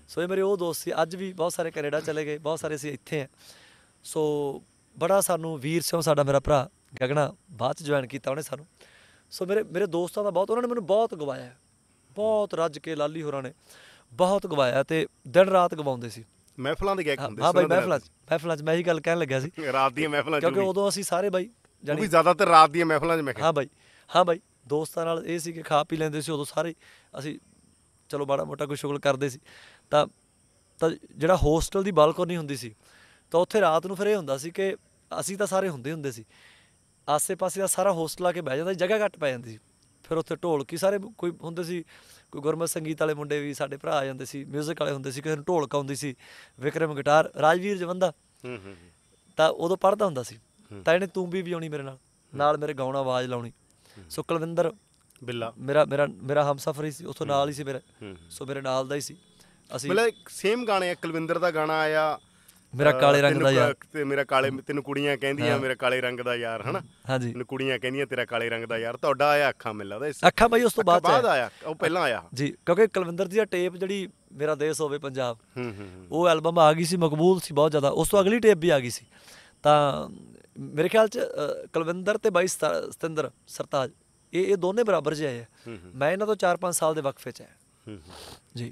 ਸੋ ਇਹ ਮੇਰੇ ਉਹ ਦੋਸਤ ਸੀ ਅੱਜ ਵੀ ਬਹੁਤ ਸਾਰੇ ਕੈਨੇਡਾ ਚਲੇ ਗਏ ਬਹੁਤ ਸਾਰੇ ਸੀ ਇੱਥੇ ਆ ਸੋ ਬੜਾ ਸਾਨੂੰ ਵੀਰ ਸਿੰਘ ਸਾਡਾ ਮੇਰਾ ਭਰਾ ਗਗਨਾ ਬਾਅਦ ਚ ਜੁਆਇਨ ਕੀਤਾ ਉਹਨੇ ਸਾਨੂੰ ਸੋ ਮੇਰੇ ਮੇਰੇ ਦੋਸਤਾਂ ਦਾ ਬਹੁਤ ਉਹਨਾਂ ਨੇ ਮੈਨੂੰ ਬਹੁਤ ਗਵਾਇਆ ਬਹੁਤ ਰੱਜ ਕੇ ਲਾਲੀ ਹੋਰਾਂ ਨੇ ਬਹੁਤ ਗਵਾਇਆ ਤੇ ਦਿਨ ਰਾਤ ਗਵਾਉਂਦੇ ਸੀ ਮਹਿਫਲਾਂ ਦੇ ਗਏ ਹੁੰਦੇ ਸੀ ਹਾਂ ਬਾਈ ਮਹਿਫਲਾਂ ਮਹਿਫਲਾਂ 'ਚ ਮੈਂ ਹੀ ਗੱਲ ਕਹਿਣ ਲੱਗਾ ਸੀ ਰਾਤ ਦੀਆਂ ਮਹਿਫਲਾਂ 'ਚ ਕਿਉਂਕਿ ਉਦੋਂ ਅਸੀਂ ਸਾਰੇ ਬਾਈ ਜਾਨੀ ਵੀ ਜ਼ਿਆਦਾਤਰ ਰਾਤ ਦੀਆਂ ਮਹਿਫਲਾਂ 'ਚ ਮੈਂ ਹਾਂ ਬਾਈ ਹਾਂ ਬਾਈ ਦੋਸਤਾਂ ਨਾਲ ਇਹ ਸੀ ਕਿ ਖਾ ਪੀ ਲੈਂਦੇ ਸੀ ਉਦੋਂ ਸਾਰੇ ਅਸੀਂ ਚਲੋ ਬੜਾ ਮੋਟਾ ਕੋਈ ਸ਼ੁਗਲ ਕਰਦੇ ਸੀ ਤਾਂ ਤਾਂ ਜਿਹੜਾ ਹੋਸਟਲ ਦੀ ਬਾਲਕੋਨੀ ਹੁੰਦੀ ਸੀ ਤਾਂ ਉੱਥੇ ਰਾਤ ਨੂੰ ਫਿਰ ਇਹ ਹੁੰਦਾ ਸੀ ਕਿ ਅਸੀਂ ਤਾਂ ਸਾਰੇ ਹੁੰਦੇ ਹੁੰਦੇ ਸੀ ਆਸੇ-ਪਾਸੇ ਦਾ ਸਾਰਾ ਹੋਸਟਲ ਆ ਕੇ ਬਹਿ ਜਾਂਦਾ ਜਗ੍ਹਾ ਘੱਟ ਪੈ ਜਾਂਦੀ ਸੀ ਫਿਰ ਉੱਥੇ ਢੋਲਕੀ ਸਾਰੇ ਕੋਈ ਹੁੰਦੇ ਸੀ ਕੋਈ ਗੁਰਮਤ ਸੰਗੀਤ ਵਾਲੇ ਮੁੰਡੇ ਵੀ ਸਾਡੇ ਭਰਾ ਆ ਜਾਂਦੇ ਸੀ 뮤직 ਵਾਲੇ ਹੁੰਦੇ ਸੀ ਕਿਸੇ ਨੂੰ ਢੋਲਕ ਆਉਂਦੀ ਸੀ ਵਿਕਰਮ ਗਿਟਾਰ ਰਾਜਵੀਰ ਜਵੰਦਾ ਹੂੰ ਹੂੰ ਤਾਂ ਉਦੋਂ ਪੜਦਾ ਹੁੰਦਾ ਸੀ ਤਾਂ ਇਹਨੇ ਤੂੰ ਵੀ ਵਜਾਉਣੀ ਮੇਰੇ ਨਾਲ ਨਾਲ ਮੇਰੇ ਗਾਉਣਾ ਆਵਾਜ਼ ਲਾਉਣੀ ਸੁਖਲਵਿੰਦਰ ਬਿੱਲਾ ਮੇਰਾ ਮੇਰਾ ਮੇਰਾ ਹਮਸਫਰ ਹੀ ਸੀ ਉਥੋਂ ਨਾਲ ਹੀ ਸੀ ਮੇਰਾ ਸੋ ਮੇਰੇ ਨਾਲ ਦਾ ਹੀ ਸੀ ਅਸੀਂ ਮਤਲਬ ਸੇਮ ਗਾਣੇ ਆ ਕੁਲਵਿੰਦਰ ਦਾ ਗਾਣਾ ਆਇਆ ਮੇਰਾ ਕਾਲੇ ਰੰਗ ਦਾ ਯਾਰ ਤੇ ਮੇਰਾ ਕਾਲੇ ਤੈਨੂੰ ਕੁੜੀਆਂ ਕਹਿੰਦੀਆਂ ਮੇਰਾ ਕਾਲੇ ਰੰਗ ਦਾ ਯਾਰ ਹਨਾ ਹਾਂਜੀ ਤੈਨੂੰ ਕੁੜੀਆਂ ਕਹਿੰਦੀਆਂ ਤੇਰਾ ਕਾਲੇ ਰੰਗ ਦਾ ਯਾਰ ਤੁਹਾਡਾ ਆਇਆ ਅੱਖਾਂ ਮਿਲਦਾ ਲਾਦਾ ਅੱਖਾਂ ਬਈ ਉਸ ਤੋਂ ਬਾਅਦ ਬਾਅਦ ਆਇਆ ਉਹ ਪਹਿਲਾਂ ਆਇਆ ਜੀ ਕਿਉਂਕਿ ਕੁਲਵਿੰਦਰ ਦੀ ਟੇਪ ਜਿਹੜੀ ਮੇਰਾ ਦੇਸ਼ ਹੋਵੇ ਪੰਜਾਬ ਉਹ ਐਲਬਮ ਆ ਗਈ ਸੀ ਮਕਬੂਲ ਸੀ ਬਹੁਤ ਜ਼ਿਆਦਾ ਉਸ ਤੋਂ ਅਗਲੀ ਟੇਪ ਵੀ ਆ ਗਈ ਸੀ ਤਾਂ ਮੇਰੇ ਖਿਆਲ ਚ ਕੁਲਵਿੰਦਰ ਤੇ ਬਾਈ ਸਤਿੰਦਰ ਸਰਤਾਜ ਇਹ ਇਹ ਦੋਨੇ ਬਰਾਬਰ ਜਿਹੇ ਆ ਮੈਂ ਇਹਨਾਂ ਤੋਂ 4-5 ਸਾਲ ਦੇ ਵਕਫੇ 'ਚ ਆ ਜੀ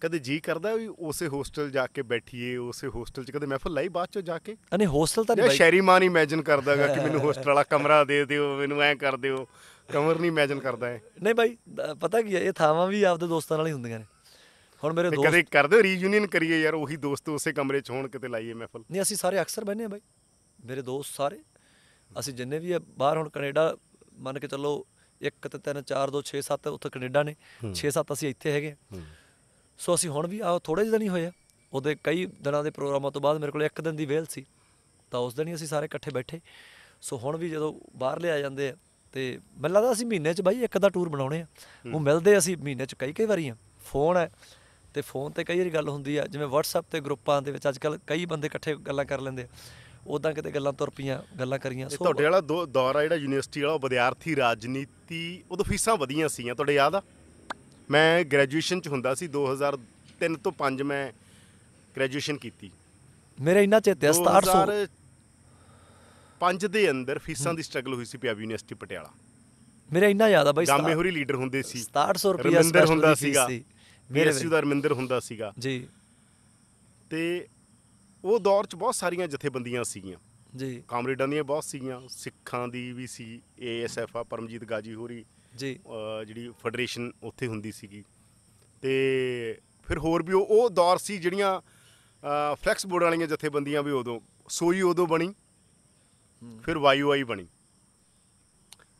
ਕਦੇ ਜੀ ਕਰਦਾ ਵੀ ਉਸੇ ਹੋਸਟਲ ਜਾ ਕੇ ਬੈਠੀਏ ਉਸੇ ਹੋਸਟਲ 'ਚ ਕਦੇ ਮਹਿਫਲ ਲਾਈ ਬਾਅਦ ਚ ਜਾ ਕੇ ਅਨੇ ਹੋਸਟਲ ਤਾਂ ਨਹੀਂ ਸ਼ਹਿਰੀ ਮਾਨ ਇਮੇਜਿਨ ਕਰਦਾਗਾ ਕਿ ਮੈਨੂੰ ਹੋਸਟਲ ਵਾਲਾ ਕਮਰਾ ਦੇ ਦਿਓ ਮੈਨੂੰ ਐ ਕਰ ਦਿਓ ਕਮਰ ਨਹੀਂ ਇਮੇਜਿਨ ਕਰਦਾ ਹੈ ਨਹੀਂ ਬਾਈ ਪਤਾ ਕੀ ਹੈ ਇਹ ਥਾਵਾਂ ਵੀ ਆਪਦੇ ਦੋਸਤਾਂ ਨਾਲ ਹੀ ਹੁੰਦੀਆਂ ਨੇ ਹੁਣ ਮੇਰੇ ਦੋਸਤ ਕਦੇ ਕਰਦੇ ਰੀਯੂਨੀਅਨ ਕਰੀਏ ਯਾਰ ਉਹੀ ਦੋਸਤ ਉਸੇ ਕਮਰੇ 'ਚ ਹੋਣ ਕਿਤੇ ਲਾਈਏ ਮਹਿਫਲ ਨਹੀਂ ਅਸੀਂ ਸਾਰੇ ਅਕਸਰ ਬੰਨੇ ਆ ਬਾਈ ਮੇਰੇ ਦੋਸਤ ਸਾਰੇ ਅਸੀਂ ਜਿੰਨੇ ਵੀ ਆ ਬਾਹਰ ਹੁਣ ਕੈਨੇਡਾ ਮੰਨ ਕੇ ਚੱਲੋ 1 ਤੇ 3 4 2 6 7 ਉੱਥੇ ਕੈਨੇਡਾ ਨੇ 6 7 ਅਸੀਂ ਇੱਥੇ ਹੈਗੇ ਸੋ ਅਸੀਂ ਹੁਣ ਵੀ ਆ ਥੋੜੇ ਜਿਹਾ ਨਹੀਂ ਹੋਇਆ ਉਹਦੇ ਕਈ ਦਿਨਾਂ ਦੇ ਪ੍ਰੋਗਰਾਮਾਂ ਤੋਂ ਬਾਅਦ ਮੇਰੇ ਕੋਲ ਇੱਕ ਦਿਨ ਦੀ ਵੇਲ ਸੀ ਤਾਂ ਉਸ ਦਿਨ ਹੀ ਅਸੀਂ ਸਾਰੇ ਇਕੱਠੇ ਬੈਠੇ ਸੋ ਹੁਣ ਵੀ ਜਦੋਂ ਬਾਹਰ ਲਿਆ ਜਾਂਦੇ ਆ ਤੇ ਮੈਨੂੰ ਲੱਗਦਾ ਅਸੀਂ ਮਹੀਨੇ 'ਚ ਬਾਈ ਇੱਕ ਦਾ ਟੂਰ ਬਣਾਉਣੇ ਆ ਉਹ ਮਿਲਦੇ ਅਸੀਂ ਮਹੀਨੇ 'ਚ ਕਈ ਕਈ ਵਾਰੀ ਆ ਫੋਨ ਹੈ ਤੇ ਫੋਨ ਤੇ ਕਈ ਵਾਰੀ ਗੱਲ ਹੁੰਦੀ ਆ ਜਿਵੇਂ WhatsApp ਤੇ ਗਰੁੱਪਾਂ ਦੇ ਵਿੱਚ ਅੱਜ ਕੱਲ ਕਈ ਬੰਦੇ ਇਕੱਠੇ ਗੱਲਾਂ ਕਰ ਲੈਂਦੇ ਆ ਉਦਾਂ ਕਿਤੇ ਗੱਲਾਂ ਤੁਰ ਪਈਆਂ ਗੱਲਾਂ ਕਰੀਆਂ ਸੋ ਤੁਹਾਡੇ ਵਾਲਾ ਦੌਰ ਆ ਜਿਹੜਾ ਯੂਨੀਵਰਸਿਟੀ ਵਾਲਾ ਵਿਦਿਆਰਥੀ ਰਾਜਨੀਤੀ ਉਦੋਂ ਫੀਸਾਂ ਵਧੀਆਂ ਸੀਆਂ ਤੁਹਾਡੇ ਯਾਦ ਆ ਮੈਂ ਗ੍ਰੈਜੂਏਸ਼ਨ ਚ ਹੁੰਦਾ ਸੀ 2003 ਤੋਂ 5 ਮੈਂ ਗ੍ਰੈਜੂਏਸ਼ਨ ਕੀਤੀ ਮੇਰੇ ਇੰਨਾ ਚੇਤੇ 1700 ਪੰਜ ਦੇ ਅੰਦਰ ਫੀਸਾਂ ਦੀ ਸਟਰਗਲ ਹੋਈ ਸੀ ਪਿਆਬ ਯੂਨੀਵਰਸਿਟੀ ਪਟਿਆਲਾ ਮੇਰੇ ਇੰਨਾ ਯਾਦ ਆ ਬਾਈ ਗਾਮੇ ਹੋਰੀ ਲੀਡਰ ਹੁੰਦੇ ਸੀ 6700 ਰੁਪਏ ਸਪੈਸ਼ਲ ਹੁੰਦਾ ਸੀਗਾ ਮੇਰੇ ਸੀ ਦਾ ਰਮਿੰਦਰ ਹੁੰਦਾ ਸੀਗਾ ਜੀ ਤੇ ਉਹ ਦੌਰ 'ਚ ਬਹੁਤ ਸਾਰੀਆਂ ਜਥੇਬੰਦੀਆਂ ਸੀਗੀਆਂ ਜੀ ਕਾਮਰੇਡਾਂ ਦੀਆਂ ਬਹੁਤ ਸੀਗੀਆਂ ਸਿੱਖਾਂ ਦੀ ਵੀ ਸੀ ਏਐਸਐਫ ਆ ਪਰਮਜੀਤ ਗਾਜੀ ਹੋਰੀ ਜੀ ਜਿਹੜੀ ਫੈਡਰੇਸ਼ਨ ਉੱਥੇ ਹੁੰਦੀ ਸੀਗੀ ਤੇ ਫਿਰ ਹੋਰ ਵੀ ਉਹ ਦੌਰ ਸੀ ਜਿਹੜੀਆਂ ਫਲੈਕਸ ਬੋਰਡ ਵਾਲੀਆਂ ਜਥੇਬੰਦੀਆਂ ਵੀ ਉਦੋਂ ਸੋਈ ਉਦੋਂ ਬਣੀ ਫਿਰ ਵਾਈਓਆਈ ਬਣੀ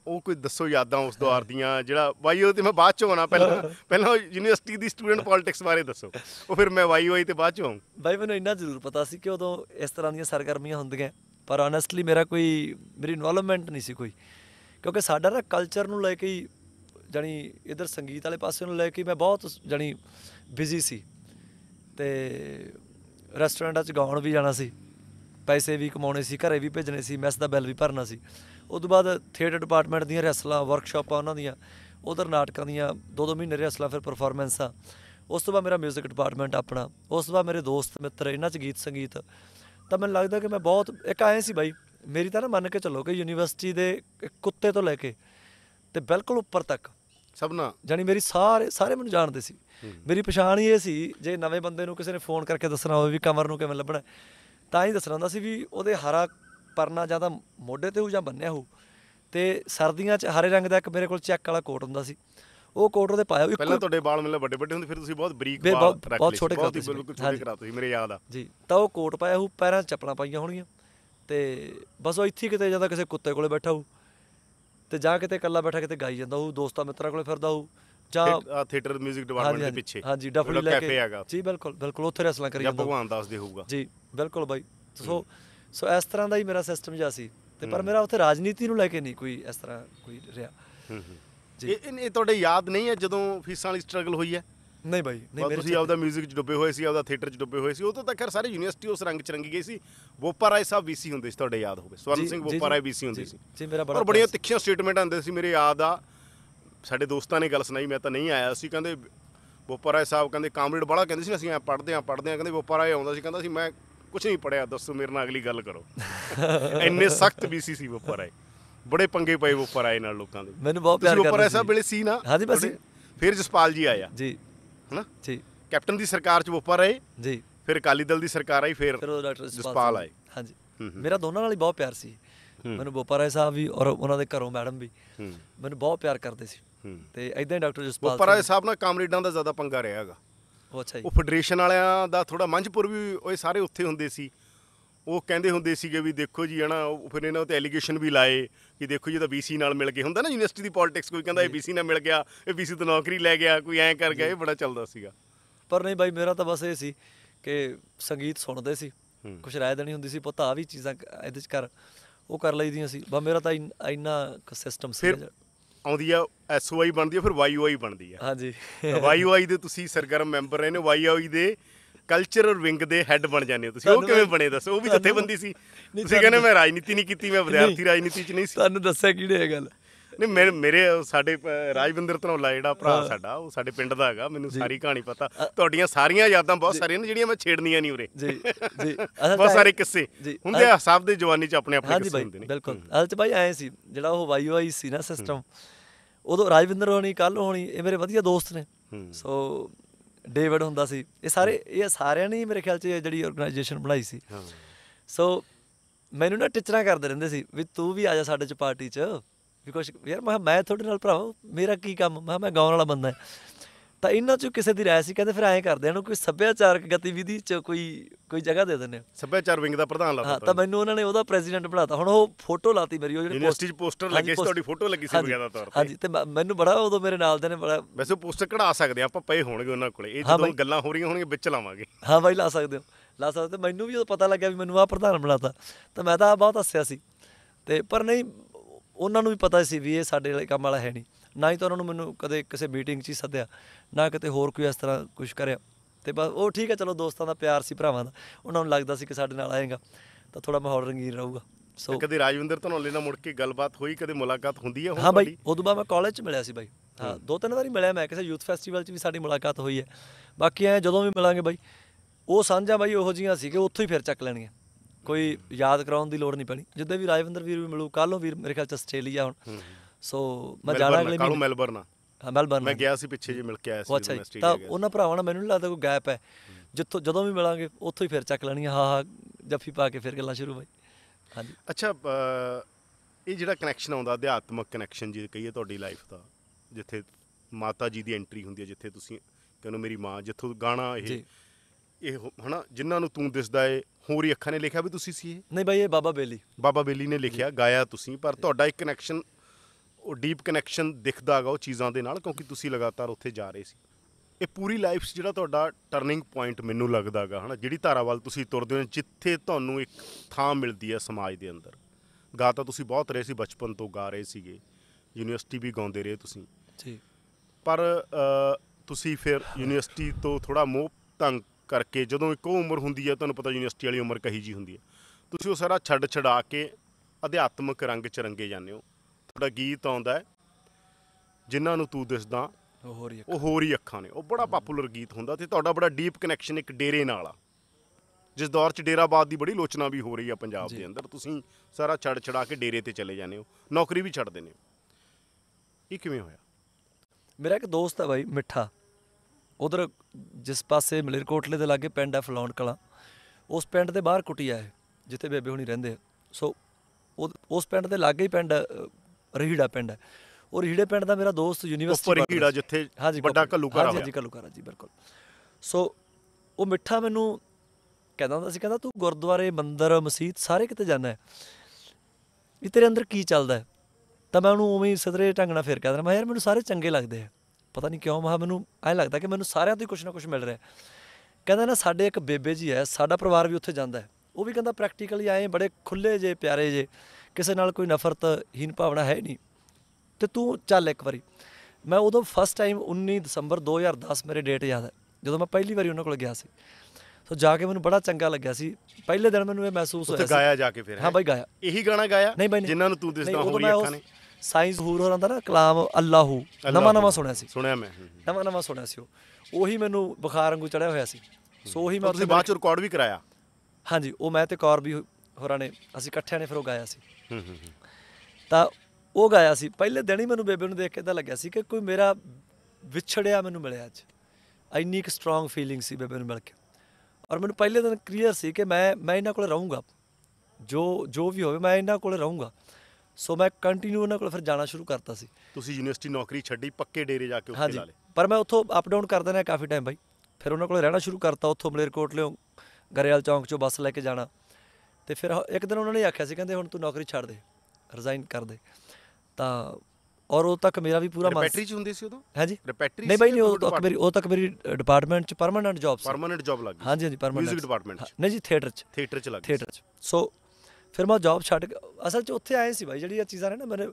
ਉਹ ਕੋਈ ਦੱਸੋ ਯਾਦਾਂ ਉਸ ਦੌਰ ਦੀਆਂ ਜਿਹੜਾ ਵਾਈਓ ਤੇ ਮੈਂ ਬਾਅਦ ਚ ਆਉਣਾ ਪਹਿਲਾਂ ਪਹਿਲਾਂ ਯੂਨੀਵਰਸਿਟੀ ਦੀ ਸਟੂਡੈਂਟ ਪੋਲਿਟਿਕਸ ਬਾਰੇ ਦੱਸੋ ਉਹ ਫਿਰ ਮੈਂ ਵਾਈਓ ਤੇ ਬਾਅਦ ਚ ਆਉਂ ਬਾਈ ਮੈਨੂੰ ਇੰਨਾ ਜ਼ਰੂਰ ਪਤਾ ਸੀ ਕਿ ਉਦੋਂ ਇਸ ਤਰ੍ਹਾਂ ਦੀਆਂ ਸਰਗਰਮੀਆਂ ਹੁੰਦੀਆਂ ਪਰ ਆਨੈਸਟਲੀ ਮੇਰਾ ਕੋਈ ਮੇਰੀ ਇਨਵੋਲਵਮੈਂਟ ਨਹੀਂ ਸੀ ਕੋਈ ਕਿਉਂਕਿ ਸਾਡਾ ਨਾ ਕਲਚਰ ਨੂੰ ਲੈ ਕੇ ਹੀ ਜਾਨੀ ਇਧਰ ਸੰਗੀਤ ਵਾਲੇ ਪਾਸੇ ਨੂੰ ਲੈ ਕੇ ਮੈਂ ਬਹੁਤ ਜਾਨੀ ਬਿਜ਼ੀ ਸੀ ਤੇ ਰੈਸਟੋਰੈਂਟਾਂ 'ਚ ਗਾਉਣ ਵੀ ਜਾਣਾ ਸੀ ਪੈਸੇ ਵੀ ਕਮਾਉਣੇ ਸੀ ਘਰੇ ਵੀ ਭੇਜਣੇ ਸੀ ਮੈਸ ਦਾ ਬਿੱਲ ਵੀ ਭਰਨਾ ਸੀ ਉਸ ਤੋਂ ਬਾਅਦ ਥੀਏਟਰ ਡਿਪਾਰਟਮੈਂਟ ਦੀਆਂ ਰੈਸਲਾਂ ਵਰਕਸ਼ਾਪਾਂ ਉਹਨਾਂ ਦੀਆਂ ਉਧਰ ਨਾਟਕਾਂ ਦੀਆਂ ਦੋ ਦੋ ਮਹੀਨੇ ਰੈਸਲਾਂ ਫਿਰ ਪਰਫਾਰਮੈਂਸਾਂ ਉਸ ਤੋਂ ਬਾਅਦ ਮੇਰਾ 뮤직 ਡਿਪਾਰਟਮੈਂਟ ਆਪਣਾ ਉਸ ਤੋਂ ਬਾਅਦ ਮੇਰੇ ਦੋਸਤ ਮਿੱਤਰ ਇਹਨਾਂ 'ਚ ਗੀਤ ਸੰਗੀਤ ਤਾਂ ਮੈਨੂੰ ਲੱਗਦਾ ਕਿ ਮੈਂ ਬਹੁਤ ਇੱਕ ਆਏ ਸੀ ਬਾਈ ਮੇਰੀ ਤਾਂ ਨਾ ਮੰਨ ਕੇ ਚੱਲੋ ਕਿ ਯੂਨੀਵਰਸਿਟੀ ਦੇ ਕੁੱਤੇ ਤੋਂ ਲੈ ਕੇ ਤੇ ਬਿਲਕੁਲ ਉੱਪਰ ਤੱਕ ਸਭ ਨਾਲ ਜਾਨੀ ਮੇਰੀ ਸਾਰੇ ਸਾਰੇ ਮੈਨੂੰ ਜਾਣਦੇ ਸੀ ਮੇਰੀ ਪਛਾਣ ਹੀ ਇਹ ਸੀ ਜੇ ਨਵੇਂ ਬੰਦੇ ਨੂੰ ਕਿਸੇ ਨੇ ਫੋਨ ਕਰਕੇ ਦੱਸਣਾ ਹੋਵੇ ਵੀ ਕਮਰ ਨੂੰ ਕਿਵੇਂ ਲੱਭਣਾ ਤਾਂ ਹੀ ਦੱਸਣਾ ਹੁੰਦਾ ਸੀ ਵੀ ਉਹਦੇ ਹਰਾ ਪਰਨਾ ਜਾਂ ਤਾਂ ਮੋਢੇ ਤੇ ਹੋ ਜਾਂ ਬੰਨਿਆ ਹੋ ਤੇ ਸਰਦੀਆਂ 'ਚ ਹਰੇ ਰੰਗ ਦਾ ਇੱਕ ਮੇਰੇ ਕੋਲ ਚੈੱਕ ਵਾਲਾ ਕੋਟ ਹੁੰਦਾ ਸੀ ਉਹ ਕੋਟ ਉਹਦੇ ਪਾਇਆ ਪਹਿਲਾਂ ਤੁਹਾਡੇ ਵਾਲ ਮੇਲੇ ਵੱਡੇ ਵੱਡੇ ਹੁੰਦੇ ਫਿਰ ਤੁਸੀਂ ਬਹੁਤ ਬਰੀਕ ਵਾਲ ਰੱਖ ਲਏ ਬਹੁਤ ਛੋਟੇ ਕਰਾਤੇ ਸੀ ਬਿਲਕੁਲ ਛੋਟੇ ਕਰਾਤੇ ਸੀ ਮੇਰੇ ਯਾਦ ਆ ਜੀ ਤਾਂ ਉਹ ਕੋਟ ਪਾਇਆ ਹੋ ਪੈਰਾਂ 'ਚ ਚੱਪਲਾਂ ਪਾਈਆਂ ਹੋਣਗੀਆਂ ਤੇ ਬਸ ਉਹ ਇੱਥੇ ਕਿਤੇ ਜਾਂਦਾ ਕਿਸੇ ਕੁੱਤੇ ਕੋਲੇ ਬੈਠਾ ਹੋ ਤੇ ਜਾ ਕਿਤੇ ਇਕੱਲਾ ਬੈਠਾ ਕਿਤੇ ਗਾਈ ਜਾਂਦਾ ਹੋ ਦੋਸਤਾਂ ਮਿੱਤਰਾਂ ਕੋਲੇ ਫਿਰਦਾ ਹੋ ਜਾਂ ਥੀਏਟਰ 뮤직 ਡਿਪਾਰਟਮੈਂਟ ਦੇ ਪਿੱਛੇ ਹਾਂਜੀ ਡਫਲੀ ਲੈ ਕੇ ਜੀ ਬਿਲਕੁਲ ਬਿਲਕੁਲ ਉੱਥੇ ਰਸਲਾਂ ਕਰੀ ਜਾਂਦਾ ਭਗਵਾਨ ਦਾਸ ਦੇ ਹੋਊਗਾ ਜੀ ਬਿਲਕੁਲ ਬਾਈ ਸੋ ਸੋ ਇਸ ਤਰ੍ਹਾਂ ਦਾ ਹੀ ਮੇਰਾ ਸਿਸਟਮ ਜਿਹਾ ਸੀ ਤੇ ਪਰ ਮੇਰਾ ਉੱਥੇ ਰਾਜਨੀਤੀ ਨੂੰ ਲੈ ਕੇ ਨਹੀਂ ਕੋਈ ਇਸ ਤਰ੍ਹਾਂ ਕੋਈ ਰਿਹਾ ਇਹ ਇਹ ਤੁਹਾਡੇ ਯਾਦ ਨਹੀਂ ਹੈ ਜਦੋਂ ਫੀਸਾਂ ਵਾਲੀ ਸਟਰਗਲ ਹੋਈ ਹੈ ਨਹੀਂ ਬਾਈ ਨਹੀਂ ਮੇਰੇ ਤੁਸੀਂ ਆਪਦਾ 뮤직 ਚ ਡੁੱਬੇ ਹੋਏ ਸੀ ਆਪਦਾ ਥੀਏਟਰ ਚ ਡੁੱਬੇ ਹੋਏ ਸੀ ਉਦੋਂ ਤੱਕ ਸਾਰੇ ਯੂਨੀਵਰਸਿਟੀ ਉਸ ਰੰਗ ਚ ਰੰਗੀ ਗਈ ਸੀ ਬੋਪਾ ਰਾਏ ਸਾਹਿਬ ਵੀਸੀ ਹੁੰਦੇ ਸੀ ਤੁਹਾਡੇ ਯਾਦ ਹੋਵੇ ਸਵਰਨ ਸਿੰਘ ਬੋਪਾ ਰਾਏ ਵੀਸੀ ਹੁੰਦੇ ਸੀ ਜੀ ਮੇਰਾ ਬੜਾ ਔਰ ਬੜੀਆਂ ਤਿੱਖੀਆਂ ਸਟੇਟਮੈਂਟ ਆਉਂਦੇ ਸੀ ਮੇਰੇ ਯਾਦ ਆ ਸਾਡੇ ਦੋਸਤਾਂ ਨੇ ਗੱਲ ਸੁਣਾਈ ਮੈਂ ਤਾਂ ਨਹੀਂ ਆਇਆ ਸੀ ਕਹਿੰਦੇ ਬੋਪਾ ਰਾਏ ਸਾਹਿਬ ਕਹਿੰਦੇ ਕਾਮਰੇਡ ਬੜਾ ਕਹਿੰਦੇ ਸੀ ਅਸੀਂ ਪੜਦੇ ਆ ਪੜਦੇ ਆ ਕਹਿੰਦੇ ਬੋਪਾ ਰਾਏ ਆਉਂਦਾ ਸੀ ਕਹਿੰਦਾ ਸੀ ਮੈਂ ਕੁਝ ਨਹੀਂ ਪੜਿਆ ਦੱਸੋ ਮੇਰੇ ਨਾਲ ਅਗਲੀ ਗੱਲ ਕਰੋ ਇੰਨੇ ਸਖਤ ਬੀਸੀਸੀ ਉੱਪਰ ਆਏ ਬੜੇ ਪੰਗੇ ਪਏ ਉੱਪਰ ਆਏ ਨਾਲ ਲੋਕਾਂ ਦੇ ਮੈਨੂੰ ਬਹੁਤ ਪਿਆਰ ਕਰਦੇ ਉੱਪਰ ਐਸਾ ਵੇਲੇ ਸੀ ਨਾ ਹਾਂਜੀ ਬਸ ਫਿਰ ਜਸਪਾਲ ਜੀ ਆਇਆ ਜੀ ਹਨਾ ਜੀ ਕੈਪਟਨ ਦੀ ਸਰਕਾਰ ਚ ਉੱਪਰ ਆਏ ਜੀ ਫਿਰ ਅਕਾਲੀ ਦਲ ਦੀ ਸਰਕਾਰ ਆਈ ਫਿਰ ਜਸਪਾਲ ਆਏ ਹਾਂਜੀ ਮੇਰਾ ਦੋਨਾਂ ਨਾਲ ਹੀ ਬਹੁਤ ਪਿਆਰ ਸੀ ਮੈਨੂੰ ਬੋਪਾ ਰਾਏ ਸਾਹਿਬ ਵੀ ਔਰ ਉਹਨਾਂ ਦੇ ਘਰੋਂ ਮੈਡਮ ਵੀ ਮੈਨੂੰ ਬਹੁਤ ਪਿਆਰ ਕਰਦੇ ਸੀ ਤੇ ਐਦਾਂ ਹੀ ਡਾਕਟਰ ਜਸਪਾਲ ਬੋਪਾ ਰਾਏ ਸਾਹਿਬ ਨਾਲ ਕਾਮਰੇਡਾਂ ਦਾ ਜ਼ਿਆਦਾ ਪੰਗਾ ਰਿਹਾਗਾ ਅੱਛਾ ਜੀ ਉਹ ਫੈਡਰੇਸ਼ਨ ਵਾਲਿਆਂ ਦਾ ਥੋੜਾ ਮੰਝਪੁਰ ਵੀ ਉਹ ਸਾਰੇ ਉੱਥੇ ਹੁੰਦੇ ਸੀ ਉਹ ਕਹਿੰਦੇ ਹੁੰਦੇ ਸੀਗੇ ਵੀ ਦੇਖੋ ਜੀ ਹਨਾ ਫਿਰ ਇਹਨਾਂ ਤੇ ਐਲੀਗੇਸ਼ਨ ਵੀ ਲਾਏ ਕਿ ਦੇਖੋ ਜੀ ਤਾਂ ਬੀਸੀ ਨਾਲ ਮਿਲ ਗਏ ਹੁੰਦਾ ਨਾ ਯੂਨੀਵਰਸਿਟੀ ਦੀ ਪੋਲਿਟਿਕਸ ਕੋਈ ਕਹਿੰਦਾ ਇਹ ਬੀਸੀ ਨਾਲ ਮਿਲ ਗਿਆ ਇਹ ਬੀਸੀ ਤੋਂ ਨੌਕਰੀ ਲੈ ਗਿਆ ਕੋਈ ਐਂ ਕਰ ਗਿਆ ਇਹ ਬੜਾ ਚੱਲਦਾ ਸੀਗਾ ਪਰ ਨਹੀਂ ਬਾਈ ਮੇਰਾ ਤਾਂ ਬਸ ਇਹ ਸੀ ਕਿ ਸੰਗੀਤ ਸੁਣਦੇ ਸੀ ਕੁਝ ਰਾਇ ਦੇਣੀ ਹੁੰਦੀ ਸੀ ਪੁੱਤ ਆ ਵੀ ਚੀਜ਼ਾਂ ਇਹਦੇ ਚ ਕਰ ਉਹ ਕਰ ਲਈਦੀਆਂ ਸੀ ਬਸ ਮੇਰਾ ਤਾਂ ਇੰਨਾ ਸਿਸਟਮ ਸੀ ਆਉਂਦੀ ਆ ਐਸਓਆਈ ਬਣਦੀ ਆ ਫਿਰ ਵਾਈਓਆਈ ਬਣਦੀ ਆ ਹਾਂਜੀ ਵਾਈਓਆਈ ਦੇ ਤੁਸੀਂ ਸਰਗਰਮ ਮੈਂਬਰ ਰਹੇ ਨੇ ਵਾਈਓਆਈ ਦੇ ਕਲਚਰਲ ਵਿੰਗ ਦੇ ਹੈੱਡ ਬਣ ਜਾਂਦੇ ਹੋ ਤੁਸੀਂ ਉਹ ਕਿਵੇਂ ਬਣੇ ਦੱਸੋ ਉਹ ਵੀ ਜਥੇਬੰਦੀ ਸੀ ਤੁਸੀਂ ਕਹਿੰਦੇ ਮੈਂ ਰਾਜਨੀਤੀ ਨਹੀਂ ਕੀਤੀ ਮੈਂ ਵਿਦਿਆਰਥੀ ਰਾਜਨੀਤੀ 'ਚ ਨਹੀਂ ਸੀ ਤੁਹਾਨੂੰ ਦੱਸਿਆ ਕਿਹੜੇ ਇਹ ਗੱਲ ਨਹੀਂ ਮੇਰੇ ਮੇਰੇ ਸਾਡੇ ਰਾਜਵਿੰਦਰ ਧਨੌਲਾ ਜਿਹੜਾ ਭਰਾ ਸਾਡਾ ਉਹ ਸਾਡੇ ਪਿੰਡ ਦਾ ਹੈਗਾ ਮੈਨੂੰ ਸਾਰੀ ਕਹਾਣੀ ਪਤਾ ਤੁਹਾਡੀਆਂ ਸਾਰੀਆਂ ਯਾਦਾਂ ਬਹੁਤ ਸਾਰੀਆਂ ਨੇ ਜਿਹੜੀਆਂ ਮੈਂ ਛੇੜਨੀਆਂ ਨਹੀਂ ਉਰੇ ਜੀ ਜੀ ਬਹੁਤ ਸਾਰੇ ਕਿੱਸੇ ਹੁੰਦੇ ਆ ਸਭ ਦੇ ਜਵਾਨੀ 'ਚ ਆਪਣੇ ਆਪਣੇ ਕਿੱਸੇ ਹੁੰਦੇ ਨੇ ਬਿਲਕੁਲ ਅਲਚ 'ਚ ਭਾਈ ਆਏ ਸੀ ਜਿਹੜਾ ਉਹ ਵਾਈਵਾਈ ਸੀ ਨਾ ਸਿਸਟਮ ਉਦੋਂ ਰਾਜਵਿੰਦਰ ਹੋਣੀ ਕੱਲ ਹੋਣੀ ਇਹ ਮੇਰੇ ਵਧੀਆ ਦੋਸਤ ਨੇ ਸੋ ਡੇਵਿਡ ਹੁੰਦਾ ਸੀ ਇਹ ਸਾਰੇ ਇਹ ਸਾਰਿਆਂ ਨੇ ਮੇਰੇ ਖਿਆਲ 'ਚ ਜਿਹੜੀ ਆਰਗੇਨਾਈਜੇਸ਼ਨ ਬਣਾਈ ਸੀ ਸੋ ਮੈਨੂੰ ਨਾ ਟਿਚਰਾਂ ਕਰਦੇ ਰਹਿੰਦੇ ਸੀ ਵੀ ਤੂੰ ਵੀ ਆ ਜਾ ਸਾਡੇ 'ਚ ਪਾਰਟੀ 'ਚ ਬਿਕੋਜ਼ ਯਾਰ ਮੈਂ ਮੈਂ ਤੁਹਾਡੇ ਨਾਲ ਭਰਾ ਮੇਰਾ ਕੀ ਕੰਮ ਮੈਂ ਮੈਂ ਗਾਉਣ ਵਾਲਾ ਬੰਦਾ ਤਾਂ ਇਹਨਾਂ ਚੋਂ ਕਿਸੇ ਦੀ ਰਾਏ ਸੀ ਕਹਿੰਦੇ ਫਿਰ ਐਂ ਕਰਦੇ ਇਹਨੂੰ ਕੋਈ ਸੱਭਿਆਚਾਰਕ ਗਤੀਵਿਧੀ ਚ ਕੋਈ ਕੋਈ ਜਗ੍ਹਾ ਦੇ ਦਿੰਦੇ ਸੱਭਿਆਚਾਰ ਵਿੰਗ ਦਾ ਪ੍ਰਧਾਨ ਲਾ ਦਿੱਤਾ ਤਾਂ ਮੈਨੂੰ ਉਹਨਾਂ ਨੇ ਉਹਦਾ ਪ੍ਰੈਜ਼ੀਡੈਂਟ ਬਣਾਤਾ ਹੁਣ ਉਹ ਫੋਟੋ ਲਾਤੀ ਮੇਰੀ ਉਹ ਜਿਹੜੀ ਯੂਨੀਵਰਸਿਟੀ 'ਚ ਪੋਸਟਰ ਲੱਗੇ ਸੀ ਤੁਹਾਡੀ ਫੋਟੋ ਲੱਗੀ ਸੀ ਵਗੈਰਾ ਤੌਰ ਤੇ ਹਾਂਜੀ ਤੇ ਮੈਨੂੰ ਬੜਾ ਉਦੋਂ ਮੇਰੇ ਨਾਲ ਦੇ ਨੇ ਬੜਾ ਵੈਸੇ ਪੋਸਟਰ ਕਢਾ ਸਕਦੇ ਆਪਾਂ ਪਏ ਹੋਣਗੇ ਉਹਨਾਂ ਕੋਲੇ ਇਹ ਜਦੋਂ ਗੱਲਾਂ ਹੋ ਰਹੀਆਂ ਹੋਣਗੀਆਂ ਵਿੱਚ ਲਾਵਾਂਗੇ ਹਾਂ ਬਾਈ ਲਾ ਸਕਦੇ ਹੋ ਲਾ ਸਕਦੇ ਤੇ ਮੈਨੂੰ ਵੀ ਉਹ ਪਤਾ ਲੱਗਿਆ ਵੀ ਮੈਨੂੰ ਆ ਪ੍ਰਧਾਨ ਬਣਾਤਾ ਤਾਂ ਮੈਂ ਤਾਂ ਬਹੁਤ ਹੱਸਿਆ ਸੀ ਤੇ ਪਰ ਨਹੀਂ ਉਹਨਾਂ ਨੂੰ ਵੀ ਪਤਾ ਸੀ ਵੀ ਇਹ ਸਾਡੇ ਕੰਮ ਵਾਲਾ ਹੈ ਨਹੀਂ ਨਾ ਹੀ ਤਾਂ ਉਹਨਾਂ ਨੂੰ ਮੈਨੂੰ ਕਦੇ ਕਿਸੇ ਮੀਟਿੰਗ 'ਚ ਹੀ ਸੱਦਿਆ ਨਾ ਕਿਤੇ ਹੋਰ ਕੋਈ ਇਸ ਤਰ੍ਹਾਂ ਕੁਝ ਕਰਿਆ ਤੇ ਬਸ ਉਹ ਠੀਕ ਹੈ ਚਲੋ ਦੋਸਤਾਂ ਦਾ ਪਿਆਰ ਸੀ ਭਰਾਵਾਂ ਦਾ ਉਹਨਾਂ ਨੂੰ ਲੱਗਦਾ ਸੀ ਕਿ ਸਾਡੇ ਨਾਲ ਆਏਗਾ ਤਾਂ ਥੋੜਾ ਮਾਹੌਲ ਰੰਗੀਨ ਰਹੂਗਾ ਸੋ ਕਦੇ ਰਾਜਵਿੰਦਰ ਧਨੋਲੇ ਨਾਲ ਮੁੜ ਕੇ ਗੱਲਬਾਤ ਹੋਈ ਕਦੇ ਮੁਲਾਕਾਤ ਹੁੰਦੀ ਹੈ ਹਾਂ ਬਾਈ ਉਦੋਂ ਬਾਅਦ ਮੈਂ ਕਾਲਜ 'ਚ ਮਿਲਿਆ ਸੀ ਬਾਈ ਹਾਂ ਦੋ ਤਿੰਨ ਵਾਰੀ ਮਿਲਿਆ ਮੈਂ ਕਿਸੇ ਯੂਥ ਫੈਸਟੀਵਲ 'ਚ ਵੀ ਸਾਡੀ ਮੁਲਾਕਾਤ ਹੋਈ ਹੈ ਬਾਕੀ ਐ ਜਦੋਂ ਵੀ ਮਿਲਾਂਗੇ ਬਾਈ ਉਹ ਸਾਂਝਾਂ ਬਾਈ ਉਹੋ ਜੀਆਂ ਸੀਗੇ ਉੱਥੋਂ ਹੀ ਫਿਰ ਚੱਕ ਲੈਣੀਆਂ ਕੋਈ ਯਾਦ ਕਰਾਉਣ ਦੀ ਲੋੜ ਨਹੀਂ ਪੈਣੀ ਜਿੱਦੇ ਵੀ ਰਾਜਵਿੰਦਰ ਵੀਰ ਵੀ ਮਿਲੂ ਕੱਲੋਂ ਵੀਰ ਮੇਰੇ ਖਿਆਲ ਚ ਆਸਟ੍ਰੇਲੀਆ ਹੁਣ ਸੋ ਮੈਂ ਜਾਣਾ ਅਗਲੇ ਮਹੀਨੇ ਮੈਲਬਰਨ ਹਾਂ ਮੈਲਬਰਨ ਮੈਂ ਗਿਆ ਸੀ ਪਿੱਛੇ ਜੇ ਮਿਲ ਕੇ ਆਇਆ ਸੀ ਯੂਨੀਵਰਸਿਟੀ ਤਾਂ ਉਹਨਾਂ ਭਰਾਵਾਂ ਨਾਲ ਮੈਨੂੰ ਨਹੀਂ ਲੱਗਦਾ ਕੋਈ ਗੈਪ ਹੈ ਜਿੱਥੋਂ ਜਦੋਂ ਵੀ ਮਿਲਾਂਗੇ ਉੱਥੋਂ ਹੀ ਫਿਰ ਚੱਕ ਲੈਣੀ ਹਾ ਹਾ ਜੱਫੀ ਪਾ ਕੇ ਫਿਰ ਗੱਲਾਂ ਸ਼ੁਰੂ ਬਾਈ ਹਾਂਜੀ ਅੱਛਾ ਇਹ ਜਿਹੜਾ ਕਨੈਕਸ਼ਨ ਆਉਂਦਾ ਅਧਿਆਤਮਕ ਕਨੈਕਸ਼ਨ ਜੀ ਕਹੀਏ ਤੁਹਾਡੀ ਲਾਈਫ ਦਾ ਜਿੱਥੇ ਮਾਤਾ ਜੀ ਦੀ ਐਂਟਰੀ ਹੁੰਦੀ ਹੈ ਜਿੱਥੇ ਤੁਸੀਂ ਕਹਿੰਦੇ ਮੇਰੀ ਮਾਂ ਜਿੱਥੋਂ ਗਾਣਾ ਇਹ ਇਹ ਹਨਾ ਜਿਨ੍ਹਾਂ ਨੂੰ ਤੂੰ ਦਿਸਦਾ ਏ ਹੋਰ ਹੀ ਅੱਖਾਂ ਨੇ ਲਿਖਿਆ ਵੀ ਤੁਸੀਂ ਸੀ ਇਹ ਨਹੀਂ ਬਾਈ ਇਹ ਬਾਬਾ ਬੇਲੀ ਬਾਬਾ ਬੇਲੀ ਨੇ ਲਿਖਿਆ ਗਾਇਆ ਤੁਸੀਂ ਪਰ ਤੁਹਾਡਾ ਇੱਕ ਕਨੈਕਸ਼ਨ ਉਹ ਡੀਪ ਕਨੈਕਸ਼ਨ ਦਿਖਦਾਗਾ ਉਹ ਚੀਜ਼ਾਂ ਦੇ ਨਾਲ ਕਿਉਂਕਿ ਤੁਸੀਂ ਲਗਾਤਾਰ ਉੱਥੇ ਜਾ ਰਹੇ ਸੀ ਇਹ ਪੂਰੀ ਲਾਈਫ 'ਚ ਜਿਹੜਾ ਤੁਹਾਡਾ ਟਰਨਿੰਗ ਪੁਆਇੰਟ ਮੈਨੂੰ ਲੱਗਦਾਗਾ ਹਨਾ ਜਿਹੜੀ ਧਾਰਾ ਵੱਲ ਤੁਸੀਂ ਤੁਰਦੇ ਹੋ ਜਿੱਥੇ ਤੁਹਾਨੂੰ ਇੱਕ ਥਾਂ ਮਿਲਦੀ ਹੈ ਸਮਾਜ ਦੇ ਅੰਦਰ ਗਾ ਤਾਂ ਤੁਸੀਂ ਬਹੁਤ ਰਹੇ ਸੀ ਬਚਪਨ ਤੋਂ ਗਾ ਰਹੇ ਸੀਗੇ ਯੂਨੀਵਰਸਿਟੀ ਵੀ ਗਾਉਂਦੇ ਰਹੇ ਤੁਸੀਂ ਜੀ ਪਰ ਤੁਸੀਂ ਫਿਰ ਯੂਨੀਵਰਸਿਟੀ ਤੋਂ ਥੋੜਾ ਮੋਹ ਤੰਗ ਕਰਕੇ ਜਦੋਂ ਇੱਕ ਉਹ ਉਮਰ ਹੁੰਦੀ ਹੈ ਤੁਹਾਨੂੰ ਪਤਾ ਯੂਨੀਵਰਸਿਟੀ ਵਾਲੀ ਉਮਰ ਕਹੀ ਜੀ ਹੁੰਦੀ ਹੈ ਤੁਸੀਂ ਉਹ ਸਾਰਾ ਛੱਡ ਛਡਾ ਕੇ ਅਧਿਆਤਮਿਕ ਰੰਗ ਚ ਰੰਗੇ ਜਾਂਦੇ ਹੋ ਆਪਣਾ ਗੀਤ ਆਉਂਦਾ ਜਿਨ੍ਹਾਂ ਨੂੰ ਤੂੰ ਦਿਸਦਾ ਉਹ ਹੋਰ ਹੀ ਉਹ ਹੋਰ ਹੀ ਅੱਖਾਂ ਨੇ ਉਹ ਬੜਾ ਪਪੂਲਰ ਗੀਤ ਹੁੰਦਾ ਤੇ ਤੁਹਾਡਾ ਬੜਾ ਡੀਪ ਕਨੈਕਸ਼ਨ ਇੱਕ ਡੇਰੇ ਨਾਲ ਆ ਜਿਸ ਦੌਰ 'ਚ ਡੇਰਾਬਾਦ ਦੀ ਬੜੀ ਲੋਚਨਾ ਵੀ ਹੋ ਰਹੀ ਆ ਪੰਜਾਬ ਦੇ ਅੰਦਰ ਤੁਸੀਂ ਸਾਰਾ ਛੜ ਛੜਾ ਕੇ ਡੇਰੇ ਤੇ ਚਲੇ ਜਾਂਦੇ ਹੋ ਨੌਕਰੀ ਵੀ ਛੱਡ ਦਿੰਦੇ ਹੋ ਇਹ ਕਿਵੇਂ ਹੋਇਆ ਮੇਰਾ ਇੱਕ ਦੋਸਤ ਆ ਬਾਈ ਮਿੱਠਾ ਉਧਰ ਜਿਸ ਪਾਸੇ ਮਲੇਰਕੋਟਲੇ ਦੇ ਲਾਗੇ ਪਿੰਡ ਆ ਫਲੌਂਡ ਕਲਾ ਉਸ ਪਿੰਡ ਦੇ ਬਾਹਰ ਕੁਟਿਆ ਹੈ ਜਿੱਥੇ ਬੇਬੇ ਹੁਣੀ ਰਹਿੰਦੇ ਸੋ ਉਸ ਪਿੰਡ ਦੇ ਲਾਗੇ ਹੀ ਪਿੰਡ ਰਹੀੜਾ ਪਿੰਡ ਹੈ ਔਰ ਰਹੀੜੇ ਪਿੰਡ ਦਾ ਮੇਰਾ ਦੋਸਤ ਯੂਨੀਵਰਸਿਟੀ ਉੱਪਰ ਰਹੀੜਾ ਜਿੱਥੇ ਵੱਡਾ ਘੱਲੂਕਾਰਾ ਹਾਂਜੀ ਘੱਲੂਕਾਰਾ ਜੀ ਬਿਲਕੁਲ ਸੋ ਉਹ ਮਿੱਠਾ ਮੈਨੂੰ ਕਹਿੰਦਾ ਹੁੰਦਾ ਸੀ ਕਹਿੰਦਾ ਤੂੰ ਗੁਰਦੁਆਰੇ ਮੰਦਿਰ ਮਸਜਿਦ ਸਾਰੇ ਕਿਤੇ ਜਾਂਦਾ ਹੈ ਵੀ ਤੇਰੇ ਅੰਦਰ ਕੀ ਚੱਲਦਾ ਹੈ ਤਾਂ ਮੈਂ ਉਹਨੂੰ ਉਵੇਂ ਹੀ ਸਦਰੇ ਢੰਗ ਨਾਲ ਫੇਰ ਕਹਿੰਦਾ ਮੈਂ ਯਾਰ ਮੈਨੂੰ ਸਾਰੇ ਚੰਗੇ ਲੱਗਦੇ ਆ ਪਤਾ ਨਹੀਂ ਕਿਉਂ ਮਹਾ ਮੈਨੂੰ ਐ ਲੱਗਦਾ ਕਿ ਮੈਨੂੰ ਸਾਰਿਆਂ ਤੋਂ ਹੀ ਕੁਝ ਨਾ ਕੁਝ ਮਿਲ ਰਿਹਾ ਕਹਿੰਦਾ ਨਾ ਸਾਡੇ ਇੱਕ ਬੇਬੇ ਜੀ ਹੈ ਸਾਡਾ ਪਰਿਵਾਰ ਵੀ ਉੱਥੇ ਜਾਂਦਾ ਹੈ ਉਹ ਵੀ ਕਹਿੰਦਾ ਪ੍ਰੈਕਟੀਕਲੀ ਆਏ ਬੜੇ ਖੁੱਲੇ ਜੇ ਪਿਆਰੇ ਜੇ ਕਿਸੇ ਨਾਲ ਕੋਈ ਨਫ਼ਰਤ ਹੀਨ ਭਾਵਨਾ ਹੈ ਨਹੀਂ ਤੇ ਤੂੰ ਚੱਲ ਇੱਕ ਵਾਰੀ ਮੈਂ ਉਦੋਂ ਫਸਟ ਟਾਈਮ 19 ਦਸੰਬਰ 2010 ਮੇਰੇ ਡੇਟ ਯਾਦ ਹੈ ਜਦੋਂ ਮੈਂ ਪਹਿਲੀ ਵਾਰੀ ਉਹਨਾਂ ਕੋਲ ਗਿਆ ਸੀ ਸੋ ਜਾ ਕੇ ਮੈਨੂੰ ਬੜਾ ਚੰਗਾ ਲੱਗਿਆ ਸੀ ਪਹਿਲੇ ਦਿਨ ਮੈਨੂੰ ਇਹ ਮਹਿਸੂਸ ਹੋਇਆ ਸੀ ਗਾਇਆ ਜਾ ਕੇ ਫਿਰ ਹਾਂ ਬਾਈ ਗਾਇਆ ਇਹੀ ਗਾਣਾ ਗਾਇਆ ਜਿਨ੍ਹਾਂ ਨੂੰ ਤੂੰ ਦਿਸਦਾ ਹੋ ਅੱਖਾਂ ਨੇ ਸਾਇੰਸ ਹੂਰ ਹੋਰਾਂ ਦਾ ਨਾ ਕਲਾਮ ਅੱਲਾਹੂ ਨਵਾਂ ਨਵਾਂ ਸੁਣਿਆ ਸੀ ਸੁਣਿਆ ਮੈਂ ਨਵਾਂ ਨਵਾਂ ਸੁਣਿਆ ਸੀ ਉਹ ਉਹੀ ਮੈਨੂੰ ਬੁਖਾਰ ਵਾਂਗੂ ਚੜਿਆ ਹੋਇਆ ਸੀ ਸੋ ਉਹੀ ਮੈਂ ਤੁਸੀਂ ਬਾਅਦ ਚ ਰਿਕਾਰਡ ਵੀ ਕਰਾਇਆ ਹਾਂਜੀ ਉਹ ਮੈਂ ਤੇ ਕੌਰ ਵੀ ਹੋਰਾਂ ਨੇ ਅਸੀਂ ਇਕੱਠਿਆਂ ਨੇ ਫਿਰ ਉਹ ਗਾਇਆ ਸੀ ਤਾਂ ਉਹ ਗਾਇਆ ਸੀ ਪਹਿਲੇ ਦਿਨ ਹੀ ਮੈਨੂੰ ਬੇਬੇ ਨੂੰ ਦੇਖ ਕੇ ਤਾਂ ਲੱਗਿਆ ਸੀ ਕਿ ਕੋਈ ਮੇਰਾ ਵਿਛੜਿਆ ਮੈਨੂੰ ਮਿਲਿਆ ਅੱਜ ਇੰਨੀ ਇੱਕ ਸਟਰੋਂਗ ਫੀਲਿੰਗ ਸੀ ਬੇਬੇ ਨੂੰ ਮਿਲ ਕੇ ਔਰ ਮੈਨੂੰ ਪਹਿਲੇ ਦਿਨ ਕਲੀਅਰ ਸੀ ਕਿ ਮੈਂ ਮੈਂ ਇਹਨਾਂ ਕੋਲ ਰਹੂੰਗਾ ਜੋ ਜੋ ਵੀ ਹੋਵੇ ਮੈਂ ਇਹਨਾਂ ਕੋਲ ਰਹੂੰਗਾ ਸੋ ਮੈਂ ਕੰਟੀਨਿਊ ਉਹਨਾਂ ਕੋਲ ਫਿਰ ਜਾਣਾ ਸ਼ੁਰੂ ਕਰਤਾ ਸੀ ਤੁਸੀਂ ਯੂਨੀਵਰਸਿਟੀ ਨੌਕਰੀ ਛੱਡੀ ਪੱਕੇ ਡੇਰੇ ਜਾ ਕੇ ਉੱਥੇ ਲਾ ਲਏ ਪਰ ਮੈਂ ਉੱਥੋਂ ਅਪ ਡਾਊਨ ਕਰਦਾ ਰਿਹਾ ਕਾਫੀ ਟਾਈਮ ਬਾਈ ਫਿਰ ਉਹਨਾਂ ਕੋਲ ਰਹਿਣਾ ਸ਼ੁਰੂ ਕਰਤਾ ਉੱਥੋਂ ਮਲੇਰਕੋਟ ਲਿਓ ਗਰੇਵਾਲ ਚੌਂਕ ਚੋਂ ਬੱਸ ਲੈ ਕੇ ਜਾਣਾ ਤੇ ਫਿਰ ਇੱਕ ਦਿਨ ਉਹਨਾਂ ਨੇ ਆਖਿਆ ਸੀ ਕਹਿੰਦੇ ਹੁਣ ਤੂੰ ਨੌਕਰੀ ਛੱਡ ਦੇ ਰਿਜ਼ਾਈਨ ਕਰ ਦੇ ਤਾਂ ਔਰ ਉਹ ਤੱਕ ਮੇਰਾ ਵੀ ਪੂਰਾ ਰਿਪੈਟਰੀ ਚ ਹੁੰਦੀ ਸੀ ਉਦੋਂ ਹਾਂਜੀ ਰਿਪੈਟਰੀ ਨਹੀਂ ਬਾਈ ਨਹੀਂ ਉਹ ਤੱਕ ਮੇਰੀ ਉਹ ਤੱਕ ਮੇਰੀ ਡਿਪਾਰਟਮੈਂਟ ਚ ਪਰਮਨੈਂਟ ਜੌਬ ਸੀ ਪਰਮਨੈਂਟ ਜੌਬ ਲੱਗੀ ਹਾਂਜੀ ਹਾਂਜੀ ਪਰਮਨੈਂਟ ਮਿਊਜ਼ਿਕ ਡਿਪਾਰਟਮੈਂਟ ਚ ਨਹੀਂ ਜੀ ਥੀਏਟਰ ਚ ਥੀਏਟਰ ਚ ਲੱਗੀ ਥੀਏਟਰ ਚ ਸੋ ਫਿਰ ਮੈਂ ਜੌਬ ਛੱਡ ਕੇ ਅਸਲ ਚ ਉੱਥੇ ਆਏ ਸੀ ਬਾਈ ਜਿਹੜੀ ਇਹ ਚੀਜ਼ਾਂ ਨੇ ਨਾ ਮੇਰੇ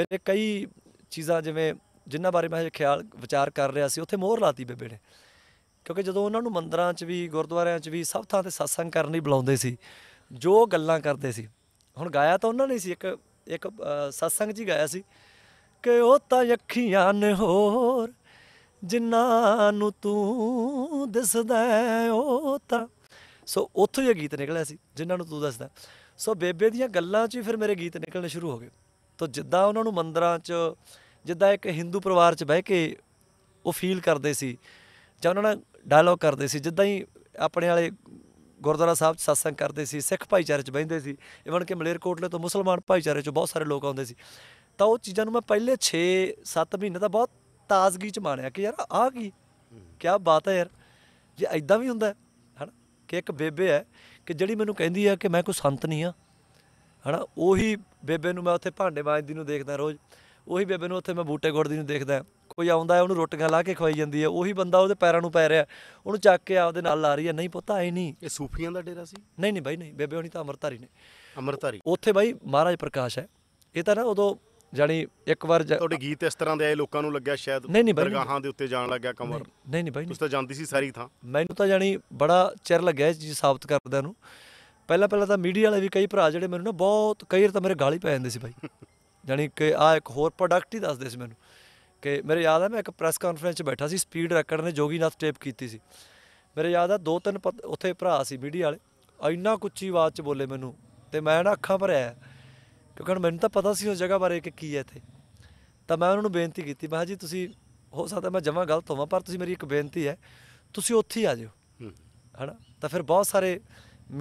ਮੇਰੇ ਕਈ ਚੀਜ਼ਾਂ ਜਿਵੇਂ ਜਿੰਨਾ ਬਾਰੇ ਮੈਂ ਖਿਆਲ ਵਿਚਾਰ ਕਰ ਰਿਹਾ ਸੀ ਉੱਥੇ ਮੋਹਰ ਲਾਤੀ ਬੇਬੇ ਨੇ ਕਿਉਂਕਿ ਜਦੋਂ ਉਹਨਾਂ ਨੂੰ ਮੰਦਰਾਂ 'ਚ ਵੀ ਗੁਰਦੁਆਰਿਆਂ 'ਚ ਵੀ ਸਭ ਥਾਂ ਤੇ satsang ਕਰਨ ਲਈ ਬੁਲਾਉਂਦੇ ਸੀ ਜੋ ਗੱਲਾਂ ਕਰਦੇ ਸੀ ਹੁਣ ਗਾਇਆ ਤਾਂ ਉਹਨਾਂ ਨੇ ਸੀ ਇੱਕ ਇੱਕ ਸਤਸੰਗ ਜੀ ਗਾਇਆ ਸੀ ਕਿ ਉਹ ਤਾਂ ਅੱਖੀਆਂ ਨੇ ਹੋਰ ਜਿਨ੍ਹਾਂ ਨੂੰ ਤੂੰ ਦਿਸਦਾ ਉਹ ਤਾਂ ਸੋ ਉੱਥੋਂ ਇਹ ਗੀਤ ਨਿਕਲਿਆ ਸੀ ਜਿਨ੍ਹਾਂ ਨੂੰ ਤੂੰ ਦੱਸਦਾ ਸੋ ਬੇਬੇ ਦੀਆਂ ਗੱਲਾਂ 'ਚ ਹੀ ਫਿਰ ਮੇਰੇ ਗੀਤ ਨਿਕਲਣੇ ਸ਼ੁਰੂ ਹੋ ਗਏ ਤੋ ਜਿੱਦਾਂ ਉਹਨਾਂ ਨੂੰ ਮੰਦਰਾਂ 'ਚ ਜਿੱਦਾਂ ਇੱਕ ਹਿੰਦੂ ਪਰਿਵਾਰ 'ਚ ਬਹਿ ਕੇ ਉਹ ਫੀਲ ਕਰਦੇ ਸੀ ਜਾਂ ਉਹਨਾਂ ਨਾਲ ਡਾਇਲੌਗ ਕਰਦੇ ਸੀ ਜਿੱਦਾਂ ਹੀ ਆਪਣੇ ਵਾਲੇ ਗੁਰਦੁਆਰਾ ਸਾਹਿਬ 'ਚ satsang ਕਰਦੇ ਸੀ ਸਿੱਖ ਭਾਈਚਾਰੇ 'ਚ ਬੈਠਦੇ ਸੀ ਇਵਨ ਕਿ ਮਲੇਰਕੋਟਲੇ ਤੋਂ ਮੁਸਲਮਾਨ ਭਾਈਚਾਰੇ ਚ ਬਹੁਤ ਸਾਰੇ ਲੋਕ ਆਉਂਦੇ ਸੀ ਤਾਂ ਉਹ ਚੀਜ਼ਾਂ ਨੂੰ ਮੈਂ ਪਹਿਲੇ 6-7 ਮਹੀਨੇ ਤਾਂ ਬਹੁਤ ਤਾਜ਼ਗੀ 'ਚ ਮਾਣਿਆ ਕਿ ਯਾਰ ਆਹ ਕੀ ਕੀ ਬਾਤ ਹੈ ਯਾਰ ਜੇ ਐਦਾਂ ਵੀ ਹੁੰਦਾ ਹਨਾ ਕਿ ਇੱਕ ਬੇਬੇ ਹੈ ਕਿ ਜਿਹੜੀ ਮੈਨੂੰ ਕਹਿੰਦੀ ਆ ਕਿ ਮੈਂ ਕੋਈ ਸੰਤ ਨਹੀਂ ਆ ਹਨਾ ਉਹੀ ਬੇਬੇ ਨੂੰ ਮੈਂ ਉੱਥੇ ਭਾਂਡੇ ਵਾਜਦੀ ਨੂੰ ਦੇਖਦਾ ਰੋਜ਼ ਉਹੀ ਬੇਬੇ ਨੂੰ ਉੱਥੇ ਮੈਂ ਬੂਟੇ ਦੀ ਨੂੰ ਦੇਖਦਾ ਕੋਈ ਆਉਂਦਾ ਹੈ ਉਹਨੂੰ ਰੋਟੀਆਂ ਲਾ ਕੇ ਖਵਾਈ ਜਾਂਦੀ ਹੈ ਉਹੀ ਬੰਦਾ ਉਹਦੇ ਪੈਰਾਂ ਨੂੰ ਪੈ ਰਿਹਾ ਉਹਨੂੰ ਚੱਕ ਕੇ ਆਪਦੇ ਨਾਲ ਲਾ ਰਹੀ ਹੈ ਨਹੀਂ ਪੁੱਤ ਆਏ ਨਹੀਂ ਇਹ ਸੂਫੀਆਂ ਦਾ ਡੇਰਾ ਸੀ ਨਹੀਂ ਨਹੀਂ ਬਾਈ ਨਹੀਂ ਬੇਬੇ ਹੋਣੀ ਤਾਂ ਅਮਰਤਾਰੀ ਨੇ ਅਮਰਤਾਰੀ ਉੱਥੇ ਬਾਈ ਮਹਾਰਾਜ ਪ੍ਰਕਾਸ਼ ਹੈ ਇਹ ਤਾਂ ਨਾ ਉਦੋਂ ਜਾਨੀ ਇੱਕ ਵਾਰ ਤੁਹਾਡੇ ਗੀਤ ਇਸ ਤਰ੍ਹਾਂ ਦੇ ਆਏ ਲੋਕਾਂ ਨੂੰ ਲੱਗਿਆ ਸ਼ਾਇਦ ਦਰਗਾਹਾਂ ਦੇ ਉੱਤੇ ਜਾਣ ਲੱਗਿਆ ਕਮਰ ਨਹੀਂ ਨਹੀਂ ਬਾਈ ਤੁਸੀਂ ਤਾਂ ਜਾਂਦੀ ਸੀ ਸਾਰੀ ਥਾਂ ਮੈਨੂੰ ਤਾਂ ਜਾਨੀ ਬੜਾ ਚਿਰ ਲੱਗਿਆ ਇਸ ਚੀਜ਼ ਸਾਬਤ ਕਰਦਿਆਂ ਨੂੰ ਪਹਿਲਾਂ ਪਹਿਲਾਂ ਤਾਂ ਮੀਡੀਆ ਵਾਲੇ ਵੀ ਕਈ ਭਰਾ ਜਿਹੜੇ ਮੈਨੂੰ ਨਾ ਬਹੁਤ ਕਈ ਵਾਰ ਤਾਂ ਮੇਰੇ ਗਾਲੀ ਪੈ ਜਾਂਦੇ ਸੀ ਬਾਈ ਜਾਨੀ ਕਿ ਆ ਇੱਕ ਹੋਰ ਪ੍ਰੋਡਕਟ ਹੀ ਦੱਸਦੇ ਸੀ ਮੈਨੂੰ ਕਿ ਮੇਰੇ ਯਾਦ ਆ ਮੈਂ ਇੱਕ ਪ੍ਰੈਸ ਕਾਨਫਰੰਸ 'ਚ ਬੈਠਾ ਸੀ ਸਪੀਡ ਰੈਕਰਡ ਨੇ ਜੋਗੀਨਾਥ ਟੇਪ ਕੀਤੀ ਸੀ ਮੇਰੇ ਯਾਦ ਆ ਦੋ ਤਿੰਨ ਉੱਥੇ ਭਰਾ ਸੀ ਮੀਡੀਆ ਵਾਲੇ ਇੰਨਾ ਕੁੱਚੀ ਆਵਾਜ਼ 'ਚ ਬੋਲੇ ਮੈਨੂੰ ਤੇ ਮੈਂ ਨਾ ਅੱਖਾਂ ਭਰਿਆ ਕਿਉਂਕਿ ਮੈਨੂੰ ਤਾਂ ਪਤਾ ਸੀ ਉਸ ਜਗ੍ਹਾ ਬਾਰੇ ਕਿ ਕੀ ਹੈ ਇੱਥੇ ਤਾਂ ਮੈਂ ਉਹਨਾਂ ਨੂੰ ਬੇਨਤੀ ਕੀਤੀ ਮੈਂ ਜੀ ਤੁਸੀਂ ਹੋ ਸਕਦਾ ਮੈਂ ਜਮਾਂ ਗਲਤ ਹੋਵਾਂ ਪਰ ਤੁਸੀਂ ਮੇਰੀ ਇੱਕ ਬੇਨਤੀ ਹੈ ਤੁਸੀਂ ਉੱਥੇ ਹੀ ਆ ਜਿਓ ਹਣਾ ਤਾਂ ਫਿਰ ਬਹੁਤ ਸਾਰੇ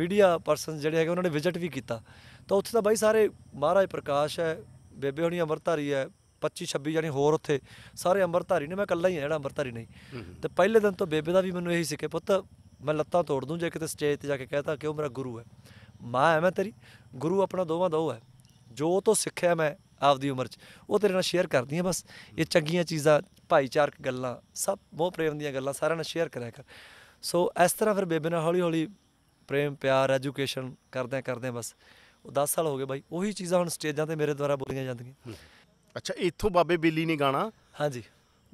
ਮੀਡੀਆ ਪਰਸਨ ਜਿਹੜੇ ਹੈਗੇ ਉਹਨਾਂ ਨੇ ਵਿਜ਼ਿਟ ਵੀ ਕੀਤਾ ਤਾਂ ਉੱਥੇ ਤਾਂ ਬਾਈ ਸਾਰੇ ਮਹਾਰਾਜ ਪ੍ਰਕਾਸ਼ ਹੈ ਬੇਬੇ ਹੁਣੀ ਅੰਮ੍ਰਿਤਧਾਰੀ ਹੈ 25 26 ਜਾਨੀ ਹੋਰ ਉੱਥੇ ਸਾਰੇ ਅੰਮ੍ਰਿਤਧਾਰੀ ਨੇ ਮੈਂ ਇਕੱਲਾ ਹੀ ਆ ਜਿਹੜਾ ਅੰਮ੍ਰਿਤਧਾਰੀ ਨਹੀਂ ਤੇ ਪਹਿਲੇ ਦਿਨ ਤੋਂ ਬੇਬੇ ਦਾ ਵੀ ਮੈਨੂੰ ਇਹੀ ਸਿੱਖੇ ਪੁੱਤ ਮੈਂ ਲੱਤਾਂ ਤੋੜ ਦੂੰ ਜੇ ਕਿਤੇ ਸਟੇਜ ਤੇ ਜਾ ਕੇ ਕਹਤਾ ਕਿ ਉਹ ਮੇਰਾ ਗੁਰੂ ਹੈ ਮਾਂ ਹੈ ਮੈਂ ਤੇਰੀ ਗੁਰੂ ਆਪਣਾ ਦੋਵਾਂ ਦਾ ਉਹ ਹੈ ਜੋ ਤੋਂ ਸਿੱਖਿਆ ਮੈਂ ਆਪਦੀ ਉਮਰ 'ਚ ਉਹ ਤੇਰੇ ਨਾਲ ਸ਼ੇਅਰ ਕਰਦੀ ਆ ਬਸ ਇਹ ਚੰਗੀਆਂ ਚੀਜ਼ਾਂ ਭਾਈਚਾਰਕ ਗੱਲਾਂ ਸਭ ਮੋਹ ਪ੍ਰੇਮ ਦੀਆਂ ਗੱਲਾਂ ਸਾਰਿਆਂ ਨਾਲ ਸ਼ੇਅਰ ਕਰਿਆ ਕਰ ਸੋ ਇਸ ਤਰ੍ਹਾਂ ਫਿਰ ਬੇਬੇ ਨਾਲ ਹੌਲੀ ਹੌਲੀ ਪ੍ਰੇਮ ਪਿਆਰ ਐਜੂਕੇਸ਼ਨ ਕਰਦੇ ਕਰਦੇ ਬਸ ਉਹ 10 ਸਾਲ ਹੋ ਗਏ ਬਾਈ ਉਹੀ ਚੀਜ਼ਾਂ ਹੁਣ ਸਟੇਜਾਂ ਤੇ ਮੇਰੇ ਦੁਆਰਾ ਬੋਲੀਆਂ ਜਾਂਦੀਆਂ ਅੱਛਾ ਇੱਥੋਂ ਬਾਬੇ ਬਿੱਲੀ ਨੇ ਗਾਣਾ ਹਾਂਜੀ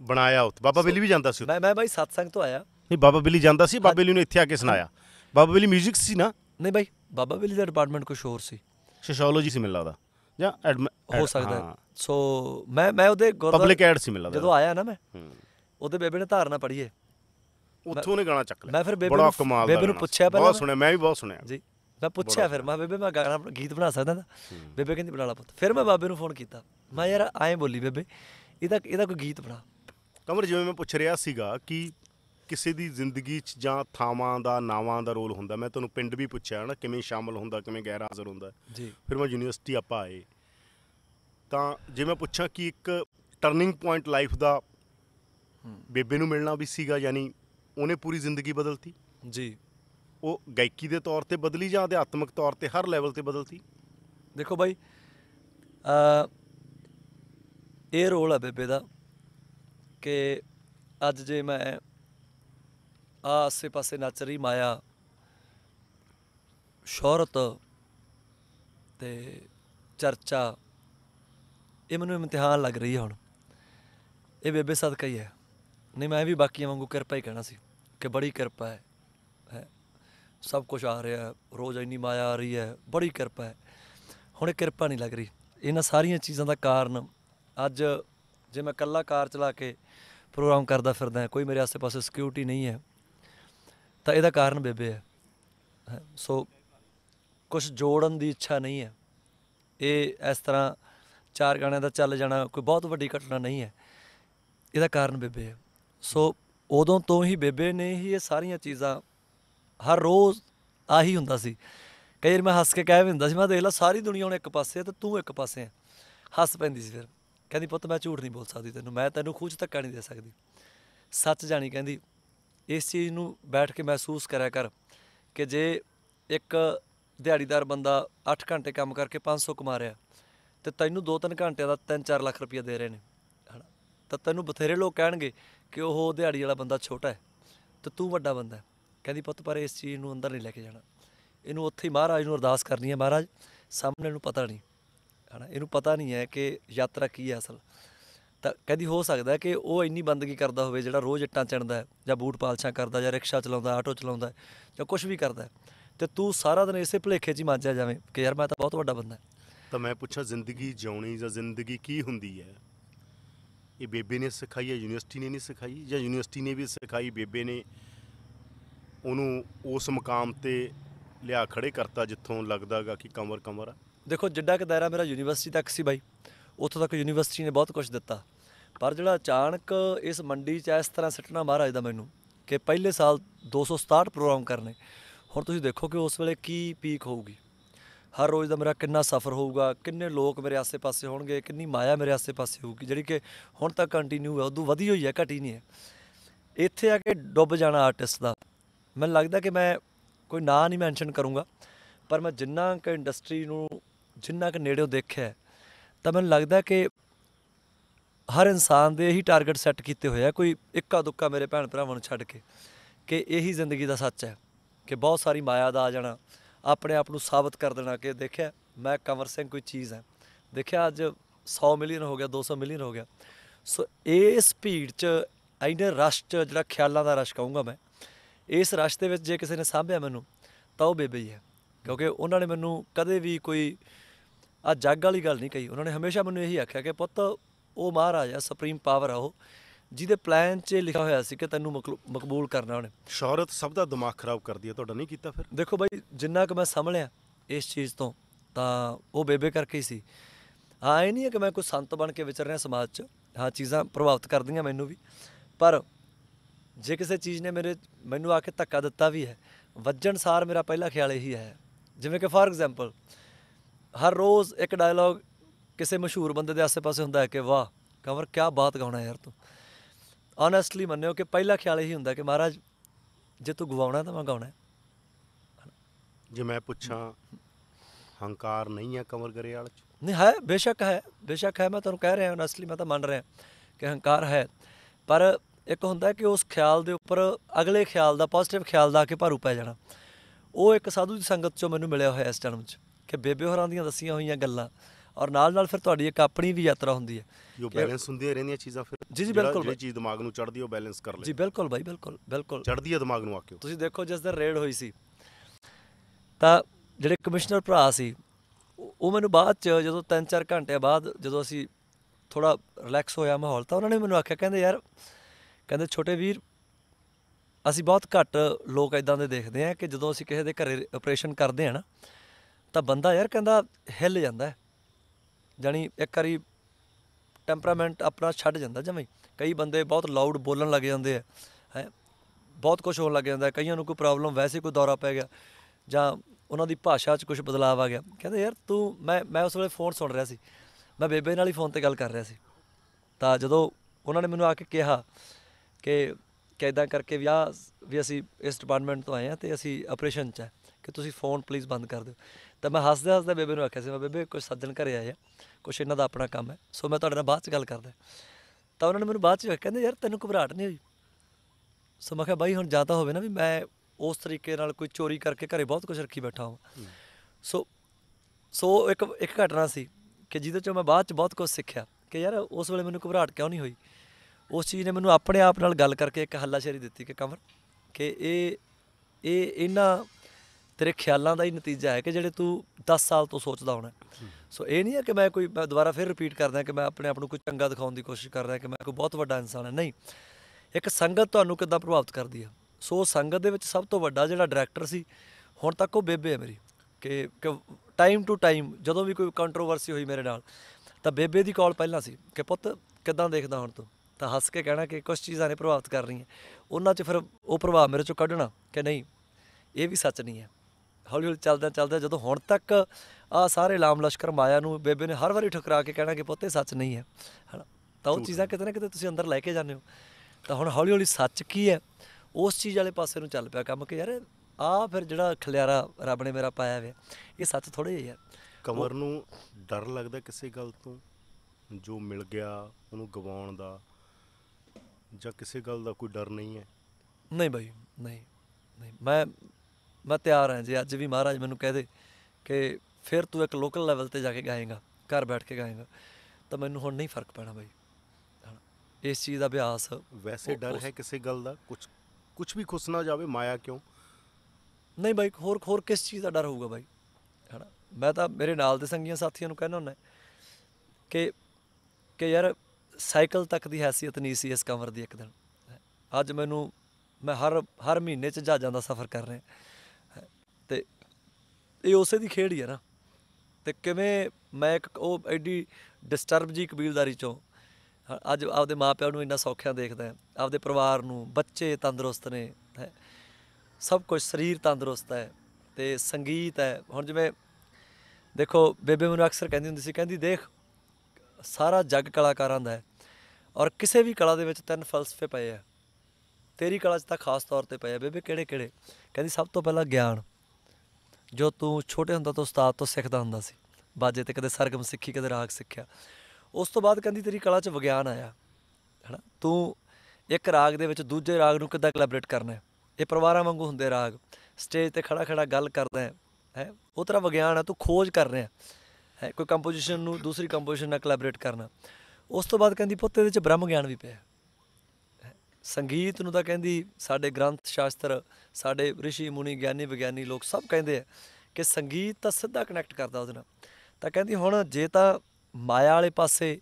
ਬਣਾਇਆ ਉਹ ਬਾਬਾ ਬਿੱਲੀ ਵੀ ਜਾਂਦਾ ਸੀ ਮੈਂ ਮੈਂ ਬਾਈ ਸੰਗ ਤੋਂ ਆਇਆ ਨਹੀਂ ਬਾਬਾ ਬਿੱਲੀ ਜਾਂਦਾ ਸੀ ਬਾਬੇ ਬਿੱਲੀ ਨੂੰ ਇੱਥੇ ਆ ਕੇ ਸੁਣਾਇਆ ਬਾਬਾ ਬਿੱਲੀ 뮤직 ਸੀ ਨਾ ਨਹੀਂ ਬਾਈ ਬਾਬਾ ਬਿੱਲੀ ਦਾ ਡਿਪਾਰਟਮੈਂਟ ਕੁਝ ਹੋਰ ਸੀ ਸੋਸ਼ੀਓਲੋਜੀ ਸੀ ਮੈਨੂੰ ਲੱਗਦਾ ਜਾਂ ਹੋ ਸਕਦਾ ਸੋ ਮੈਂ ਮੈਂ ਉਹਦੇ ਪਬਲਿਕ ਐਡ ਸੀ ਮਿਲਦਾ ਜਦੋਂ ਆਇਆ ਨਾ ਮੈਂ ਉਹਦੇ ਬੇਬੇ ਨੇ ਧਾਰਨਾ ਪੜੀਏ ਉੱਥੋਂ ਨੇ ਗਾਣਾ ਚੱਕ ਲਿਆ ਮੈਂ ਫਿਰ ਬੇਬੇ ਨੂੰ ਬੇਬੇ ਨੂੰ ਪੁੱਛਿਆ ਪਹਿਲਾਂ ਬਹੁਤ ਸੁਣਿਆ ਮੈਂ ਵੀ ਬਹੁਤ ਸੁਣਿਆ ਜੀ ਮੈਂ ਪੁੱਛਿਆ ਫਿਰ ਮੈਂ ਬੇਬੇ ਮੈਂ ਗਾਣਾ ਗੀਤ ਬਣਾ ਸਕਦਾ ਨਾ ਬੇਬੇ ਕਹਿੰਦੀ ਬਣਾ ਲਾ ਪੁੱਤ ਫਿਰ ਮੈਂ ਬਾਬੇ ਨੂੰ ਫੋਨ ਕੀਤਾ ਮੈਂ ਯਾਰ ਐਂ ਬੋਲੀ ਬੇਬੇ ਇਹਦਾ ਇਹਦਾ ਕੋਈ ਗੀਤ ਬਣਾ ਕਮਰ ਜਿਵੇਂ ਮੈਂ ਪੁੱਛ ਰਿਹਾ ਸੀਗਾ ਕਿ ਕਿਸੇ ਦੀ ਜ਼ਿੰਦਗੀ 'ਚ ਜਾਂ ਥਾਵਾਂ ਦਾ ਨਾਵਾਂ ਦਾ ਰੋਲ ਹੁੰਦਾ ਮੈਂ ਤੁਹਾਨੂੰ ਪਿੰਡ ਵੀ ਪੁੱਛਿਆ ਹਨਾ ਕਿਵੇਂ ਸ਼ਾਮਲ ਹੁੰਦਾ ਕਿਵੇਂ ਗੈਰ ਹਾਜ਼ਰ ਹੁੰਦਾ ਜੀ ਫਿਰ ਮੈਂ ਯੂਨੀਵਰਸਿਟੀ ਆਪਾਂ ਆਏ ਤਾਂ ਜੇ ਮੈਂ ਪੁੱਛਾਂ ਕਿ ਇੱਕ ਟਰਨਿੰਗ ਪੁਆਇੰਟ ਲਾਈਫ ਦਾ ਬੇਬੇ ਨੂੰ ਮਿਲਣਾ ਵੀ ਸੀਗਾ ਯਾਨੀ ਉਹਨੇ ਪੂਰੀ ਜ਼ਿੰਦਗੀ ਬਦਲਤੀ ਜੀ ਉਹ ਗਾਇਕੀ ਦੇ ਤੌਰ ਤੇ ਬਦਲੀ ਜਾਂ ਅਧਿਆਤਮਿਕ ਤੌਰ ਤੇ ਹਰ ਲੈਵਲ ਤੇ ਬਦਲਤੀ ਦੇਖੋ ਬਾਈ ਅ ਇਹ ਰੋਲ ਆ ਬੇਬੇ ਦਾ ਕਿ ਅੱਜ ਜੇ ਮੈਂ ਆ ਆਸੇ ਪਾਸੇ ਨੱਚ ਰਹੀ ਮਾਇਆ ਸ਼ੌਹਰਤ ਤੇ ਚਰਚਾ ਇਹ ਮੈਨੂੰ ਇਮਤਿਹਾਨ ਲੱਗ ਰਹੀ ਹੈ ਹੁਣ ਇਹ ਬੇਬੇ ਸਦਕਾ ਹੀ ਹੈ ਨਹੀਂ ਮੈਂ ਵੀ ਬਾਕੀਆਂ ਵਾਂਗੂ ਕਿਰਪਾ ਹੀ ਕਹਿਣਾ ਸੀ ਕਿ ਬੜੀ ਕਿਰਪਾ ਹੈ ਸਭ ਕੁਝ ਆ ਰਿਹਾ ਰੋਜ਼ ਇੰਨੀ ਮਾਇਆ ਆ ਰਹੀ ਹੈ ਬੜੀ ਕਿਰਪਾ ਹੈ ਹੁਣ ਇਹ ਕਿਰਪਾ ਨਹੀਂ ਲੱਗ ਰਹੀ ਇਹਨਾਂ ਸਾਰੀਆਂ ਚੀਜ਼ਾਂ ਦਾ ਕਾਰਨ ਅੱਜ ਜੇ ਮੈਂ ਇਕੱਲਾ ਕਾਰ ਚਲਾ ਕੇ ਪ੍ਰੋਗਰਾਮ ਕਰਦਾ ਫਿਰਦਾ ਕੋਈ ਮੇਰੇ ਆਸ-ਪਾਸੇ ਸਿਕਿਉਰਿਟੀ ਨਹੀਂ ਹੈ ਤਾਂ ਇਹਦਾ ਕਾਰਨ ਬੇਬੇ ਹੈ ਸੋ ਕੁਝ ਜੋੜਨ ਦੀ ਇੱਛਾ ਨਹੀਂ ਹੈ ਇਹ ਇਸ ਤਰ੍ਹਾਂ ਚਾਰ ਗਾਣਿਆਂ ਦਾ ਚੱਲ ਜਾਣਾ ਕੋਈ ਬਹੁਤ ਵੱਡੀ ਘਟਨਾ ਨਹੀਂ ਹੈ ਇਹਦਾ ਕਾਰਨ ਬੇਬੇ ਹੈ ਸੋ ਉਦੋਂ ਤੋਂ ਹੀ ਬੇਬੇ ਨੇ ਹੀ ਇਹ ਸਾਰੀਆਂ ਚੀਜ਼ਾਂ ਹਰ ਰੋਜ਼ ਆਹੀ ਹੁੰਦਾ ਸੀ ਕਈ ਵਾਰ ਮੈਂ ਹੱਸ ਕੇ ਕਹਿ ਵੀ ਹੁੰਦਾ ਸੀ ਮੈਂ ਦੇਖ ਲਾ ਸਾਰੀ ਦੁਨੀਆ ਹੁਣ ਇੱਕ ਪਾਸੇ ਤੇ ਤੂੰ ਇੱਕ ਪਾਸੇ ਆ ਹੱਸ ਪੈਂਦੀ ਸੀ ਫਿਰ ਕਹਿੰਦੀ ਪੁੱਤ ਮੈਂ ਝੂਠ ਨਹੀਂ ਬੋਲ ਸਕਦੀ ਤੈਨੂੰ ਮੈਂ ਤੈਨੂੰ ਖੂਹ ਤੱਕ ਧੱਕਾ ਨਹੀਂ ਦੇ ਸਕਦੀ ਸੱਚ ਜਾਣੀ ਕਹਿੰਦੀ ਇਸ ਚੀਜ਼ ਨੂੰ ਬੈਠ ਕੇ ਮਹਿਸੂਸ ਕਰਿਆ ਕਰ ਕਿ ਜੇ ਇੱਕ ਦਿਹਾੜੀਦਾਰ ਬੰਦਾ 8 ਘੰਟੇ ਕੰਮ ਕਰਕੇ 500 ਕਮਾ ਰਿਹਾ ਤੇ ਤੈਨੂੰ 2-3 ਘੰਟਿਆਂ ਦਾ 3-4 ਲੱਖ ਰੁਪਏ ਦੇ ਰਹੇ ਨੇ ਤਾਂ ਤੈਨੂੰ ਬਥੇਰੇ ਲੋਕ ਕਹਿਣਗੇ ਕਿ ਉਹ ਦਿਹਾੜੀ ਵਾਲਾ ਬੰਦਾ ਛੋਟਾ ਹੈ ਤੇ ਤੂੰ ਵੱਡਾ ਬੰਦਾ ਹੈ ਕਹਿੰਦੀ ਪੁੱਤ ਪਰ ਇਸ ਚੀਜ਼ ਨੂੰ ਅੰਦਰ ਨਹੀਂ ਲੈ ਕੇ ਜਾਣਾ ਇਹਨੂੰ ਉੱਥੇ ਹੀ ਮਹਾਰਾਜ ਨੂੰ ਅਰਦਾਸ ਕਰਨੀ ਹੈ ਮਹਾਰਾਜ ਸਾਹਮਣੇ ਨੂੰ ਪਤਾ ਨਹੀਂ ਹਨਾ ਇਹਨੂੰ ਪਤਾ ਨਹੀਂ ਹੈ ਕਿ ਯਾਤਰਾ ਕੀ ਹੈ ਅਸਲ ਤਾਂ ਕਹਿੰਦੀ ਹੋ ਸਕਦਾ ਕਿ ਉਹ ਇੰਨੀ ਬੰਦਗੀ ਕਰਦਾ ਹੋਵੇ ਜਿਹੜਾ ਰੋਜ਼ ਇੱਟਾਂ ਹੈ ਜਾਂ ਬੂਟ ਪਾਲਸ਼ਾਂ ਕਰਦਾ ਜਾਂ ਰਿਕਸ਼ਾ ਚਲਾਉਂਦਾ ਆਟੋ ਚਲਾਉਂਦਾ ਜਾਂ ਕੁਝ ਵੀ ਕਰਦਾ ਤੇ ਤੂੰ ਸਾਰਾ ਦਿਨ ਇਸੇ ਭਲੇਖੇ 'ਚ ਹੀ ਮਾਜਿਆ ਜਾਵੇਂ ਕਿ ਯਾਰ ਮੈਂ ਤਾਂ ਬਹੁਤ ਵੱਡਾ ਬੰਦਾ ਤਾਂ ਮੈਂ ਪੁੱਛਾਂ ਜ਼ਿੰਦਗੀ ਜਿਉਣੀ ਜਾਂ ਜ਼ਿੰਦਗੀ ਕੀ ਹੁੰਦੀ ਹੈ ਇਹ ਬੇਬੇ ਨੇ ਸਿਖਾਈ ਹੈ ਯੂਨੀਵਰਸਿਟੀ ਨੇ ਨਹੀਂ ਸਿਖਾਈ ਜਾਂ ਯੂਨੀਵਰਸਿਟੀ ਨੇ ਵੀ ਸਿਖਾਈ ਬੇਬੇ ਨੇ ਉਹਨੂੰ ਉਸ ਮਕਾਮ ਤੇ ਲਿਆ ਖੜੇ ਕਰਤਾ ਜਿੱਥੋਂ ਲੱਗਦਾਗਾ ਕਿ ਕਮਰ ਕਮਰ ਆ ਦੇਖੋ ਜਿੱਡਾ ਕਿ ਦਾਇਰਾ ਮੇਰਾ ਯੂਨੀਵਰਸਿਟੀ ਤੱਕ ਸੀ ਬਾਈ ਉੱਥੋਂ ਤੱਕ ਯੂਨੀਵਰਸਿਟੀ ਨੇ ਬਹੁਤ ਕੁਝ ਦਿੱਤਾ ਪਰ ਜਿਹੜਾ ਅਚਾਨਕ ਇਸ ਮੰਡੀ 'ਚ ਇਸ ਤਰ੍ਹਾਂ ਸਿੱਟਣਾ ਮਹਾਰਾਜ ਦਾ ਮੈਨੂੰ ਕਿ ਪਹਿਲੇ ਸਾਲ 267 ਪ੍ਰੋਗਰਾਮ ਕਰਨੇ ਹੁਣ ਤੁਸੀਂ ਦੇਖੋ ਕਿ ਉਸ ਵੇਲੇ ਕੀ ਪੀਕ ਹੋਊਗੀ ਹਰ ਰੋਜ਼ ਦਾ ਮੇਰਾ ਕਿੰਨਾ ਸਫ਼ਰ ਹੋਊਗਾ ਕਿੰਨੇ ਲੋਕ ਮੇਰੇ ਆਸ-ਪਾਸੇ ਹੋਣਗੇ ਕਿੰਨੀ ਮਾਇਆ ਮੇਰੇ ਆਸ-ਪਾਸੇ ਹੋਊਗੀ ਜਿਹੜੀ ਕਿ ਹੁਣ ਤੱਕ ਕੰਟੀਨਿਊ ਹੈ ਉਦੋਂ ਵਧੀ ਹੋਈ ਹੈ ਘਟੀ ਨਹੀਂ ਹੈ ਇੱਥੇ ਆ ਕੇ ਡੁੱਬ ਜਾਣਾ ਆਰਟਿਸਟ ਦਾ ਮੈਨੂੰ ਲੱਗਦਾ ਕਿ ਮੈਂ ਕੋਈ ਨਾਂ ਨਹੀਂ ਮੈਂਸ਼ਨ ਕਰੂੰਗਾ ਪਰ ਮੈਂ ਜਿੰਨਾ ਕਿ ਇੰਡਸਟਰੀ ਨੂੰ ਜਿੰਨਾ ਕਿ ਨੇੜੇੋਂ ਦੇਖਿਆ ਤਾਂ ਮੈਨੂੰ ਲੱਗਦਾ ਕਿ ਹਰ ਇਨਸਾਨ ਦੇ ਇਹੀ ਟਾਰਗੇਟ ਸੈੱਟ ਕੀਤੇ ਹੋਏ ਆ ਕੋਈ ਇੱਕਾ ਦੁੱਕਾ ਮੇਰੇ ਭੈਣ ਭਰਾਵਾਂ ਨੂੰ ਛੱਡ ਕੇ ਕਿ ਇਹੀ ਜ਼ਿੰਦਗੀ ਦਾ ਸੱਚ ਹੈ ਕਿ ਬਹੁਤ ਸਾਰੀ ਮਾਇਆ ਦਾ ਆ ਜਾਣਾ ਆਪਣੇ ਆਪ ਨੂੰ ਸਾਬਤ ਕਰ ਦੇਣਾ ਕਿ ਦੇਖਿਆ ਮੈਂ ਕਮਰ ਸਿੰਘ ਕੋਈ ਚੀਜ਼ ਹੈ ਦੇਖਿਆ ਅੱਜ 100 ਮਿਲੀਅਨ ਹੋ ਗਿਆ 200 ਮਿਲੀਅਨ ਹੋ ਗਿਆ ਸੋ ਇਸ ਸਪੀਡ 'ਚ ਇੰਨੇ ਰਸ਼ 'ਚ ਜਿਹੜਾ ਖਿਆਲਾਂ ਦਾ ਰਸ਼ ਕਹੂੰਗਾ ਮੈਂ ਇਸ ਰਸਤੇ ਵਿੱਚ ਜੇ ਕਿਸੇ ਨੇ ਸਾਂਭਿਆ ਮੈਨੂੰ ਤਾਂ ਉਹ ਬੇਬੇ ਹੀ ਹੈ ਕਿਉਂਕਿ ਉਹਨਾਂ ਨੇ ਮੈਨੂੰ ਕਦੇ ਵੀ ਕੋਈ ਆ ਜੱਗ ਵਾਲੀ ਗੱਲ ਨਹੀਂ ਕਹੀ ਉਹਨਾਂ ਨੇ ਹਮੇਸ਼ਾ ਮੈਨੂੰ ਇਹੀ ਆਖਿਆ ਕਿ ਪੁੱਤ ਉਹ ਮਹਾਰਾਜ ਹੈ ਸੁਪਰੀਮ ਪਾਵਰ ਆ ਉਹ ਜਿਹਦੇ ਪਲਾਨ 'ਚ ਲਿਖਿਆ ਹੋਇਆ ਸੀ ਕਿ ਤੈਨੂੰ ਮਕਬੂਲ ਕਰਨਾ ਉਹਨੇ ਸ਼ੌਹਰਤ ਸਭ ਦਾ ਦਿਮਾਗ ਖਰਾਬ ਕਰਦੀ ਹੈ ਤੁਹਾਡਾ ਨਹੀਂ ਕੀਤਾ ਫਿਰ ਦੇਖੋ ਬਾਈ ਜਿੰਨਾ ਕਿ ਮੈਂ ਸੰਭਲਿਆ ਇਸ ਚੀਜ਼ ਤੋਂ ਤਾਂ ਉਹ ਬੇਬੇ ਕਰਕੇ ਹੀ ਸੀ ਹਾਂ ਇਹ ਨਹੀਂ ਕਿ ਮੈਂ ਕੋਈ ਸੰਤ ਬਣ ਕੇ ਵਿਚਰ ਰਿਹਾ ਸਮਾਜ 'ਚ ਹਾਂ ਚੀਜ਼ਾਂ ਪ੍ਰਭਾਵਿਤ ਕਰਦੀਆਂ ਮੈਨੂੰ ਵੀ ਪਰ ਜੇ ਕਿਸੇ ਚੀਜ਼ ਨੇ ਮੇਰੇ ਮੈਨੂੰ ਆ ਕੇ ਧੱਕਾ ਦਿੱਤਾ ਵੀ ਹੈ ਵੱਜਣ ਸਾਰ ਮੇਰਾ ਪਹਿਲਾ ਖਿਆਲ ਇਹੀ ਹੈ ਜਿਵੇਂ ਕਿ ਫਾਰ ਐਗਜ਼ਾਮਪਲ ਹਰ ਰੋਜ਼ ਇੱਕ ਡਾਇਲੌਗ ਕਿਸੇ ਮਸ਼ਹੂਰ ਬੰਦੇ ਦੇ ਆਸ-ਪਾਸੇ ਹੁੰਦਾ ਹੈ ਕਿ ਵਾਹ ਕਵਰ ਕੀ ਬਾਤ ਗਾਉਣਾ ਯਾਰ ਤੂੰ ਆਨੈਸਟਲੀ ਮੰਨਿਓ ਕਿ ਪਹਿਲਾ ਖਿਆਲ ਇਹੀ ਹੁੰਦਾ ਕਿ ਮਹਾਰਾਜ ਜੇ ਤੂੰ ਗਵਾਉਣਾ ਤਾਂ ਮੈਂ ਗਾਉਣਾ ਜੇ ਮੈਂ ਪੁੱਛਾਂ ਹੰਕਾਰ ਨਹੀਂ ਹੈ ਕਮਰ ਗਰੇਵਾਲ ਚ ਨਹੀਂ ਹੈ ਬੇਸ਼ੱਕ ਹੈ ਬੇਸ਼ੱਕ ਹੈ ਮੈਂ ਤੁਹਾਨੂੰ ਕਹਿ ਰਿਹਾ ਹਾਂ ਅਸਲੀ ਮੈਂ ਤਾਂ ਮੰਨ ਰਿਹਾ ਕਿ ਹੰਕਾਰ ਹੈ ਪਰ ਇੱਕ ਹੁੰਦਾ ਕਿ ਉਸ ਖਿਆਲ ਦੇ ਉੱਪਰ ਅਗਲੇ ਖਿਆਲ ਦਾ ਪੋਜ਼ਿਟਿਵ ਖਿਆਲ ਦਾ ਆ ਕੇ ਭਾਰੂ ਪੈ ਜਾਣਾ ਉਹ ਇੱਕ ਸਾਧੂ ਦੀ ਸੰਗਤ ਚੋਂ ਮੈਨੂੰ ਮਿਲਿਆ ਹੋਇਆ ਇਸ ਜਨਮ 'ਚ ਕਿ ਬੇਬੇ ਹੋਰਾਂ ਦੀਆਂ ਦੱਸੀਆਂ ਹੋਈਆਂ ਗੱਲਾਂ ਔਰ ਨਾਲ ਨਾਲ ਫਿਰ ਤੁਹਾਡੀ ਇੱਕ ਆਪਣੀ ਵੀ ਯਾਤਰਾ ਹੁੰਦੀ ਹੈ ਜੋ ਬੈਲੈਂਸ ਹੈ ਰਹਿੰਦੀਆਂ ਚੀਜ਼ਾਂ ਫਿਰ ਜੀ ਜੀ ਬਿਲਕੁਲ ਜਿਹੜੀ ਚੀਜ਼ ਦਿਮਾਗ ਨੂੰ ਚੜਦੀ ਉਹ ਬੈਲੈਂਸ ਕਰ ਲੈ ਜੀ ਬਿਲਕੁਲ ਭਾਈ ਬਿਲਕੁਲ ਬਿਲਕੁਲ ਚੜਦੀ ਹੈ ਦਿਮਾਗ ਨੂੰ ਆ ਕੇ ਤੁਸੀਂ ਦੇਖੋ ਜਿਸ ਦਿਨ ਰੇਡ ਹੋਈ ਸੀ ਤਾਂ ਜਿਹੜੇ ਕਮਿਸ਼ਨਰ ਭਰਾ ਸੀ ਉਹ ਮੈਨੂੰ ਬਾਅਦ ਚ ਜਦੋਂ 3-4 ਘੰਟੇ ਬਾਅਦ ਜਦੋਂ ਅਸੀਂ ਥੋੜਾ ਰਿਲੈਕਸ ਹੋਇਆ ਮਾਹੌਲ ਤਾਂ ਉਹਨਾਂ ਨੇ ਮੈਨੂੰ ਆਖਿਆ ਕਹਿੰਦੇ ਯਾਰ ਕਹਿੰਦੇ ਛੋਟੇ ਵੀਰ ਅਸੀਂ ਬਹੁਤ ਘੱਟ ਲੋਕ ਇਦਾਂ ਦੇ ਦੇਖਦੇ ਆ ਕਿ ਜਦੋਂ ਅਸੀਂ ਕਿਸੇ ਦੇ ਘਰੇ ਆਪਰੇਸ਼ਨ ਕਰਦੇ ਆ ਨਾ ਤਾਂ ਬੰਦਾ ਯਾਰ ਕਹਿੰਦਾ ਹਿੱਲ ਜਾਂਦਾ ਜਾਨੀ ਇੱਕ ਵਾਰੀ ਟੈਂਪਰਾਮੈਂਟ ਆਪਣਾ ਛੱਡ ਜਾਂਦਾ ਜਮਈ ਕਈ ਬੰਦੇ ਬਹੁਤ ਲਾਊਡ ਬੋਲਣ ਲੱਗ ਜਾਂਦੇ ਆ ਹੈ ਬਹੁਤ ਕੁਝ ਹੋਣ ਲੱਗ ਜਾਂਦਾ ਕਈਆਂ ਨੂੰ ਕੋਈ ਪ੍ਰੋਬਲਮ ਵੈਸੇ ਕੋਈ ਦੌਰਾ ਪੈ ਗਿਆ ਜਾਂ ਉਹਨਾਂ ਦੀ ਭਾਸ਼ਾ 'ਚ ਕੁਝ ਬਦਲਾਅ ਆ ਗਿਆ ਕਹਿੰਦੇ ਯਾਰ ਤੂੰ ਮੈਂ ਮੈਂ ਉਸ ਵੇਲੇ ਫੋਨ ਸੁਣ ਰਿਹਾ ਸੀ ਮੈਂ ਬੇਬੇ ਨਾਲ ਹੀ ਫੋਨ ਤੇ ਗੱਲ ਕਰ ਰਿਹਾ ਸੀ ਤਾਂ ਜਦੋਂ ਉਹਨਾਂ ਨੇ ਮੈਨੂੰ ਆ ਕੇ ਕਿਹਾ ਕਿ ਕਿਦਾਂ ਕਰਕੇ ਵੀ ਆ ਵੀ ਅਸੀਂ ਇਸ ਡਿਪਾਰਟਮੈਂਟ ਤੋਂ ਆਏ ਆ ਤੇ ਅਸੀਂ ਆਪਰੇਸ਼ਨ 'ਚ ਆ ਕਿ ਤੁਸੀਂ ਫੋਨ ਪਲੀਜ਼ ਬੰਦ ਕਰ ਦਿਓ ਤਾਂ ਮੈਂ ਹੱਸਦੇ ਹੱਸਦੇ ਬੇਬੇ ਨੂੰ ਆਖਿਆ ਸੀ ਮੈਂ ਬੇਬੇ ਕੁਝ ਸੱਜਣ ਘਰੇ ਆਏ ਆ ਕੁਝ ਇਹਨਾਂ ਦਾ ਆਪਣਾ ਕੰਮ ਹੈ ਸੋ ਮੈਂ ਤੁਹਾਡੇ ਨਾਲ ਬਾਅਦ 'ਚ ਗੱਲ ਕਰਦਾ ਤਾਂ ਉਹਨਾਂ ਨੇ ਮੈਨੂੰ ਬਾਅਦ 'ਚ ਕਹਿੰਦੇ ਯਾਰ ਤੈਨੂੰ ਘਬਰਾਹਟ ਨਹੀਂ ਹੋਈ ਸੋ ਮੈਂ ਕਿਹਾ ਬਾਈ ਹੁਣ ਜਾਂ ਤਾਂ ਹੋਵੇ ਨਾ ਵੀ ਮੈਂ ਉਸ ਤਰੀਕੇ ਨਾਲ ਕੋਈ ਚੋਰੀ ਕਰਕੇ ਘਰੇ ਬਹੁਤ ਕੁਝ ਰੱਖੀ ਬੈਠਾ ਹਾਂ ਸੋ ਸੋ ਇੱਕ ਇੱਕ ਘਟਨਾ ਸੀ ਕਿ ਜਿਹਦੇ ਚੋਂ ਮੈਂ ਬਾਅਦ 'ਚ ਬਹੁਤ ਕੁਝ ਸਿੱਖਿਆ ਕਿ ਯਾਰ ਉਸ ਵੇਲੇ ਮੈਨੂੰ ਘਬਰਾਹਟ ਕਿਉਂ ਨਹੀਂ ਹੋਈ ਉਸ ਚੀਜ਼ ਨੇ ਮੈਨੂੰ ਆਪਣੇ ਆਪ ਨਾਲ ਗੱਲ ਕਰਕੇ ਇੱਕ ਹੱਲਾਸ਼ੇਰੀ ਦਿੱਤੀ ਕਿ ਕਮਰ ਕਿ ਇਹ ਇਹ ਇਹਨਾਂ ਤੇਰੇ ਖਿਆਲਾਂ ਦਾ ਹੀ ਨਤੀਜਾ ਹੈ ਕਿ ਜਿਹੜੇ ਤੂੰ 10 ਸਾਲ ਤੋਂ ਸੋਚਦਾ ਹੋਣਾ ਸੋ ਇਹ ਨਹੀਂ ਹੈ ਕਿ ਮੈਂ ਕੋਈ ਮੈਂ ਦੁਬਾਰਾ ਫਿਰ ਰਿਪੀਟ ਕਰਦਾ ਕਿ ਮੈਂ ਆਪਣੇ ਆਪ ਨੂੰ ਕੋਈ ਚੰਗਾ ਦਿਖਾਉਣ ਦੀ ਕੋਸ਼ਿਸ਼ ਕਰ ਰਿਹਾ ਕਿ ਮੈਂ ਕੋਈ ਬਹੁਤ ਵੱਡਾ ਇਨਸਾਨ ਹਾਂ ਨਹੀਂ ਇੱਕ ਸੰਗਤ ਤੁਹਾਨੂੰ ਕਿੱਦਾਂ ਪ੍ਰਭਾਵਿਤ ਕਰਦੀ ਹੈ ਸੋ ਸੰਗਤ ਦੇ ਵਿੱਚ ਸਭ ਤੋਂ ਵੱਡਾ ਜਿਹੜਾ ਡਾਇਰੈਕਟਰ ਸੀ ਹੁਣ ਤੱਕ ਉਹ ਬੇਬੇ ਹੈ ਮੇਰੀ ਕਿ ਟਾਈਮ ਟੂ ਟਾਈਮ ਜਦੋਂ ਵੀ ਕੋਈ ਕੰਟਰੋਵਰਸੀ ਹੋਈ ਮੇਰੇ ਨਾਲ ਤਾਂ ਬੇਬੇ ਦੀ ਕਾਲ ਪਹਿਲਾਂ ਸੀ ਕਿ ਪੁੱਤ ਕਿੱਦਾਂ ਦੇਖਦਾ ਹੁਣ ਤੂੰ ਤਾਂ ਹੱਸ ਕੇ ਕਹਿਣਾ ਕਿ ਕੁਝ ਚੀਜ਼ਾਂ ਨੇ ਪ੍ਰਭਾਵਿਤ ਕਰ ਰਹੀਆਂ ਉਹਨਾਂ 'ਚ ਫਿਰ ਉਹ ਪ੍ਰਭਾਵ ਮੇਰੇ 'ਚੋਂ ਕੱਢਣਾ ਕਿ ਨਹੀਂ ਇਹ ਵੀ ਸੱਚ ਨਹੀਂ ਹੈ ਹੌਲੀ ਹੌਲੀ ਚੱਲਦਾ ਚੱਲਦਾ ਜਦੋਂ ਹੁਣ ਤੱਕ ਆ ਸਾਰੇ ਲਾਮ ਲਸ਼ਕਰ ਮਾਇਆ ਨੂੰ ਬੇਬੇ ਨੇ ਹਰ ਵਾਰੀ ਠੁਕਰਾ ਕੇ ਕਹਿਣਾ ਕਿ ਪੁੱਤੇ ਸੱਚ ਨਹੀਂ ਹੈ ਤਾਂ ਉਹ ਚੀਜ਼ਾਂ ਕਿਤੇ ਨਾ ਕਿਤੇ ਤੁਸੀਂ ਅੰਦਰ ਲੈ ਕੇ ਜਾਂਦੇ ਹੋ ਤਾਂ ਹੁਣ ਹੌਲੀ ਹੌਲੀ ਸੱਚ ਕੀ ਹੈ ਉਸ ਚੀਜ਼ ਵਾਲੇ ਪਾਸੇ ਨੂੰ ਚੱਲ ਪਿਆ ਕੰਮ ਕਿ ਯਾਰ ਆ ਫਿਰ ਜਿਹੜਾ ਖਲਿਆਰਾ ਰੱਬ ਨੇ ਮੇਰਾ ਪਾਇਆ ਵੇ ਇਹ ਸੱਚ ਥੋੜੇ ਜਿਹਾ ਕਮਰ ਨੂੰ ਡਰ ਲੱਗਦਾ ਕਿਸੇ ਗੱਲ ਤੋਂ ਜੋ ਮਿਲ ਗਿਆ ਉਹਨੂੰ ਗਵਾਉਣ ਦਾ ਜਾਂ ਕਿਸੇ ਗੱਲ ਦਾ ਕੋਈ ਡਰ ਨਹੀਂ ਹੈ ਨਹੀਂ ਭਾਈ ਨਹੀਂ ਨਹੀਂ ਮੈਂ ਮੈਂ ਤਿਆਰ ਹਾਂ ਜੇ ਅੱਜ ਵੀ ਮਹਾਰਾਜ ਮੈਨੂੰ ਕਹਿ ਦੇ ਕਿ ਫਿਰ ਤੂੰ ਇੱਕ ਲੋਕਲ ਲੈਵਲ ਤੇ ਜਾ ਕੇ ਗਾਏਗਾ ਘਰ ਬੈਠ ਕੇ ਗਾਏਗਾ ਤਾਂ ਮੈਨੂੰ ਹੁਣ ਨਹੀਂ ਫਰਕ ਪੈਣਾ ਭਾਈ ਇਸ ਚੀਜ਼ ਦਾ ਅਭਿਆਸ ਵੈਸੇ ਡਰ ਹੈ ਕਿਸੇ ਗੱਲ ਦਾ ਕੁਝ ਕੁਝ ਵੀ ਖੁੱਸ ਨਾ ਜਾਵੇ ਮਾਇਆ ਕਿਉਂ ਨਹੀਂ ਭਾਈ ਹੋਰ ਹੋਰ ਕਿਸ ਚੀਜ਼ ਦਾ ਡਰ ਹੋਊਗਾ ਭਾਈ ਹਣਾ ਮੈਂ ਤਾਂ ਮੇਰੇ ਨਾਲ ਦੇ ਸੰਗੀਆਂ ਸਾਥੀਆਂ ਨੂੰ ਕਹਿਣਾ ਹੁੰਦਾ ਕਿ ਕਿ ਯਾਰ ਸਾਈਕਲ ਤੱਕ ਦੀ ਹیثیت ਨਹੀਂ ਸੀ ਇਸ ਕਮਰ ਦੀ ਇੱਕ ਦਿਨ ਅੱਜ ਮੈਨੂੰ ਮੈਂ ਹਰ ਹਰ ਮਹੀਨੇ ਚ ਜਹਾਜ਼ਾਂ ਦਾ ਸਫ਼ਰ ਕਰ ਰਿਹਾ ਤੇ ਇਹ ਉਸੇ ਦੀ ਖੇਡ ਹੀ ਹੈ ਨਾ ਤੇ ਕਿਵੇਂ ਮੈਂ ਇੱਕ ਉਹ ਐਡੀ ਡਿਸਟਰਬ ਜੀ ਕਬੀਲਦਾਰੀ ਚੋਂ ਅੱਜ ਆਪਦੇ ਮਾਪਿਆਂ ਨੂੰ ਇੰਨਾ ਸੌਖਿਆਂ ਦੇਖਦਾ ਆਪਦੇ ਪਰਿਵਾਰ ਨੂੰ ਬੱਚੇ ਤੰਦਰੁਸਤ ਨੇ ਸਭ ਕੁਝ ਸਰੀਰ ਤੰਦਰੁਸਤ ਹੈ ਤੇ ਸੰਗੀਤ ਹੈ ਹੁਣ ਜਿਵੇਂ ਦੇਖੋ ਬੇਬੇ ਮੈਨੂੰ ਅਕਸਰ ਕਹਿੰਦੀ ਹੁੰਦੀ ਸੀ ਕਹਿੰਦੀ ਦੇਖ ਸਾਰਾ ਜੱਗ ਕਲਾਕਾਰਾਂ ਦਾ ਹੈ ਔਰ ਕਿਸੇ ਵੀ ਕਲਾ ਦੇ ਵਿੱਚ ਤਿੰਨ ਫਲਸਫੇ ਪਏ ਆ ਤੇਰੀ ਕਲਾ 'ਚ ਤਾਂ ਖਾਸ ਤੌਰ ਤੇ ਪਏ ਆ ਬੇਬੇ ਕਿਹੜੇ ਕਿਹੜੇ ਕਹਿੰਦੀ ਸਭ ਤੋਂ ਪਹਿਲਾਂ ਗਿਆਨ ਜੋ ਤੂੰ ਛੋਟੇ ਹੁੰਦਾ ਤੋਂ ਉਸਤਾਦ ਤੋਂ ਸਿੱਖਦਾ ਹੁੰਦਾ ਸੀ ਬਾਜੇ ਤੇ ਕਦੇ ਸਰਗਮ ਸਿੱਖੀ ਕਦੇ ਰਾਗ ਸਿੱਖਿਆ ਉਸ ਤੋਂ ਬਾਅਦ ਕਹਿੰਦੀ ਤੇਰੀ ਕਲਾ 'ਚ ਵਿਗਿਆਨ ਆਇਆ ਹੈਨਾ ਤੂੰ ਇੱਕ ਰਾਗ ਦੇ ਵਿੱਚ ਦੂਜੇ ਰਾਗ ਨੂੰ ਕਿੱਦਾਂ ਕਲੈਬਰੇਟ ਕਰਨਾ ਹੈ ਇਹ ਪਰਿਵਾਰਾਂ ਵਾਂਗੂ ਹੁੰਦੇ ਰਾਗ ਸਟੇਜ ਤੇ ਖੜਾ ਖੜਾ ਗੱਲ ਕਰਦਾ ਹੈ ਉਹ ਤੇਰਾ ਵਿਗਿਆਨ ਆ ਤੂੰ ਖੋਜ ਕਰ ਰਿਹਾ ਕੋਈ ਕੰਪੋਜੀਸ਼ਨ ਨੂੰ ਦੂਸਰੀ ਕੰਪੋਜੀਸ਼ਨ ਨਾਲ ਕੋਲੈਬੋਰੇਟ ਕਰਨਾ ਉਸ ਤੋਂ ਬਾਅਦ ਕਹਿੰਦੀ ਪੁੱਤ ਇਹਦੇ ਵਿੱਚ ਬ੍ਰਹਮ ਗਿਆਨ ਵੀ ਪਿਆ ਸੰਗੀਤ ਨੂੰ ਤਾਂ ਕਹਿੰਦੀ ਸਾਡੇ ਗ੍ਰੰਥ ਸ਼ਾਸਤਰ ਸਾਡੇ ઋષਿ ਮੁਨੀ ਗਿਆਨੀ ਵਿਗਿਆਨੀ ਲੋਕ ਸਭ ਕਹਿੰਦੇ ਆ ਕਿ ਸੰਗੀਤ ਤਾਂ ਸਿੱਧਾ ਕਨੈਕਟ ਕਰਦਾ ਉਹਦੇ ਨਾਲ ਤਾਂ ਕਹਿੰਦੀ ਹੁਣ ਜੇ ਤਾਂ ਮਾਇਆ ਵਾਲੇ ਪਾਸੇ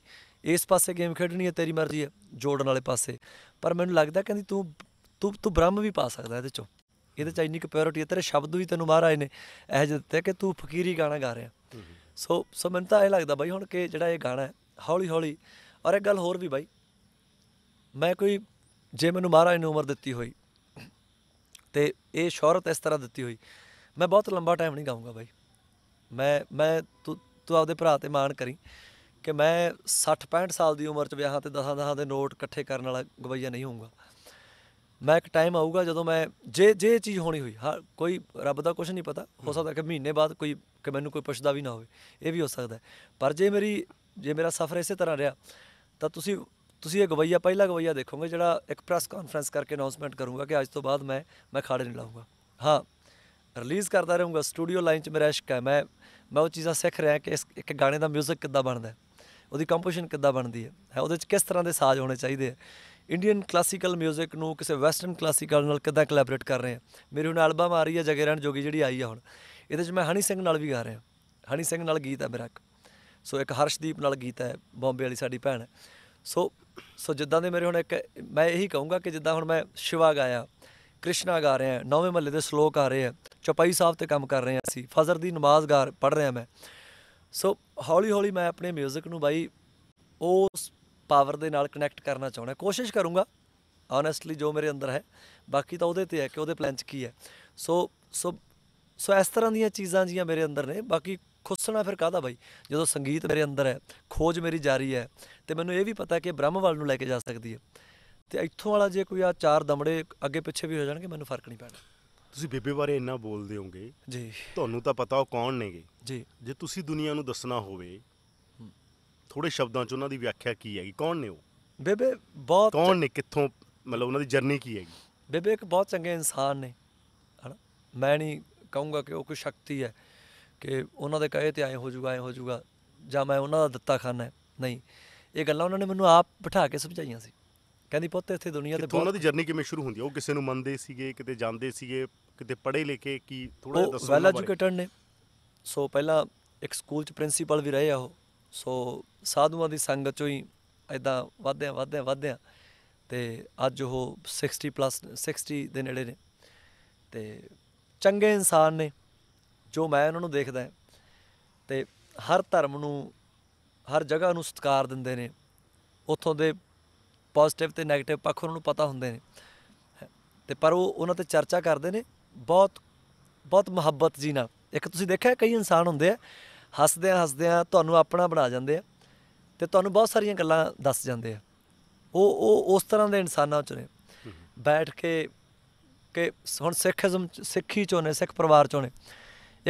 ਇਸ ਪਾਸੇ ਗੇਮ ਖੇਡਣੀ ਹੈ ਤੇਰੀ ਮਰਜ਼ੀ ਹੈ ਜੋੜਨ ਵਾਲੇ ਪਾਸੇ ਪਰ ਮੈਨੂੰ ਲੱਗਦਾ ਕਹਿੰਦੀ ਤੂੰ ਤੂੰ ਤੂੰ ਬ੍ਰਹਮ ਵੀ ਪਾ ਸਕਦਾ ਇਹਦੇ ਚੋਂ ਇਹਦੇ ਚ ਇੰਨੀ ਕਿ ਪਿਓਰਿਟੀ ਹੈ ਤੇਰੇ ਸ਼ਬਦ ਵੀ ਤੈਨੂੰ ਮਾਰ ਆਏ ਨੇ ਇਹ ਜਿਹਾ ਦਿੱਤਾ ਕਿ ਤੂੰ ਫਕੀਰੀ ਗਾਣਾ ਗਾ ਰਿਹਾ ਸੋ ਸੋ ਮੈਨੂੰ ਤਾਂ ਇਹ ਲੱਗਦਾ ਬਾਈ ਹੁਣ ਕਿ ਜਿਹੜਾ ਇਹ ਗਾਣਾ ਹੈ ਹੌਲੀ ਹੌਲੀ ਔਰ ਇੱਕ ਗੱਲ ਹੋਰ ਵੀ ਬਾਈ ਮੈਂ ਕੋਈ ਜੇ ਮੈਨੂੰ ਮਹਾਰਾਜ ਨੇ ਉਮਰ ਦਿੱਤੀ ਹੋਈ ਤੇ ਇਹ ਸ਼ੌਹਰਤ ਇਸ ਤਰ੍ਹਾਂ ਦਿੱਤੀ ਹੋਈ ਮੈਂ ਬਹੁਤ ਲੰਬਾ ਟਾਈਮ ਨਹੀਂ ਗਾਉਂਗਾ ਬਾਈ ਮੈਂ ਮੈਂ ਤੂੰ ਤੂੰ ਆਪਦੇ ਭਰਾ ਤੇ ਮਾਣ ਕਰੀ ਕਿ ਮੈਂ 60 65 ਸਾਲ ਦੀ ਉਮਰ 'ਚ ਵਿਆਹਾਂ ਤੇ ਦਸਾਂ ਦਸਾਂ ਦੇ ਨੋਟ ਇਕੱਠੇ ਕਰਨ ਵਾਲਾ ਗਵਈਆ ਨਹੀਂ ਹੋਊਗਾ ਮੈਂ ਇੱਕ ਟਾਈਮ ਆਊਗਾ ਜਦੋਂ ਮੈਂ ਜੇ ਜੇ ਚੀਜ਼ ਹੋਣੀ ਹੋਈ ਕੋਈ ਰੱਬ ਦਾ ਕੁਝ ਨਹੀਂ ਪਤਾ ਹੋ ਸਕਦਾ ਕਿ ਮਹੀਨੇ ਬਾਅਦ ਕੋਈ ਕਿ ਮੈਨੂੰ ਕੋਈ ਪੁੱਛਦਾ ਵੀ ਨਾ ਹੋਵੇ ਇਹ ਵੀ ਹੋ ਸਕਦਾ ਪਰ ਜੇ ਮੇਰੀ ਜੇ ਮੇਰਾ ਸਫ਼ਰ ਇਸੇ ਤਰ੍ਹਾਂ ਰਿਹਾ ਤਾਂ ਤੁਸੀਂ ਤੁਸੀਂ ਇਹ ਗਵਈਆ ਪਹਿਲਾ ਗਵਈਆ ਦੇਖੋਗੇ ਜਿਹੜਾ ਇੱਕ ਪ੍ਰੈਸ ਕਾਨਫਰੰਸ ਕਰਕੇ ਅਨਾਉਂਸਮੈਂਟ ਕਰੂੰਗਾ ਕਿ ਅੱਜ ਤੋਂ ਬਾਅਦ ਮੈਂ ਮੈਂ ਖਾੜੇ ਨਹੀਂ ਲਾਉਂਗਾ ਹਾਂ ਰਿਲੀਜ਼ ਕਰਦਾ ਰਹੂੰਗਾ ਸਟੂਡੀਓ ਲਾਈਨ 'ਚ ਮੇਰਾ ਇਸ਼ਕ ਹੈ ਮੈਂ ਮੈਂ ਉਹ ਚੀਜ਼ਾਂ ਸਿੱਖ ਰਿਹਾ ਕਿ ਇਸ ਇੱਕ ਗਾਣੇ ਦਾ ਮਿਊਜ਼ਿਕ ਕਿੱਦਾਂ ਬਣਦਾ ਹੈ ਉਹਦੀ ਕੰਪੋਜੀਸ਼ਨ ਕਿੱਦਾਂ ਬਣਦੀ ਹੈ ਉਹਦੇ 'ਚ ਕਿਸ ਤਰ੍ਹਾਂ ਦੇ ਸਾਜ਼ ਹੋਣੇ ਚਾਹੀਦੇ ਹੈ ਇੰਡੀਅਨ ਕਲਾਸੀਕਲ 뮤직 ਨੂੰ ਕਿਸੇ ਵੈਸਟਰਨ ਕਲਾਸੀਕਲ ਨਾਲ ਕਿਦਾਂ ਕੋਲੈਬੋਰੇਟ ਕਰ ਰਹੇ ਆ ਮੇਰੇ ਹੁਣ ਐਲਬਮ ਆ ਰਹੀ ਹੈ ਜਗੇਰਨ ਜੋਗੀ ਜਿਹੜੀ ਆਈ ਆ ਹੁਣ ਇਹਦੇ 'ਚ ਮੈਂ ਹਣੀ ਸਿੰਘ ਨਾਲ ਵੀ ਗਾ ਰਿਹਾ ਹਣੀ ਸਿੰਘ ਨਾਲ ਗੀਤ ਹੈ ਮੇਰਾ ਇੱਕ ਸੋ ਇੱਕ ਹਰਸ਼ਦੀਪ ਨਾਲ ਗੀਤ ਹੈ ਬੰਬੇ ਵਾਲੀ ਸਾਡੀ ਭੈਣ ਸੋ ਸੋ ਜਿੱਦਾਂ ਦੇ ਮੇਰੇ ਹੁਣ ਇੱਕ ਮੈਂ ਇਹੀ ਕਹੂੰਗਾ ਕਿ ਜਿੱਦਾਂ ਹੁਣ ਮੈਂ ਸ਼ਿਵਾ ਗਾਇਆ ਕ੍ਰਿਸ਼ਨਾ ਗਾ ਰਿਹਾ ਨੌਵੇਂ ਮਹੱਲੇ ਦੇ ਸ਼ਲੋਕ ਆ ਰਹੇ ਆ ਚਪਾਈ ਸਾਹਿਬ ਤੇ ਕੰਮ ਕਰ ਰਹੇ ਆ ਅਸੀਂ ਫਜ਼ਰ ਦੀ ਨਮਾਜ਼ ਗਾ ਪੜ ਰਿਹਾ ਮੈਂ ਸੋ ਹੌਲੀ ਹੌਲੀ ਮੈਂ ਆਪਣੇ 뮤직 ਨੂੰ ਬਾਈ ਉਸ ਪਾਵਰ ਦੇ ਨਾਲ ਕਨੈਕਟ ਕਰਨਾ ਚਾਹੁੰਦਾ ਕੋਸ਼ਿਸ਼ ਕਰੂੰਗਾ ਆਨੈਸਟਲੀ ਜੋ ਮੇਰੇ ਅੰਦਰ ਹੈ ਬਾਕੀ ਤਾਂ ਉਹਦੇ ਤੇ ਹੈ ਕਿ ਉਹਦੇ ਪਲਾਨ 'ਚ ਕੀ ਹੈ ਸੋ ਸੋ ਸੋ ਇਸ ਤਰ੍ਹਾਂ ਦੀਆਂ ਚੀਜ਼ਾਂ ਜੀਆਂ ਮੇਰੇ ਅੰਦਰ ਨੇ ਬਾਕੀ ਖੁੱਸਣਾ ਫਿਰ ਕਾਹਦਾ ਬਾਈ ਜਦੋਂ ਸੰਗੀਤ ਮੇਰੇ ਅੰਦਰ ਹੈ ਖੋਜ ਮੇਰੀ ਜਾਰੀ ਹੈ ਤੇ ਮੈਨੂੰ ਇਹ ਵੀ ਪਤਾ ਕਿ ਬ੍ਰਹਮ ਨੂੰ ਲੈ ਕੇ ਜਾ ਸਕਦੀ ਹੈ ਤੇ ਇੱਥੋਂ ਵਾਲਾ ਜੇ ਕੋਈ ਆ ਚਾਰ ਦਮੜੇ ਅੱਗੇ ਪਿੱਛੇ ਵੀ ਹੋ ਜਾਣਗੇ ਮੈਨੂੰ ਫਰਕ ਨਹੀਂ ਪੈਣਾ ਤੁਸੀਂ ਬੇਬੇ ਬਾਰੇ ਇੰਨਾ ਬੋਲਦੇ ਹੋਗੇ ਜੀ ਤੁਹਾਨੂੰ ਤਾਂ ਪਤਾ ਉਹ ਕੌਣ ਨੇਗੇ ਜੀ ਜੇ ਤੁਸੀਂ ਦੁਨੀਆ ਨੂੰ ਦੱਸਣਾ ਹੋਵੇ ਥੋੜੇ ਸ਼ਬਦਾਂ 'ਚ ਉਹਨਾਂ ਦੀ ਵਿਆਖਿਆ ਕੀ ਹੈਗੀ ਕੌਣ ਨੇ ਉਹ ਬੇਬੇ ਬਹੁਤ ਕੌਣ ਨੇ ਕਿੱਥੋਂ ਮਤਲਬ ਉਹਨਾਂ ਦੀ ਜਰਨੀ ਕੀ ਹੈਗੀ ਬੇਬੇ ਇੱਕ ਬਹੁਤ ਚੰਗੇ ਇਨਸਾਨ ਨੇ ਹਨਾ ਮੈਂ ਨਹੀਂ ਕਹੂੰਗਾ ਕਿ ਉਹ ਕੋਈ ਸ਼ਕਤੀ ਹੈ ਕਿ ਉਹਨਾਂ ਦੇ ਕਹੇ ਤੇ ਆਏ ਹੋ ਜਾਊਗਾ ਆਏ ਹੋ ਜਾਊਗਾ ਜਾਂ ਮੈਂ ਉਹਨਾਂ ਦਾ ਦਿੱਤਾ ਖਾਨਾ ਨਹੀਂ ਇਹ ਗੱਲਾਂ ਉਹਨਾਂ ਨੇ ਮੈਨੂੰ ਆਪ ਬਿਠਾ ਕੇ ਸਮਝਾਈਆਂ ਸੀ ਕਹਿੰਦੀ ਪੁੱਤ ਇੱਥੇ ਦੁਨੀਆ ਤੇ ਉਹਨਾਂ ਦੀ ਜਰਨੀ ਕਿਵੇਂ ਸ਼ੁਰੂ ਹੁੰਦੀ ਹੈ ਉਹ ਕਿਸੇ ਨੂੰ ਮੰਨਦੇ ਸੀਗੇ ਕਿਤੇ ਜਾਂਦੇ ਸੀਗੇ ਕਿਤੇ ਪੜ੍ਹੇ ਲਿਖੇ ਕੀ ਥੋੜਾ ਦੱਸੋ ਉਹ ਵੈਲ ਐਜੂਕੇਟਡ ਨੇ ਸੋ ਪਹਿਲਾਂ ਇੱਕ ਸਕੂਲ 'ਚ ਪ੍ਰਿੰਸੀਪਲ ਵੀ ਰਹੇ ਆ ਉਹ ਸੋ ਸਾਧੂਆਂ ਦੀ ਸੰਗਤ ਚੋਂ ਹੀ ਐਦਾਂ ਵਧਿਆ ਵਧਿਆ ਵਧਿਆ ਤੇ ਅੱਜ ਉਹ 60 ਪਲੱਸ 60 ਦੇ ਨੇੜੇ ਨੇ ਤੇ ਚੰਗੇ ਇਨਸਾਨ ਨੇ ਜੋ ਮੈਂ ਉਹਨਾਂ ਨੂੰ ਦੇਖਦਾ ਤੇ ਹਰ ਧਰਮ ਨੂੰ ਹਰ ਜਗ੍ਹਾ ਨੂੰ ਸਤਿਕਾਰ ਦਿੰਦੇ ਨੇ ਉੱਥੋਂ ਦੇ ਪੋਜ਼ਿਟਿਵ ਤੇ 네ਗੇਟਿਵ ਪੱਖ ਉਹਨਾਂ ਨੂੰ ਪਤਾ ਹੁੰਦੇ ਨੇ ਤੇ ਪਰ ਉਹ ਉਹਨਾਂ ਤੇ ਚਰਚਾ ਕਰਦੇ ਨੇ ਬਹੁਤ ਬਹੁਤ ਮੁਹੱਬਤ ਜੀ ਨਾਲ ਇੱਕ ਤੁਸੀਂ ਦੇਖਿਆ ਕਈ ਇਨਸਾਨ ਹੁੰਦੇ ਆ ਹੱਸਦਿਆਂ ਹੱਸਦਿਆਂ ਤੁਹਾਨੂੰ ਆਪਣਾ ਬਣਾ ਜਾਂਦੇ ਆ ਤੇ ਤੁਹਾਨੂੰ ਬਹੁਤ ਸਾਰੀਆਂ ਗੱਲਾਂ ਦੱਸ ਜਾਂਦੇ ਆ ਉਹ ਉਹ ਉਸ ਤਰ੍ਹਾਂ ਦੇ ਇਨਸਾਨਾਂ ਚ ਨੇ ਬੈਠ ਕੇ ਕਿ ਹੁਣ ਸਿੱਖੀਜ਼ਮ ਸਿੱਖੀ ਚੋਂ ਨੇ ਸਿੱਖ ਪਰਿਵਾਰ ਚੋਂ ਨੇ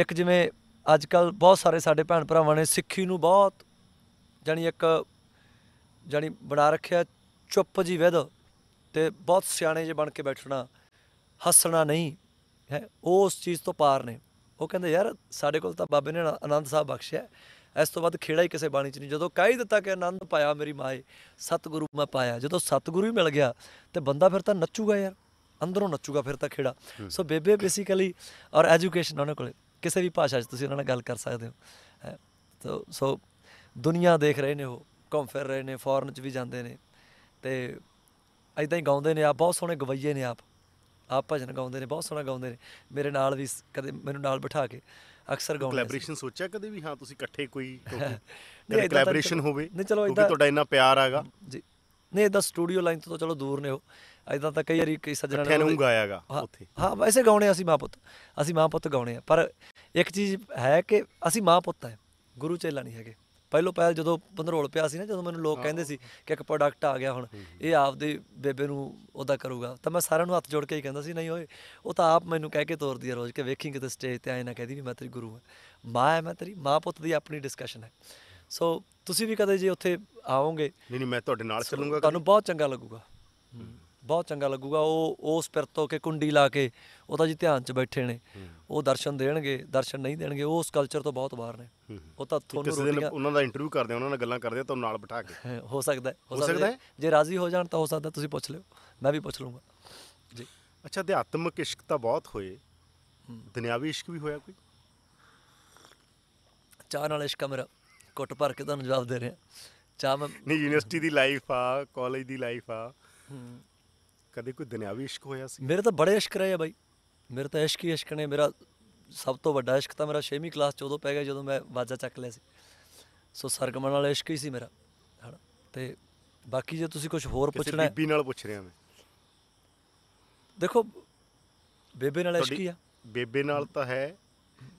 ਇੱਕ ਜਿਵੇਂ ਅੱਜ ਕੱਲ ਬਹੁਤ ਸਾਰੇ ਸਾਡੇ ਭੈਣ ਭਰਾਵਾਂ ਨੇ ਸਿੱਖੀ ਨੂੰ ਬਹੁਤ ਜਾਨੀ ਇੱਕ ਜਾਨੀ ਬਣਾ ਰੱਖਿਆ ਚੁੱਪ ਜੀ ਵਿਧ ਤੇ ਬਹੁਤ ਸਿਆਣੇ ਜੇ ਬਣ ਕੇ ਬੈਠਣਾ ਹੱਸਣਾ ਨਹੀਂ ਹੈ ਉਸ ਚੀਜ਼ ਤੋਂ ਪਾਰ ਨੇ ਉਹ ਕਹਿੰਦੇ ਯਾਰ ਸਾਡੇ ਕੋਲ ਤਾਂ ਬਾਬੇ ਨੇ ਆਨੰਦ ਸਾਹਿਬ ਬਖਸ਼ਿਆ ਇਸ ਤੋਂ ਬਾਅਦ ਖੇੜਾ ਹੀ ਕਿਸੇ ਬਾਣੀ ਚ ਨਹੀਂ ਜਦੋਂ ਕਹਿ ਦਿੱਤਾ ਕਿ ਆਨੰਦ ਪਾਇਆ ਮੇਰੀ ਮਾਏ ਸਤਿਗੁਰੂ ਮੈਂ ਪਾਇਆ ਜਦੋਂ ਸਤਿਗੁਰੂ ਹੀ ਮਿਲ ਗਿਆ ਤੇ ਬੰਦਾ ਫਿਰ ਤਾਂ ਨੱਚੂਗਾ ਯਾਰ ਅੰਦਰੋਂ ਨੱਚੂਗਾ ਫਿਰ ਤਾਂ ਖੇੜਾ ਸੋ ਬੇਬੇ ਬੇਸਿਕਲੀ ਔਰ ਐਜੂਕੇਸ਼ਨ ਉਹਨਾਂ ਕੋਲੇ ਕਿਸੇ ਵੀ ਭਾਸ਼ਾ 'ਚ ਤੁਸੀਂ ਉਹਨਾਂ ਨਾਲ ਗੱਲ ਕਰ ਸਕਦੇ ਹੋ ਸੋ ਸੋ ਦੁਨੀਆ ਦੇਖ ਰਹੇ ਨੇ ਉਹ ਘੁੰਮ ਫਿਰ ਰਹੇ ਨੇ ਫੋਰਨ 'ਚ ਵੀ ਜਾਂਦੇ ਨੇ ਤੇ ਐਦਾਂ ਹੀ ਗਾਉਂਦੇ ਨੇ ਆ ਬਹੁਤ ਸੋਹਣੇ ਗਵਈਏ ਨੇ ਆਪ ਆਪ ਭਜਨ ਗਾਉਂਦੇ ਨੇ ਬਹੁਤ ਸੋਹਣਾ ਗਾਉਂਦੇ ਨੇ ਮੇਰੇ ਨਾਲ ਵੀ ਕਦੇ ਮੈਨੂੰ ਨਾਲ ਬਿਠਾ ਕੇ ਅਕਸਰ ਗਾਉਂਦੇ ਕੋਲੈਬੋਰੇਸ਼ਨ ਸੋਚਿਆ ਕਦੇ ਵੀ ਹਾਂ ਤੁਸੀਂ ਇਕੱਠੇ ਕੋਈ ਕੋਲੈਬੋਰੇਸ਼ਨ ਹੋਵੇ ਨਹੀਂ ਚਲੋ ਇਦਾਂ ਤੁਹਾਡਾ ਇੰਨਾ ਪਿਆਰ ਆਗਾ ਜੀ ਨਹੀਂ ਇਦਾਂ ਸਟੂਡੀਓ ਲਾਈਨ ਤੋਂ ਚਲੋ ਦੂਰ ਨੇ ਹੋ ਇਦਾਂ ਤਾਂ ਕਈ ਵਾਰੀ ਕਈ ਸੱਜਣਾ ਨੇ ਨੂੰ ਗਾਇਆਗਾ ਉੱਥੇ ਹਾਂ ਵੈਸੇ ਗਾਉਣੇ ਅਸੀਂ ਮਾਂ ਪੁੱਤ ਅਸੀਂ ਮਾਂ ਪੁੱਤ ਗਾਉਣੇ ਆ ਪਰ ਇੱਕ ਚੀਜ਼ ਹੈ ਕਿ ਅਸੀਂ ਮਾਂ ਪੁੱਤ ਆ ਗੁਰੂ ਚੇਲਾ ਨਹੀਂ ਹੈਗੇ ਪਹਿਲੋ ਪਹਿਲ ਜਦੋਂ ਬੰਦਰੋਲ ਪਿਆ ਸੀ ਨਾ ਜਦੋਂ ਮੈਨੂੰ ਲੋਕ ਕਹਿੰਦੇ ਸੀ ਕਿ ਇੱਕ ਪ੍ਰੋਡਕਟ ਆ ਗਿਆ ਹੁਣ ਇਹ ਆਪਦੇ ਬੇਬੇ ਨੂੰ ਉਹਦਾ ਕਰੂਗਾ ਤਾਂ ਮੈਂ ਸਾਰਿਆਂ ਨੂੰ ਹੱਥ ਜੋੜ ਕੇ ਹੀ ਕਹਿੰਦਾ ਸੀ ਨਹੀਂ ਓਏ ਉਹ ਤਾਂ ਆਪ ਮੈਨੂੰ ਕਹਿ ਕੇ ਤੋਰਦੀ ਹੈ ਰੋਜ਼ ਕਿ ਵੇਖੀ ਕਿਤੇ ਸਟੇਜ ਤੇ ਆਏ ਨਾ ਕਹਦੀ ਵੀ ਮੈਂ ਤੇਰੀ ਗੁਰੂ ਹਾਂ ਮਾਂ ਹੈ ਮੈਂ ਤੇਰੀ ਮਾਂ ਪੁੱਤ ਦੀ ਆਪਣੀ ਡਿਸਕਸ਼ਨ ਹੈ ਸੋ ਤੁਸੀਂ ਵੀ ਕਦੇ ਜੇ ਉੱਥੇ ਆਓਗੇ ਨਹੀਂ ਨਹੀਂ ਮੈਂ ਤੁਹਾਡੇ ਨਾਲ ਚੱਲੂੰਗਾ ਤੁਹਾਨੂੰ ਬਹੁਤ ਚੰਗਾ ਲੱਗੂਗਾ ਬਹੁਤ ਚੰਗਾ ਲੱਗੂਗਾ ਉਹ ਉਸ ਪਿਰ ਤੋਂ ਕੇ ਕੁੰਡੀ ਲਾ ਕੇ ਉਹ ਤਾਂ ਜੀ ਧਿਆਨ 'ਚ ਬੈਠੇ ਨੇ ਉਹ ਦਰਸ਼ਨ ਦੇਣਗੇ ਦਰਸ਼ਨ ਨਹੀਂ ਦੇਣਗੇ ਉਹ ਉਸ ਕਲਚਰ ਤੋਂ ਬਹੁਤ ਬਾਹਰ ਨੇ ਉਹ ਤਾਂ ਤੁਹਾਨੂੰ ਕਿਸੇ ਦਿਨ ਉਹਨਾਂ ਦਾ ਇੰਟਰਵਿਊ ਕਰਦੇ ਉਹਨਾਂ ਨਾਲ ਗੱਲਾਂ ਕਰਦੇ ਤੁਹਾਨੂੰ ਨਾਲ ਬਿਠਾ ਕੇ ਹੋ ਸਕਦਾ ਹੋ ਸਕਦਾ ਜੇ ਰਾਜ਼ੀ ਹੋ ਜਾਣ ਤਾਂ ਹੋ ਸਕਦਾ ਤੁਸੀਂ ਪੁੱਛ ਲਿਓ ਮੈਂ ਵੀ ਪੁੱਛ ਲੂੰਗਾ ਜੀ ਅੱਛਾ ਅਧਿਆਤਮਿਕ ਇਸ਼ਕ ਤਾਂ ਬਹੁਤ ਹੋਏ ਦੁਨਿਆਵੀ ਇਸ਼ਕ ਵੀ ਹੋਇਆ ਕੋਈ ਚਾਹ ਨਾਲ ਇਸ਼ਕ ਮੇਰਾ ਕੁੱਟ ਭਰ ਕੇ ਤੁਹਾਨੂੰ ਜਵਾਬ ਦੇ ਰਿਹਾ ਚਾਹ ਮੈਂ ਨਹੀਂ ਯੂਨੀਵਰਸਿਟੀ ਦੀ ਲਾਈਫ ਆ ਕਾਲਜ ਦੀ ਲਾਈਫ ਆ ਕਦੇ ਕੋਈ ਦੁਨਿਆਵੀ ਇਸ਼ਕ ਹੋਇਆ ਸੀ ਮੇਰੇ ਤਾਂ ਬੜੇ ਇਸ਼ਕ ਰਹੇ ਆ ਬਾਈ ਮੇਰੇ ਤਾਂ ਇਸ਼ਕ ਹੀ ਇਸ਼ਕ ਨੇ ਮੇਰਾ ਸਭ ਤੋਂ ਵੱਡਾ ਇਸ਼ਕ ਤਾਂ ਮੇਰਾ 6ਵੀਂ ਕਲਾਸ 'ਚ ਉਦੋਂ ਪੈ ਗਿਆ ਜਦੋਂ ਮੈਂ ਵਾਜਾ ਚੱਕ ਲਿਆ ਸੀ ਸੋ ਸਰਗਮਨ ਵਾਲਾ ਇਸ਼ਕ ਹੀ ਸੀ ਮੇਰਾ ਹਣ ਤੇ ਬਾਕੀ ਜੇ ਤੁਸੀਂ ਕੁਝ ਹੋਰ ਪੁੱਛਣਾ ਹੈ ਬੀਬੀ ਨਾਲ ਪੁੱਛ ਰਿਹਾ ਮੈਂ ਦੇਖੋ ਬੇਬੇ ਨਾਲ ਇਸ਼ਕ ਹੀ ਆ ਬੇਬੇ ਨਾਲ ਤਾਂ ਹੈ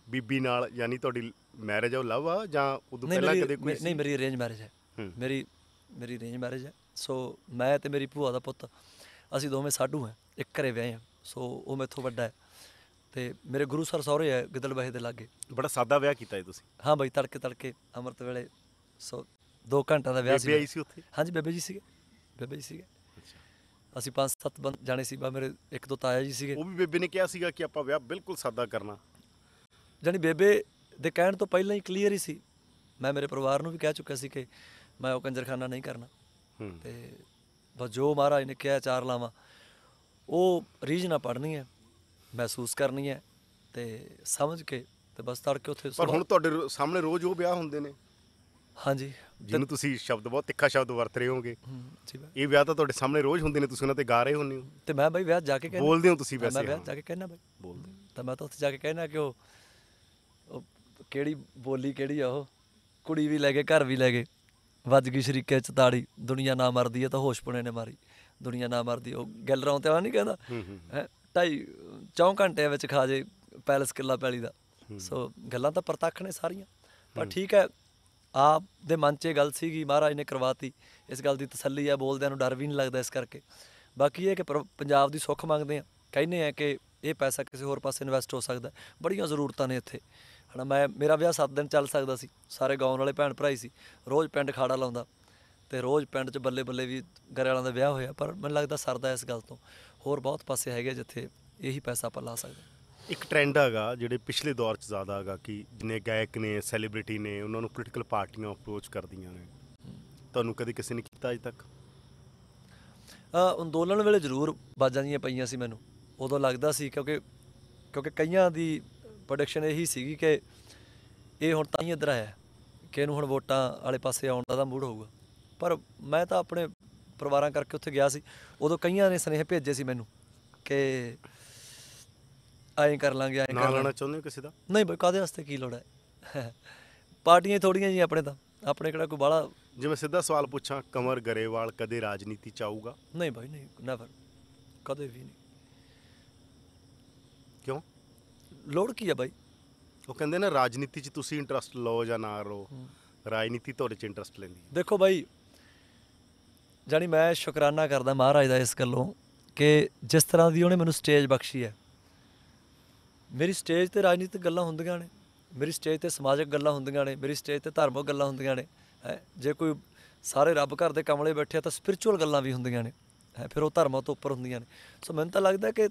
ਬੀਬੀ ਨਾਲ ਯਾਨੀ ਤੁਹਾਡੀ ਮੈਰਿਜ ਆ ਲਵ ਆ ਜਾਂ ਉਦੋਂ ਪਹਿਲਾਂ ਕਦੇ ਕੋਈ ਨਹੀਂ ਮੇਰੀ ਅਰੇਂਜ ਮੈਰਿਜ ਹੈ ਮੇਰੀ ਮੇਰੀ ਅਰੇਂਜ ਮੈਰਿਜ ਹੈ ਸੋ ਮੈਂ ਤੇ ਮੇਰੀ ਭੂਆ ਦਾ ਪੁੱਤ ਅਸੀਂ ਦੋਵੇਂ ਸਾਡੂ ਆ ਇੱਕ ਘਰੇ ਵਿਆਹੇ ਆ ਸੋ ਉਹ ਮੈਥੋਂ ਵੱਡਾ ਹੈ ਤੇ ਮੇਰੇ ਗੁਰੂ ਸਰ ਸੌਰੇ ਆ ਗਿੱਦਲਬਾਹੇ ਦੇ ਲਾਗੇ ਬੜਾ ਸਾਦਾ ਵਿਆਹ ਕੀਤਾ ਜੀ ਤੁਸੀਂ ਹਾਂ ਬਾਈ ਤੜਕੇ ਤੜਕੇ ਅੰਮ੍ਰਿਤ ਵੇਲੇ ਸੋ 2 ਘੰਟਾ ਦਾ ਵਿਆਹ ਸੀ ਬੇਬੇ ਆਈ ਸੀ ਉੱਥੇ ਹਾਂਜੀ ਬੇਬੇ ਜੀ ਸੀਗੇ ਬੇਬੇ ਜੀ ਸੀਗੇ ਅਸੀਂ ਪੰਜ ਸੱਤ ਬੰਦ ਜਾਣੇ ਸੀ ਬਾ ਮੇਰੇ ਇੱਕ ਦੋ ਤਾਇਆ ਜੀ ਸੀਗੇ ਉਹ ਵੀ ਬੇਬੇ ਨੇ ਕਿਹਾ ਸੀਗਾ ਕਿ ਆਪਾਂ ਵਿਆਹ ਬਿਲਕੁਲ ਸਾਦਾ ਕਰਨਾ ਜਾਨੀ ਬੇਬੇ ਦੇ ਕਹਿਣ ਤੋਂ ਪਹਿਲਾਂ ਹੀ ਕਲੀਅਰ ਹੀ ਸੀ ਮੈਂ ਮੇਰੇ ਪਰਿਵਾਰ ਨੂੰ ਵੀ ਕਹਿ ਚੁੱਕਿਆ ਸੀ ਕਿ ਮੈਂ ਉਹ ਕੰਜਰਖਾਨਾ ਨਹੀਂ ਕਰਨਾ ਤੇ ਬਸ ਜੋ ਮਹਾਰਾਜ ਨੇ ਕਿਹਾ ਚਾਰ ਲਾਵਾਂ ਉਹ ਰੀਝ ਪੜਨੀ ਹੈ ਮਹਿਸੂਸ ਕਰਨੀ ਹੈ ਤੇ ਸਮਝ ਕੇ ਤੇ ਬਸ ਤੜਕੇ ਉੱਥੇ ਪਰ ਹੁਣ ਤੁਹਾਡੇ ਸਾਹਮਣੇ ਰੋਜ਼ ਉਹ ਵਿਆਹ ਹੁੰਦੇ ਨੇ ਹਾਂਜੀ ਜਿਹਨੂੰ ਤੁਸੀਂ ਸ਼ਬਦ ਬਹੁਤ ਤਿੱਖਾ ਸ਼ਬਦ ਵਰਤ ਰਹੇ ਹੋਗੇ ਇਹ ਵਿਆਹ ਤਾਂ ਤੁਹਾਡੇ ਸਾਹਮਣੇ ਰੋਜ਼ ਹੁੰਦੇ ਨੇ ਤੁਸੀਂ ਉਹਨਾਂ ਤੇ ਗਾ ਰਹੇ ਹੁੰਦੇ ਹੋ ਤੇ ਮੈਂ ਬਾਈ ਵਿਆਹ ਜਾ ਕੇ ਕਹਿੰਦਾ ਬੋਲਦੇ ਹੋ ਤੁਸੀਂ ਵੈਸੇ ਮੈਂ ਵਿਆਹ ਜਾ ਕੇ ਕਹਿੰਦਾ ਬਾਈ ਬੋਲਦੇ ਤਾਂ ਮੈਂ ਤਾਂ ਉੱਥੇ ਜਾ ਕੇ ਕਹਿਣਾ ਕਿ ਉਹ ਕਿਹੜੀ ਬੋਲੀ ਕਿਹੜੀ ਆ ਉਹ ਕੁੜੀ ਵੀ ਲੈ ਕੇ ਘਰ ਵੀ ਲੈ ਕੇ ਵੱਜ ਗਈ ਸ਼ਰੀਕੇ 44 ਦੁਨੀਆ ਨਾ ਮਰਦੀ ਹੈ ਤਾਂ ਪੁਣੇ ਨੇ ਮਾਰੀ ਦੁਨੀਆ ਨਾ ਮਰਦੀ ਉਹ ਗੈਲਰਾਂ ਤੇ ਆ ਨਹੀਂ ਕਹਿੰਦਾ ਹੈ ਢਾਈ ਚੌਂ ਘੰਟੇ ਵਿੱਚ ਖਾ ਜੇ ਪੈਲਸ ਕਿੱਲਾ ਪੈਲੀ ਦਾ ਸੋ ਗੱਲਾਂ ਤਾਂ ਪ੍ਰਤੱਖ ਨੇ ਸਾਰੀਆਂ ਪਰ ਠੀਕ ਹੈ ਆਪ ਦੇ ਮਨ 'ਚ ਇਹ ਗੱਲ ਸੀਗੀ ਮਹਾਰਾਜ ਨੇ ਕਰਵਾਤੀ ਇਸ ਗੱਲ ਦੀ ਤਸੱਲੀ ਆ ਬੋਲਦਿਆਂ ਨੂੰ ਡਰ ਵੀ ਨਹੀਂ ਲੱਗਦਾ ਇਸ ਕਰਕੇ ਬਾਕੀ ਇਹ ਕਿ ਪੰਜਾਬ ਦੀ ਸੁੱਖ ਮੰਗਦੇ ਆ ਕਹਿੰਦੇ ਆ ਕਿ ਇਹ ਪੈਸਾ ਕਿਸੇ ਹੋਰ ਪਾਸੇ ਇਨਵੈਸਟ ਹੋ ਸਕਦਾ ਬੜੀਆਂ ਜ਼ਰੂਰਤਾਂ ਨੇ ਇੱਥੇ ਹਨਾ ਮੈਂ ਮੇਰਾ ਵਿਆਹ 7 ਦਿਨ ਚੱਲ ਸਕਦਾ ਸੀ ਸਾਰੇ ਗਾਉਣ ਵਾਲੇ ਭੈਣ ਭਰਾ ਹੀ ਸੀ ਰੋਜ਼ ਪਿੰਡ ਖਾੜਾ ਲਾਉਂਦਾ ਤੇ ਰੋਜ਼ ਪਿੰਡ 'ਚ ਬੱਲੇ ਬੱਲੇ ਵੀ ਘਰੇ ਵਾਲਾਂ ਦਾ ਵਿਆਹ ਹੋਇਆ ਪਰ ਮੈਨੂੰ ਲੱਗਦਾ ਸਰਦਾ ਇਸ ਗੱਲ ਤੋਂ ਹੋਰ ਬਹੁਤ ਪਾਸੇ ਹੈਗੇ ਜਿੱਥੇ ਇਹੀ ਪੈਸਾ ਆਪਾਂ ਲਾ ਸਕਦੇ ਇੱਕ ਟ੍ਰੈਂਡ ਹੈਗਾ ਜਿਹੜੇ ਪਿਛਲੇ ਦੌਰ 'ਚ ਜ਼ਿਆਦਾ ਹੈਗਾ ਕਿ ਜਿਨੇ ਗਾਇਕ ਨੇ ਸੈਲੀਬ੍ਰਿਟੀ ਨੇ ਉਹਨਾਂ ਨੂੰ ਪੋਲੀਟੀਕਲ ਪਾਰਟੀਆਂ ਅਪਰੋਚ ਕਰਦੀਆਂ ਨੇ ਤੁਹਾਨੂੰ ਕਦੀ ਕਿਸੇ ਨੇ ਕੀਤਾ ਅਜੇ ਤੱਕ ਅ ਅੰਦੋਲਨ ਵੇਲੇ ਜ਼ਰੂਰ ਬਾਜਾਂ ਜੀਆਂ ਪਈਆਂ ਸੀ ਮੈਨੂੰ ਉਦੋਂ ਲੱਗਦਾ ਸੀ ਕਿਉਂਕਿ ਕਿਉਂਕਿ ਕਈਆਂ ਦੀ ਪ੍ਰੋਡਕਸ਼ਨ ਇਹੀ ਸੀਗੀ ਕਿ ਇਹ ਹੁਣ ਤਾਂ ਹੀ ਇਧਰ ਆਇਆ ਕਿ ਇਹਨੂੰ ਹੁਣ ਵੋਟਾਂ ਵਾਲੇ ਪਾਸੇ ਆਉਣ ਦਾ ਤਾਂ ਮੂਡ ਹੋਊਗਾ ਪਰ ਮੈਂ ਤਾਂ ਆਪਣੇ ਪਰਿਵਾਰਾਂ ਕਰਕੇ ਉੱਥੇ ਗਿਆ ਸੀ ਉਦੋਂ ਕਈਆਂ ਨੇ ਸਨੇਹ ਭੇਜੇ ਸੀ ਮੈਨੂੰ ਕਿ ਆਏ ਕਰ ਲਾਂਗੇ ਆਏ ਕਰ ਲਾਣਾ ਚਾਹੁੰਦੇ ਕਿਸੇ ਦਾ ਨਹੀਂ ਬਈ ਕਾਦੇ ਵਾਸਤੇ ਕੀ ਲੋੜ ਹੈ ਪਾਰਟੀਆਂ ਥੋੜੀਆਂ ਜੀ ਆਪਣੇ ਤਾਂ ਆਪਣੇ ਕਿਹੜਾ ਕੋਈ ਬਾਲਾ ਜੇ ਮੈਂ ਸਿੱਧਾ ਸਵਾਲ ਪੁੱਛਾਂ ਕਮਰ ਗਰੇਵਾਲ ਕਦੇ ਰਾਜਨੀਤੀ ਚ ਆਊਗਾ ਨਹੀਂ ਭਾਈ ਨਹੀਂ ਨੈਵਰ ਕਦੇ ਵੀ ਨਹੀਂ ਲੋੜ ਕੀ ਆ ਬਾਈ ਉਹ ਕਹਿੰਦੇ ਨੇ ਰਾਜਨੀਤੀ 'ਚ ਤੁਸੀਂ ਇੰਟਰਸਟ ਲਓ ਜਾਂ ਨਾ ਲਓ ਰਾਜਨੀਤੀ ਤੁਹਾਡੇ 'ਚ ਇੰਟਰਸਟ ਲੈਂਦੀ ਹੈ ਦੇਖੋ ਬਾਈ ਜਾਨੀ ਮੈਂ ਸ਼ੁਕਰਾਨਾ ਕਰਦਾ ਮਹਾਰਾਜ ਦਾ ਇਸ ਗੱਲੋਂ ਕਿ ਜਿਸ ਤਰ੍ਹਾਂ ਦੀ ਉਹਨੇ ਮੈਨੂੰ ਸਟੇਜ ਬਖਸ਼ੀ ਹੈ ਮੇਰੀ ਸਟੇਜ ਤੇ ਰਾਜਨੀਤਿਕ ਗੱਲਾਂ ਹੁੰਦੀਆਂ ਨੇ ਮੇਰੀ ਸਟੇਜ ਤੇ ਸਮਾਜਿਕ ਗੱਲਾਂ ਹੁੰਦੀਆਂ ਨੇ ਮੇਰੀ ਸਟੇਜ ਤੇ ਧਾਰਮਿਕ ਗੱਲਾਂ ਹੁੰਦੀਆਂ ਨੇ ਜੇ ਕੋਈ ਸਾਰੇ ਰੱਬ ਘਰ ਦੇ ਕਮਲੇ ਬੈਠੇ ਤਾਂ ਸਪਿਰਚੁਅਲ ਗੱਲਾਂ ਵੀ ਹੁੰਦੀਆਂ ਨੇ ਹੈ ਫਿਰ ਉਹ ਧਰਮਾਂ ਤੋਂ ਉੱਪਰ ਹੁੰਦੀਆਂ ਨੇ ਸੋ ਮੈਨੂੰ ਤਾਂ ਲੱਗਦਾ ਕਿ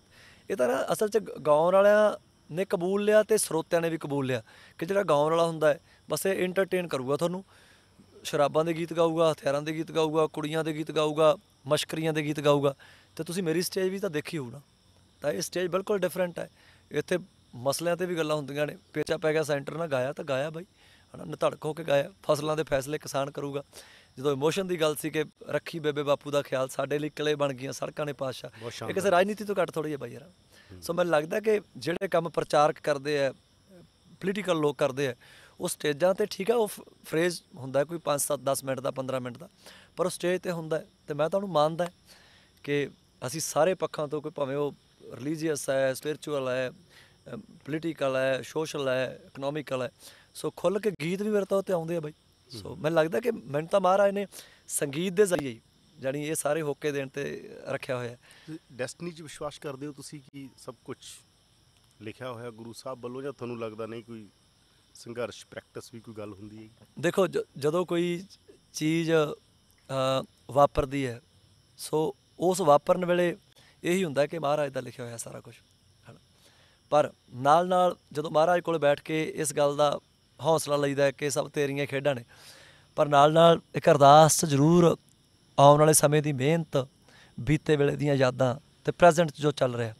ਇਹ ਤਾਂ ਅਸਲ 'ਚ ਗਾਉਣ ਵਾਲਿਆਂ ਨੇ ਕਬੂਲ ਲਿਆ ਤੇ ਸਰੋਤਿਆਂ ਨੇ ਵੀ ਕਬੂਲ ਲਿਆ ਕਿ ਜਿਹੜਾ ਗਾਉਣ ਵਾਲਾ ਹੁੰਦਾ ਹੈ ਬਸ ਇਹ ਐਂਟਰਟੇਨ ਕਰੂਗਾ ਤੁਹਾਨੂੰ ਸ਼ਰਾਬਾਂ ਦੇ ਗੀਤ ਗਾਊਗਾ ਹਥਿਆਰਾਂ ਦੇ ਗੀਤ ਗਾਊਗਾ ਕੁੜੀਆਂ ਦੇ ਗੀਤ ਗਾਊਗਾ ਮਸ਼ਕਰੀਆਂ ਦੇ ਗੀਤ ਗਾਊਗਾ ਤੇ ਤੁਸੀਂ ਮੇਰੀ ਸਟੇਜ ਵੀ ਤਾਂ ਦੇਖੀ ਹੋਊਗਾ ਤਾਂ ਇਹ ਸਟੇਜ ਬਿਲਕੁਲ ਡਿਫਰੈਂਟ ਹੈ ਇੱਥੇ ਮਸਲਿਆਂ ਤੇ ਵੀ ਗੱਲਾਂ ਹੁੰਦੀਆਂ ਨੇ ਪੇਚਾ ਪੈ ਗਿਆ ਸੈਂਟਰ ਨਾ ਗਾਇਆ ਤਾਂ ਗਾਇਆ ਬਾਈ ਹਨਾ ਨਤੜਕ ਹੋ ਕੇ ਗਾਇਆ ਫਸਲਾਂ ਦੇ ਫੈਸਲੇ ਕਿਸਾਨ ਕਰੂਗਾ ਜਦੋਂ ਇਮੋਸ਼ਨ ਦੀ ਗੱਲ ਸੀ ਕਿ ਰੱਖੀ ਬੇਬੇ ਬਾਪੂ ਦਾ ਖਿਆਲ ਸਾਡੇ ਲਈ ਕਿਲੇ ਬਣ ਗਈਆਂ ਸੜਕਾਂ ਨੇ ਪਾਸ਼ਾ ਇਹ ਕਿਸੇ ਰਾਜਨੀਤੀ ਤੋਂ ਘੱਟ ਥੋੜੀ ਹੈ ਬਾਈ ਯਾਰ ਸੋ ਮੈਨੂੰ ਲੱਗਦਾ ਕਿ ਜਿਹੜੇ ਕੰਮ ਪ੍ਰਚਾਰਕ ਕਰਦੇ ਆ ਪੋਲੀਟੀਕਲ ਲੋਕ ਕਰਦੇ ਆ ਉਹ ਸਟੇਜਾਂ ਤੇ ਠੀਕ ਆ ਉਹ ਫਰੇਜ਼ ਹੁੰਦਾ ਕੋਈ 5 7 10 ਮਿੰਟ ਦਾ 15 ਮਿੰਟ ਦਾ ਪਰ ਉਹ ਸਟੇਜ ਤੇ ਹੁੰਦਾ ਤੇ ਮੈਂ ਤੁਹਾਨੂੰ ਮੰਨਦਾ ਕਿ ਅਸੀਂ ਸਾਰੇ ਪੱਖਾਂ ਤੋਂ ਕੋਈ ਭਾਵੇਂ ਉਹ ਰਿਲੀਜੀਅਸ ਹੈ ਸਪਿਰਚੁਅਲ ਹੈ ਪੋਲੀਟੀਕਲ ਹੈ ਸੋਸ਼ਲ ਹੈ ਇਕਨੋਮਿਕਲ ਹੈ ਸੋ ਖੁੱਲ ਕੇ ਗੀਤ ਵੀ ਮੇਰੇ ਤੋਂ ਤੇ ਆਉਂਦੇ ਆ ਬਾਈ ਸੋ ਮੈਨੂੰ ਲੱਗਦਾ ਕਿ ਮੈਨੂੰ ਤਾਂ ਮਹਾਰਾਜ ਨੇ ਸੰਗੀਤ ਦੇ ਜ਼ਰੀਏ ਜਾਨੀ ਇਹ ਸਾਰੇ ਹੋਕੇ ਦੇਣ ਤੇ ਰੱਖਿਆ ਹੋਇਆ ਡੈਸਟਨੀ 'ਚ ਵਿਸ਼ਵਾਸ ਕਰਦੇ ਹੋ ਤੁਸੀਂ ਕਿ ਸਭ ਕੁਝ ਲਿਖਿਆ ਹੋਇਆ ਗੁਰੂ ਸਾਹਿਬ ਵੱਲੋਂ ਜਾਂ ਤੁਹਾਨੂੰ ਲੱਗਦਾ ਨਹੀਂ ਕੋਈ ਸੰਘਰਸ਼ ਪ੍ਰੈਕਟਿਸ ਵੀ ਕੋਈ ਗੱਲ ਹੁੰਦੀ ਹੈ ਦੇਖੋ ਜਦੋਂ ਕੋਈ ਚੀਜ਼ ਵਾਪਰਦੀ ਹੈ ਸੋ ਉਸ ਵਾਪਰਨ ਵੇਲੇ ਇਹੀ ਹੁੰਦਾ ਕਿ ਮਹਾਰਾਜ ਦਾ ਲਿਖਿਆ ਹੋਇਆ ਸਾਰਾ ਕੁਝ ਪਰ ਨਾਲ ਨਾਲ ਜਦੋਂ ਮਹਾਰਾਜ ਕੋਲ ਬੈਠ ਕੇ ਇਸ ਗੱਲ ਦਾ ਹੌਸਲਾ ਲਈਦਾ ਕਿ ਸਭ ਤੇਰੀਆਂ ਖੇਡਾਂ ਨੇ ਪਰ ਨਾਲ ਨਾਲ ਇੱਕ ਅਰਦਾਸ ਜ਼ਰੂਰ ਆਉਣ ਵਾਲੇ ਸਮੇਂ ਦੀ ਮਿਹਨਤ ਬੀਤੇ ਵੇਲੇ ਦੀਆਂ ਯਾਦਾਂ ਤੇ ਪ੍ਰੈਜ਼ੈਂਟ ਜੋ ਚੱਲ ਰਿਹਾ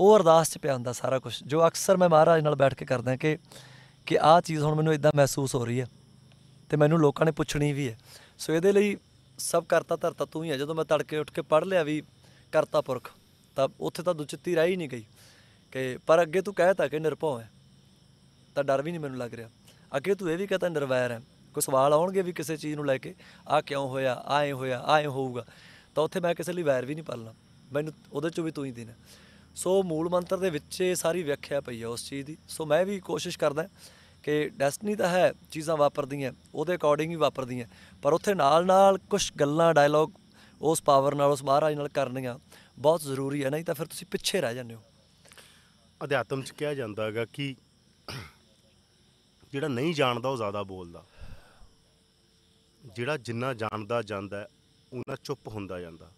ਉਹ ਅਰਦਾਸ 'ਚ ਪਿਆ ਹੁੰਦਾ ਸਾਰਾ ਕੁਝ ਜੋ ਅਕਸਰ ਮੈਂ ਮਹਾਰਾਜ ਨਾਲ ਬੈਠ ਕੇ ਕਰਦਾ ਕਿ ਕਿ ਆਹ ਚੀਜ਼ ਹੁਣ ਮੈਨੂੰ ਇਦਾਂ ਮਹਿਸੂਸ ਹੋ ਰਹੀ ਹੈ ਤੇ ਮੈਨੂੰ ਲੋਕਾਂ ਨੇ ਪੁੱਛਣੀ ਵੀ ਹੈ ਸੋ ਇਹਦੇ ਲਈ ਸਭ ਕਰਤਾ ਧਰਤਾ ਤੂੰ ਹੀ ਹੈ ਜਦੋਂ ਮੈਂ ਤੜਕੇ ਉੱਠ ਕੇ ਪੜ ਲਿਆ ਵੀ ਕਰਤਾ ਪੁਰਖ ਤਾਂ ਉੱਥੇ ਤਾਂ ਦੁਚਿੱਤੀ ਰਹੀ ਨਹੀਂ ਗਈ ਕਿ ਪਰ ਅੱਗੇ ਤੂੰ ਕਹਿਤਾ ਕਿ ਨਿਰਭਉ ਹੈ ਤਾਂ ਡਰ ਵੀ ਨਹੀਂ ਮੈਨੂੰ ਲੱਗ ਰਿਹਾ ਅੱਗੇ ਤੂੰ ਇਹ ਵੀ ਕਹਤਾ ਨਿਰਵੈਰ ਹੈ ਕੋਈ ਸਵਾਲ ਆਉਣਗੇ ਵੀ ਕਿਸੇ ਚੀਜ਼ ਨੂੰ ਲੈ ਕੇ ਆ ਕਿਉਂ ਹੋਇਆ ਆਏ ਹੋਇਆ ਆਏ ਹੋਊਗਾ ਤਾਂ ਉੱਥੇ ਮੈਂ ਕਿਸੇ ਲਈ ਵੈਰ ਵੀ ਨਹੀਂ ਪਾਲਣਾ ਮੈਨੂੰ ਉਹਦੇ ਚੋਂ ਵੀ ਤੂੰ ਹੀ ਦੇਣਾ ਸੋ ਮੂਲ ਮੰਤਰ ਦੇ ਵਿੱਚ ਇਹ ਸਾਰੀ ਵਿਆਖਿਆ ਪਈ ਹੈ ਉਸ ਚੀਜ਼ ਦੀ ਸੋ ਮੈਂ ਵੀ ਕੋਸ਼ਿਸ਼ ਕਰਦਾ ਕਿ ਡੈਸਟਨੀ ਤਾਂ ਹੈ ਚੀਜ਼ਾਂ ਵਾਪਰਦੀਆਂ ਉਹਦੇ ਅਕੋਰਡਿੰਗ ਹੀ ਵਾਪਰਦੀਆਂ ਪਰ ਉੱਥੇ ਨਾਲ-ਨਾਲ ਕੁਝ ਗੱਲਾਂ ਡਾਇਲੌਗ ਉਸ ਪਾਵਰ ਨਾਲ ਉਸ ਮਹਾਰਾਜ ਨਾਲ ਕਰਨੀਆਂ ਬਹੁਤ ਜ਼ਰੂਰੀ ਹੈ ਨਹੀਂ ਤਾਂ ਫਿਰ ਤੁਸੀਂ ਪਿੱਛੇ ਰਹਿ ਜਾਂਦੇ ਹੋ ਅਧਿਆਤਮ 'ਚ ਕਿਹਾ ਜਾਂਦਾ ਹੈਗਾ ਕਿ ਜਿਹੜਾ ਨਹੀਂ ਜਾਣਦਾ ਉਹ ਜ਼ਿਆਦਾ ਬੋਲਦਾ ਜਿਹੜਾ ਜਿੰਨਾ ਜਾਣਦਾ ਜਾਂਦਾ ਉਹਨਾਂ ਚੁੱਪ ਹੁੰਦਾ ਜਾਂਦਾ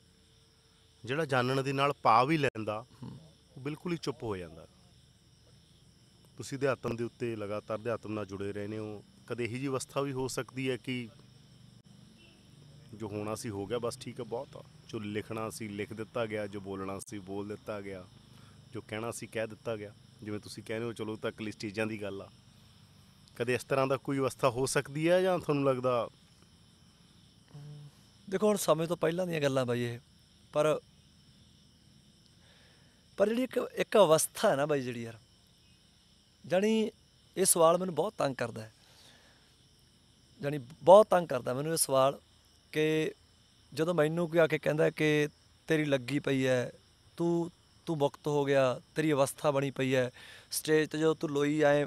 ਜਿਹੜਾ ਜਾਣਨ ਦੇ ਨਾਲ ਪਾ ਵੀ ਲੈਂਦਾ ਉਹ ਬਿਲਕੁਲ ਹੀ ਚੁੱਪ ਹੋ ਜਾਂਦਾ ਤੁਸੀਂ ਅਧਿਆਤਮ ਦੇ ਉੱਤੇ ਲਗਾਤਾਰ ਅਧਿਆਤਮ ਨਾਲ ਜੁੜੇ ਰਹਿੰਦੇ ਹੋ ਕਦੇ ਇਹੀ ਜੀ ਅਵਸਥਾ ਵੀ ਹੋ ਸਕਦੀ ਹੈ ਕਿ ਜੋ ਹੋਣਾ ਸੀ ਹੋ ਗਿਆ ਬਸ ਠੀਕ ਹੈ ਬਹੁਤ ਆ ਜੋ ਲਿਖਣਾ ਸੀ ਲਿਖ ਦਿੱਤਾ ਗਿਆ ਜੋ ਬੋਲਣਾ ਸੀ ਬੋਲ ਦਿੱਤਾ ਗਿਆ ਜੋ ਕਹਿਣਾ ਸੀ ਕਹਿ ਦਿੱਤਾ ਗਿਆ ਜਿਵੇਂ ਤੁਸੀਂ ਕਹਿੰਦੇ ਹੋ ਚਲੋ ਤਾਂ ਕਲਿਸਟੀਜਾਂ ਦੀ ਗੱਲ ਆ ਕਦੇ ਇਸ ਤਰ੍ਹਾਂ ਦਾ ਕੋਈ ਅਵਸਥਾ ਹੋ ਸਕਦੀ ਹੈ ਜਾਂ ਤੁਹਾਨੂੰ ਲੱਗਦਾ ਦੇਖੋ ਹੁਣ ਸਮੇਂ ਤੋਂ ਪਹਿਲਾਂ ਦੀਆਂ ਗੱਲਾਂ ਬਾਈ ਇਹ ਪਰ ਪਰ ਜਿਹੜੀ ਇੱਕ ਇੱਕ ਅਵਸਥਾ ਹੈ ਨਾ ਬਾਈ ਜਿਹੜੀ ਯਾਰ ਜਾਨੀ ਇਹ ਸਵਾਲ ਮੈਨੂੰ ਬਹੁਤ ਤੰਗ ਕਰਦਾ ਹੈ ਜਾਨੀ ਬਹੁਤ ਤੰਗ ਕਰਦਾ ਮੈਨੂੰ ਇਹ ਸਵਾਲ ਕਿ ਜਦੋਂ ਮੈਨੂੰ ਕੋਈ ਆ ਕੇ ਕਹਿੰਦਾ ਕਿ ਤੇਰੀ ਲੱਗੀ ਪਈ ਹੈ ਤੂੰ ਤੂੰ ਮੁਕਤ ਹੋ ਗਿਆ ਤੇਰੀ ਅਵਸਥਾ ਬਣੀ ਪਈ ਹੈ ਸਟੇਜ ਤੇ ਜਦੋਂ ਤੂੰ ਲੋਈ ਆਏ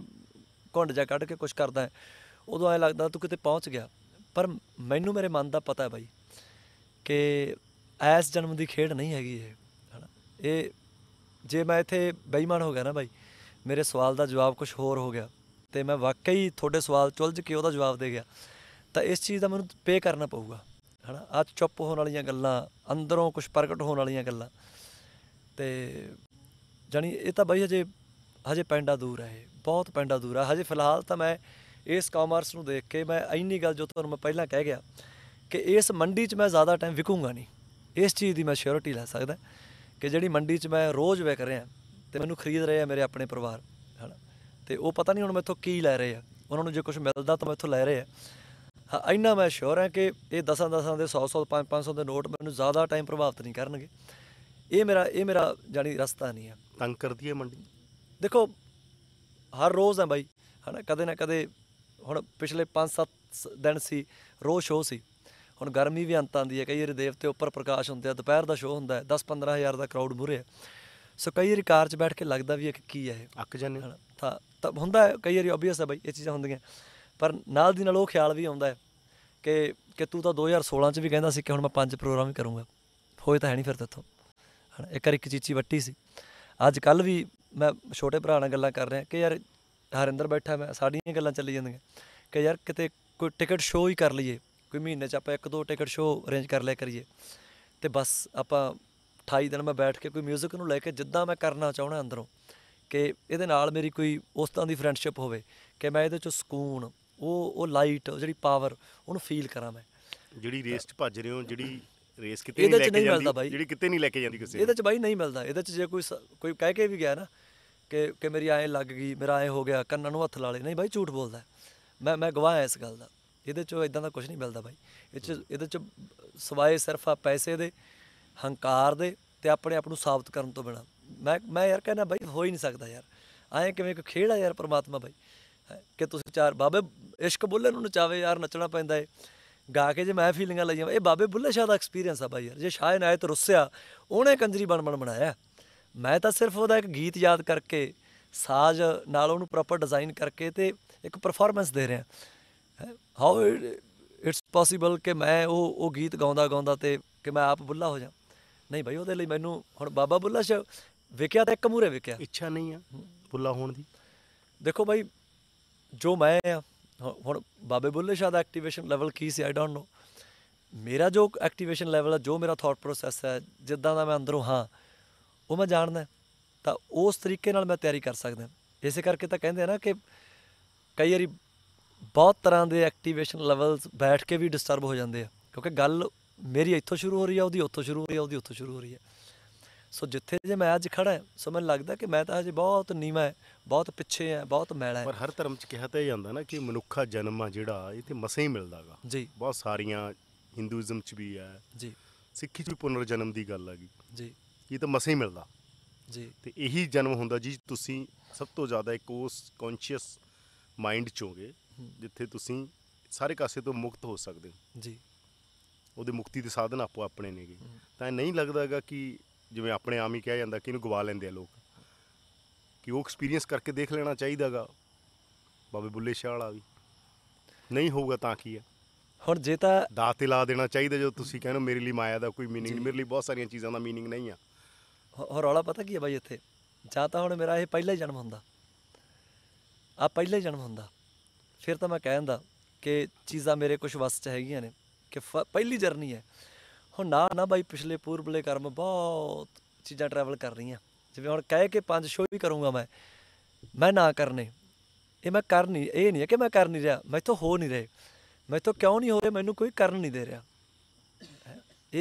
ਘੁੰਡ ਜਾ ਕੱਢ ਕੇ ਕੁਝ ਕਰਦਾ ਉਦੋਂ ਐ ਲੱਗਦਾ ਤੂੰ ਕਿਤੇ ਪਹੁੰਚ ਗਿਆ ਪਰ ਮੈਨੂੰ ਮੇਰੇ ਮਨ ਦਾ ਪਤਾ ਹੈ ਬਾਈ ਕਿ ਐਸ ਜਨਮ ਦੀ ਖੇਡ ਨਹੀਂ ਹੈਗੀ ਇਹ ਹਨਾ ਇਹ ਜੇ ਮੈਂ ਇੱਥੇ ਬੇਈਮਾਨ ਹੋ ਗਿਆ ਨਾ ਭਾਈ ਮੇਰੇ ਸਵਾਲ ਦਾ ਜਵਾਬ ਕੁਝ ਹੋਰ ਹੋ ਗਿਆ ਤੇ ਮੈਂ ਵਾਕਈ ਤੁਹਾਡੇ ਸਵਾਲ ਚੁਲਝ ਕੇ ਉਹਦਾ ਜਵਾਬ ਦੇ ਗਿਆ ਤਾਂ ਇਸ ਚੀਜ਼ ਦਾ ਮੈਨੂੰ ਪੇ ਕਰਨਾ ਪਊਗਾ ਹਨਾ ਆ ਚੁੱਪ ਹੋਣ ਵਾਲੀਆਂ ਗੱਲਾਂ ਅੰਦਰੋਂ ਕੁਝ ਪ੍ਰਗਟ ਹੋਣ ਵਾਲੀਆਂ ਗੱਲਾਂ ਤੇ ਜਾਨੀ ਇਹ ਤਾਂ ਬਈ ਹਜੇ ਹਜੇ ਪੈਂਡਾ ਦੂਰ ਹੈ ਬਹੁਤ ਪੈਂਡਾ ਦੂਰ ਹੈ ਹਜੇ ਫਿਲਹਾਲ ਤਾਂ ਮੈਂ ਇਸ ਕਾਮਰਸ ਨੂੰ ਦੇਖ ਕੇ ਮੈਂ ਇੰਨੀ ਗੱਲ ਜੋ ਤੁਹਾਨੂੰ ਮੈਂ ਪਹਿਲਾਂ ਕਹਿ ਗਿਆ ਕਿ ਇਸ ਮੰਡੀ 'ਚ ਮੈਂ ਜ਼ਿਆਦਾ ਟਾਈਮ ਵਿਕੂੰਗਾ ਨਹੀਂ ਇਸ ਚੀਜ਼ ਦੀ ਮੈਂ ਸ਼ੋਰਟੀ ਲੈ ਸਕਦਾ ਕਿ ਜਿਹੜੀ ਮੰਡੀ 'ਚ ਮੈਂ ਰੋਜ਼ ਵੇਖ ਰਿਹਾ ਤੇ ਮੈਨੂੰ ਖਰੀਦ ਰਹੇ ਆ ਮੇਰੇ ਆਪਣੇ ਪਰਿਵਾਰ ਹਨ ਤੇ ਉਹ ਪਤਾ ਨਹੀਂ ਹੁਣ ਮੈਥੋਂ ਕੀ ਲੈ ਰਹੇ ਆ ਉਹਨਾਂ ਨੂੰ ਜੇ ਕੁਝ ਮਿਲਦਾ ਤਾਂ ਮੈਥੋਂ ਲੈ ਰਹੇ ਆ ਹਾਂ ਇੰਨਾ ਮੈਂ ਸ਼ੋਰ ਹਾਂ ਕਿ ਇਹ ਦਸਾਂ ਦਸਾਂ ਦੇ 100 100 5 500 ਦੇ ਨੋਟ ਮੈਨੂੰ ਜ਼ਿਆਦਾ ਟਾਈਮ ਪ੍ਰਭਾਵਿਤ ਨਹੀਂ ਕਰਨਗੇ ਇਹ ਮੇਰਾ ਇਹ ਮੇਰਾ ਜਾਨੀ ਰਸਤਾ ਨਹੀਂ ਆ ਤੰਗ ਕਰਦੀ ਹੈ ਮੰਡੀ ਦੇਖੋ ਹਰ ਰੋਜ਼ ਹੈ ਬਾਈ ਹਨਾ ਕਦੇ ਨਾ ਕਦੇ ਹੁਣ ਪਿਛਲੇ 5-7 ਦਿਨ ਸੀ ਰੋਸ਼ ਹੋ ਸੀ ਹੁਣ ਗਰਮੀ ਵੀ ਅੰਤ ਆਂਦੀ ਹੈ ਕਈ ਵਾਰੀ ਦੇਵਤੇ ਉੱਪਰ ਪ੍ਰਕਾਸ਼ ਹੁੰਦੇ ਆ ਦੁਪਹਿਰ ਦਾ ਸ਼ੋਅ ਹੁੰਦਾ ਹੈ 10-15000 ਦਾ ਕਰਾਊਡ ਮੂਰੇ ਸੋ ਕਈ ਵਾਰੀ ਕਾਰ 'ਚ ਬੈਠ ਕੇ ਲੱਗਦਾ ਵੀ ਇਹ ਕੀ ਹੈ ਇਹ ਅੱਕ ਜਾਂਦੇ ਤਾਂ ਤਾਂ ਹੁੰਦਾ ਹੈ ਕਈ ਵਾਰੀ ਆਬਵੀਅਸ ਹੈ ਬਾਈ ਇਹ ਚੀਜ਼ਾਂ ਹੁੰਦੀਆਂ ਪਰ ਨਾਲ ਦੀ ਨਾਲ ਉਹ ਖਿਆਲ ਵੀ ਆਉਂਦਾ ਹੈ ਕਿ ਕਿ ਤੂੰ ਤਾਂ 2016 'ਚ ਵੀ ਕਹਿੰਦਾ ਸੀ ਕਿ ਹੁਣ ਮੈਂ ਪੰਜ ਪ੍ਰੋਗਰਾਮ ਹੀ ਕਰੂੰਗਾ ਹੋਏ ਤਾਂ ਹੈ ਨਹੀਂ ਫਿਰ ਤੇਥੋਂ ਹਣ ਇੱਕ ਵਾਰ ਇੱਕ ਚੀਚੀ ਵੱਟੀ ਸੀ ਅੱਜ ਕੱਲ ਵੀ ਮੈਂ ਛੋਟੇ ਭਰਾ ਨਾਲ ਗੱਲਾਂ ਕਰ ਰਿਹਾ ਕਿ ਯਾਰ ਹਰਿੰਦਰ ਬੈਠਾ ਮੈਂ ਸਾਡੀਆਂ ਗੱਲਾਂ ਚੱਲੀ ਜਾਂਦੀਆਂ ਕਿ ਯਾਰ ਕਿਤੇ ਕੋਈ ਟਿਕਟ ਸ਼ੋਅ ਹੀ ਕਰ ਲਈਏ ਕੋਈ ਮਹੀਨੇ 'ਚ ਆਪਾਂ ਇੱਕ ਦੋ ਟਿਕਟ ਸ਼ੋਅ ਅਰੇਂਜ ਕਰ ਲਿਆ ਕਰੀਏ ਤੇ ਬਸ ਆਪਾਂ 28 ਦਿਨ ਮੈਂ ਬੈਠ ਕੇ ਕੋਈ 뮤직 ਨੂੰ ਲੈ ਕੇ ਜਿੱਦਾਂ ਮੈਂ ਕਰਨਾ ਚਾਹਣਾ ਅੰਦਰੋਂ ਕਿ ਇਹਦੇ ਨਾਲ ਮੇਰੀ ਕੋਈ ਉਸ ਤਰ੍ਹਾਂ ਦੀ ਫਰੈਂਡਸ਼ਿਪ ਹੋਵੇ ਕਿ ਮੈਂ ਇਹਦੇ 'ਚ ਸਕੂਨ ਉਹ ਉਹ ਲਾਈਟ ਜਿਹੜੀ ਪਾਵਰ ਉਹਨੂੰ ਫੀਲ ਕਰਾਂ ਮੈਂ ਜਿਹੜੀ ਰੇਸ 'ਚ ਭੱਜ ਰਹੇ ਹੋ ਜਿਹੜੀ ਰੇਸ ਕਿਤੇ ਨਹੀਂ ਲੈ ਕੇ ਜਾਂਦੀ ਜਿਹੜੀ ਕਿਤੇ ਨਹੀਂ ਲੈ ਕੇ ਜਾਂਦੀ ਕਿਸੇ ਇਹਦੇ 'ਚ ਬਾਈ ਨਹੀਂ ਮਿਲਦਾ ਇਹਦੇ 'ਚ ਜੇ ਕੋਈ ਕੋਈ ਕਹਿ ਕੇ ਵੀ ਗਿਆ ਨਾ ਕਿ ਕਿ ਮੇਰੀ ਐ ਲੱਗ ਗਈ ਮੇਰਾ ਐ ਹੋ ਗਿਆ ਕੰਨਾਂ ਨੂੰ ਹੱਥ ਲਾ ਲੇ ਨਹੀਂ ਬਾਈ ਝੂਠ ਬੋਲਦਾ ਮੈਂ ਮੈਂ ਗਵਾਹ ਐ ਇਸ ਗੱਲ ਦਾ ਇਹਦੇ ਚੋਂ ਇਦਾਂ ਦਾ ਕੁਝ ਨਹੀਂ ਮਿਲਦਾ ਬਾਈ ਇਹ ਚ ਇਹਦੇ ਚ ਸਵਾਏ ਸਿਰਫ ਆ ਪੈਸੇ ਦੇ ਹੰਕਾਰ ਦੇ ਤੇ ਆਪਣੇ ਆਪ ਨੂੰ ਸਾਬਤ ਕਰਨ ਤੋਂ ਬਿਨਾ ਮੈਂ ਮੈਂ ਯਾਰ ਕਹਿੰਦਾ ਬਾਈ ਹੋ ਹੀ ਨਹੀਂ ਸਕਦਾ ਯਾਰ ਐਂ ਕਿਵੇਂ ਇੱਕ ਖੇਡ ਆ ਯਾਰ ਪ੍ਰਮਾਤਮਾ ਬਾਈ ਕਿ ਤੁਸੀਂ ਚਾਰ ਬਾਬੇ ਇਸ਼ਕ ਬੁੱਲੇ ਨੂੰ ਨਚਾਵੇ ਯਾਰ ਨੱਚਣਾ ਪੈਂਦਾ ਏ ਗਾ ਕੇ ਜੇ ਮੈਂ ਫੀਲਿੰਗਾਂ ਲਈਆਂ ਇਹ ਬਾਬੇ ਬੁੱਲੇ ਸ਼ਾਹ ਦਾ ਐਕਸਪੀਰੀਅੰਸ ਆ ਬਾਈ ਯਾਰ ਜੇ ਸ਼ਾਹ ਇਨਾਇਤ ਰੁੱਸਿਆ ਉਹਨੇ ਕੰਜਰੀ ਬਣ ਬਣ ਬਣਾਇਆ ਮੈਂ ਤਾਂ ਸਿਰਫ ਉਹਦਾ ਇੱਕ ਗੀਤ ਯਾਦ ਕਰਕੇ ਸਾਜ਼ ਨਾਲ ਉਹਨੂੰ ਪ੍ਰੋਪਰ ਡਿਜ਼ਾਈਨ ਕਰਕੇ ਤੇ ਇੱਕ ਪਰਫਾਰਮੈਂਸ ਦੇ ਰਿਹਾ ਹਾਊ ਇਟਸ ਪੋਸੀਬਲ ਕਿ ਮੈਂ ਉਹ ਉਹ ਗੀਤ ਗਾਉਂਦਾ ਗਾਉਂਦਾ ਤੇ ਕਿ ਮੈਂ ਆਪ ਬੁੱਲਾ ਹੋ ਜਾ ਨਹੀਂ ਭਾਈ ਉਹਦੇ ਲਈ ਮੈਨੂੰ ਹੁਣ ਬਾਬਾ ਬੁੱਲਾ ਸ਼ਾਹ ਵਿਕਿਆ ਤਾਂ ਇੱਕ ਮੂਰੇ ਵਿਕਿਆ ਇੱਛਾ ਨਹੀਂ ਆ ਬੁੱਲਾ ਹੋਣ ਦੀ ਦੇਖੋ ਭਾਈ ਜੋ ਮੈਂ ਆ ਹੁਣ ਬਾਬੇ ਬੁੱਲੇ ਸ਼ਾਹ ਦਾ ਐਕਟੀਵੇਸ਼ਨ ਲੈਵਲ ਕੀ ਸੀ ਆਈ ਡੋਨਟ ਨੋ ਮੇਰਾ ਜੋ ਐਕਟੀਵੇਸ਼ਨ ਲੈਵਲ ਆ ਜੋ ਮੇਰਾ ਥਾਟ ਪ੍ਰੋਸੈਸ ਹੈ ਜਿੱਦਾਂ ਦਾ ਮੈਂ ਅੰਦਰੋਂ ਹਾਂ ਉਹ ਮੈਂ ਜਾਣਦਾ ਤਾਂ ਉਸ ਤਰੀਕੇ ਨਾਲ ਮੈਂ ਤਿਆਰੀ ਕਰ ਸਕਦਾ ਇਸੇ ਕਰਕੇ ਤਾਂ ਕਹਿੰਦੇ ਆ ਨਾ ਕਿ ਕਈ ਵਾਰੀ ਬਹੁਤ ਤਰ੍ਹਾਂ ਦੇ ਐਕਟੀਵੇਸ਼ਨ ਲੈਵਲਸ ਬੈਠ ਕੇ ਵੀ ਡਿਸਟਰਬ ਹੋ ਜਾਂਦੇ ਆ ਕਿਉਂਕਿ ਗੱਲ ਮੇਰੀ ਇੱਥੋਂ ਸ਼ੁਰੂ ਹੋ ਰਹੀ ਆ ਉਹਦੀ ਉੱਥੋਂ ਸ਼ੁਰੂ ਹੋ ਰਹੀ ਆ ਉਹਦੀ ਉੱਥੋਂ ਸ਼ੁਰੂ ਹੋ ਰਹੀ ਆ ਸੋ ਜਿੱਥੇ ਜੇ ਮੈਂ ਅੱਜ ਖੜਾ ਸੋ ਮੈਨੂੰ ਲੱਗਦਾ ਕਿ ਮੈਂ ਤਾਂ ਅਜੇ ਬਹੁਤ ਨੀਵਾ ਹੈ ਬਹੁਤ ਪਿੱਛੇ ਹਾਂ ਬਹੁਤ ਮੈਲਾ ਹੈ ਪਰ ਹਰ ਧਰਮ 'ਚ ਕਿਹਾ ਤਾਂ ਜਾਂਦਾ ਨਾ ਕਿ ਮਨੁੱਖਾ ਜਨਮ ਆ ਜਿਹੜਾ ਇਹ ਤੇ ਮਸੇ ਹੀ ਮਿਲਦਾਗਾ ਜੀ ਬਹੁਤ ਸਾਰੀਆਂ ਹਿੰਦੂਇਜ਼ਮ 'ਚ ਵੀ ਆ ਜੀ ਸਿੱਖੀ 'ਚ ਵੀ ਪੁਨਰ ਜਨਮ ਦੀ ਗੱਲ ਗਈ ਜੀ ਇਹ ਤਾਂ ਮਸੇ ਹੀ ਮਿਲਦਾ ਜੀ ਤੇ ਇਹੀ ਜਨਮ ਹੁੰਦਾ ਜੀ ਤੁਸੀਂ ਸਭ ਤੋਂ ਜ਼ਿਆਦਾ ਇੱਕ ਉਸ ਕੌਨਸ਼ੀਅਸ ਮਾਈਂਡ 'ਚ ਹੋਗੇ ਜਿੱਥੇ ਤੁਸੀਂ ਸਾਰੇ ਕਾਸੇ ਤੋਂ ਮੁਕਤ ਹੋ ਸਕਦੇ ਹੋ ਜੀ ਉਹਦੇ ਮੁਕਤੀ ਦੇ ਸਾਧਨ ਆਪੋ ਆਪਣੇ ਨੇਗੇ ਤਾਂ ਨਹੀਂ ਲੱਗਦਾਗਾ ਕਿ ਜਿਵੇਂ ਆਪਣੇ ਆਮ ਹੀ ਕਿਹਾ ਜਾਂਦਾ ਕਿ ਇਹਨੂੰ ਗਵਾ ਲੈਂਦੇ ਆ ਲੋਕ ਕਿ ਉਹ ਐਕਸਪੀਰੀਅੰਸ ਕਰਕੇ ਦੇਖ ਲੈਣਾ ਚਾਹੀਦਾਗਾ ਬਾਬੇ ਬੁੱਲੇ ਸ਼ਾਹ ਵਾਲਾ ਵੀ ਨਹੀਂ ਹੋਊਗਾ ਤਾਂ ਕੀ ਹੈ ਹੁਣ ਜੇ ਤਾਂ ਦਾਤੇ ਲਾ ਦੇਣਾ ਚਾਹੀਦਾ ਜੋ ਤੁਸੀਂ ਕਹਿੰਦੇ ਮੇਰੇ ਲਈ ਮਾਇਆ ਦਾ ਕੋਈ मीनिंग ਨਹੀਂ ਮੇਰੇ ਲਈ ਬਹੁਤ ਸਾਰੀਆਂ ਚੀਜ਼ਾਂ ਦਾ मीनिंग ਨਹੀਂ ਆ ਹੋਰ ਰੌਲਾ ਪਤਾ ਕੀ ਹੈ ਬਾਈ ਇੱਥੇ ਜਾਂ ਤਾਂ ਹੁਣ ਮੇਰਾ ਇਹ ਪਹਿਲਾ ਜਨਮ ਹੁੰਦਾ ਆ ਪਹਿਲਾ ਜਨਮ ਹੁੰਦਾ ਫਿਰ ਤਾਂ ਮੈਂ ਕਹਿੰਦਾ ਕਿ ਚੀਜ਼ਾਂ ਮੇਰੇ ਕੁਝ ਵਸ ਚ ਹੈਗੀਆਂ ਨੇ ਕਿ ਪਹਿਲੀ ਜਰਨੀ ਹੈ ਹੁਣ ਨਾ ਨਾ ਬਾਈ ਪਿਛਲੇ ਪੂਰਬਲੇ ਕਰਮ ਬਹੁਤ ਚੀਜ਼ਾਂ ਟਰੈਵਲ ਕਰ ਰਹੀਆਂ ਜਿਵੇਂ ਹੁਣ ਕਹਿ ਕੇ ਪੰਜ ਸ਼ੋਅ ਵੀ ਕਰੂੰਗਾ ਮੈਂ ਮੈਂ ਨਾ ਕਰਨੇ ਇਹ ਮੈਂ ਕਰ ਨਹੀਂ ਇਹ ਨਹੀਂ ਹੈ ਕਿ ਮੈਂ ਕਰ ਨਹੀਂ ਰਿਹਾ ਮੈਥੋਂ ਹੋ ਨਹੀਂ ਰਹੇ ਮੈਥੋਂ ਕਿਉਂ ਨਹੀਂ ਹੋ ਰਿਹਾ ਮੈਨੂੰ ਕੋਈ ਕਰਨ ਨਹੀਂ ਦੇ ਰਿਹਾ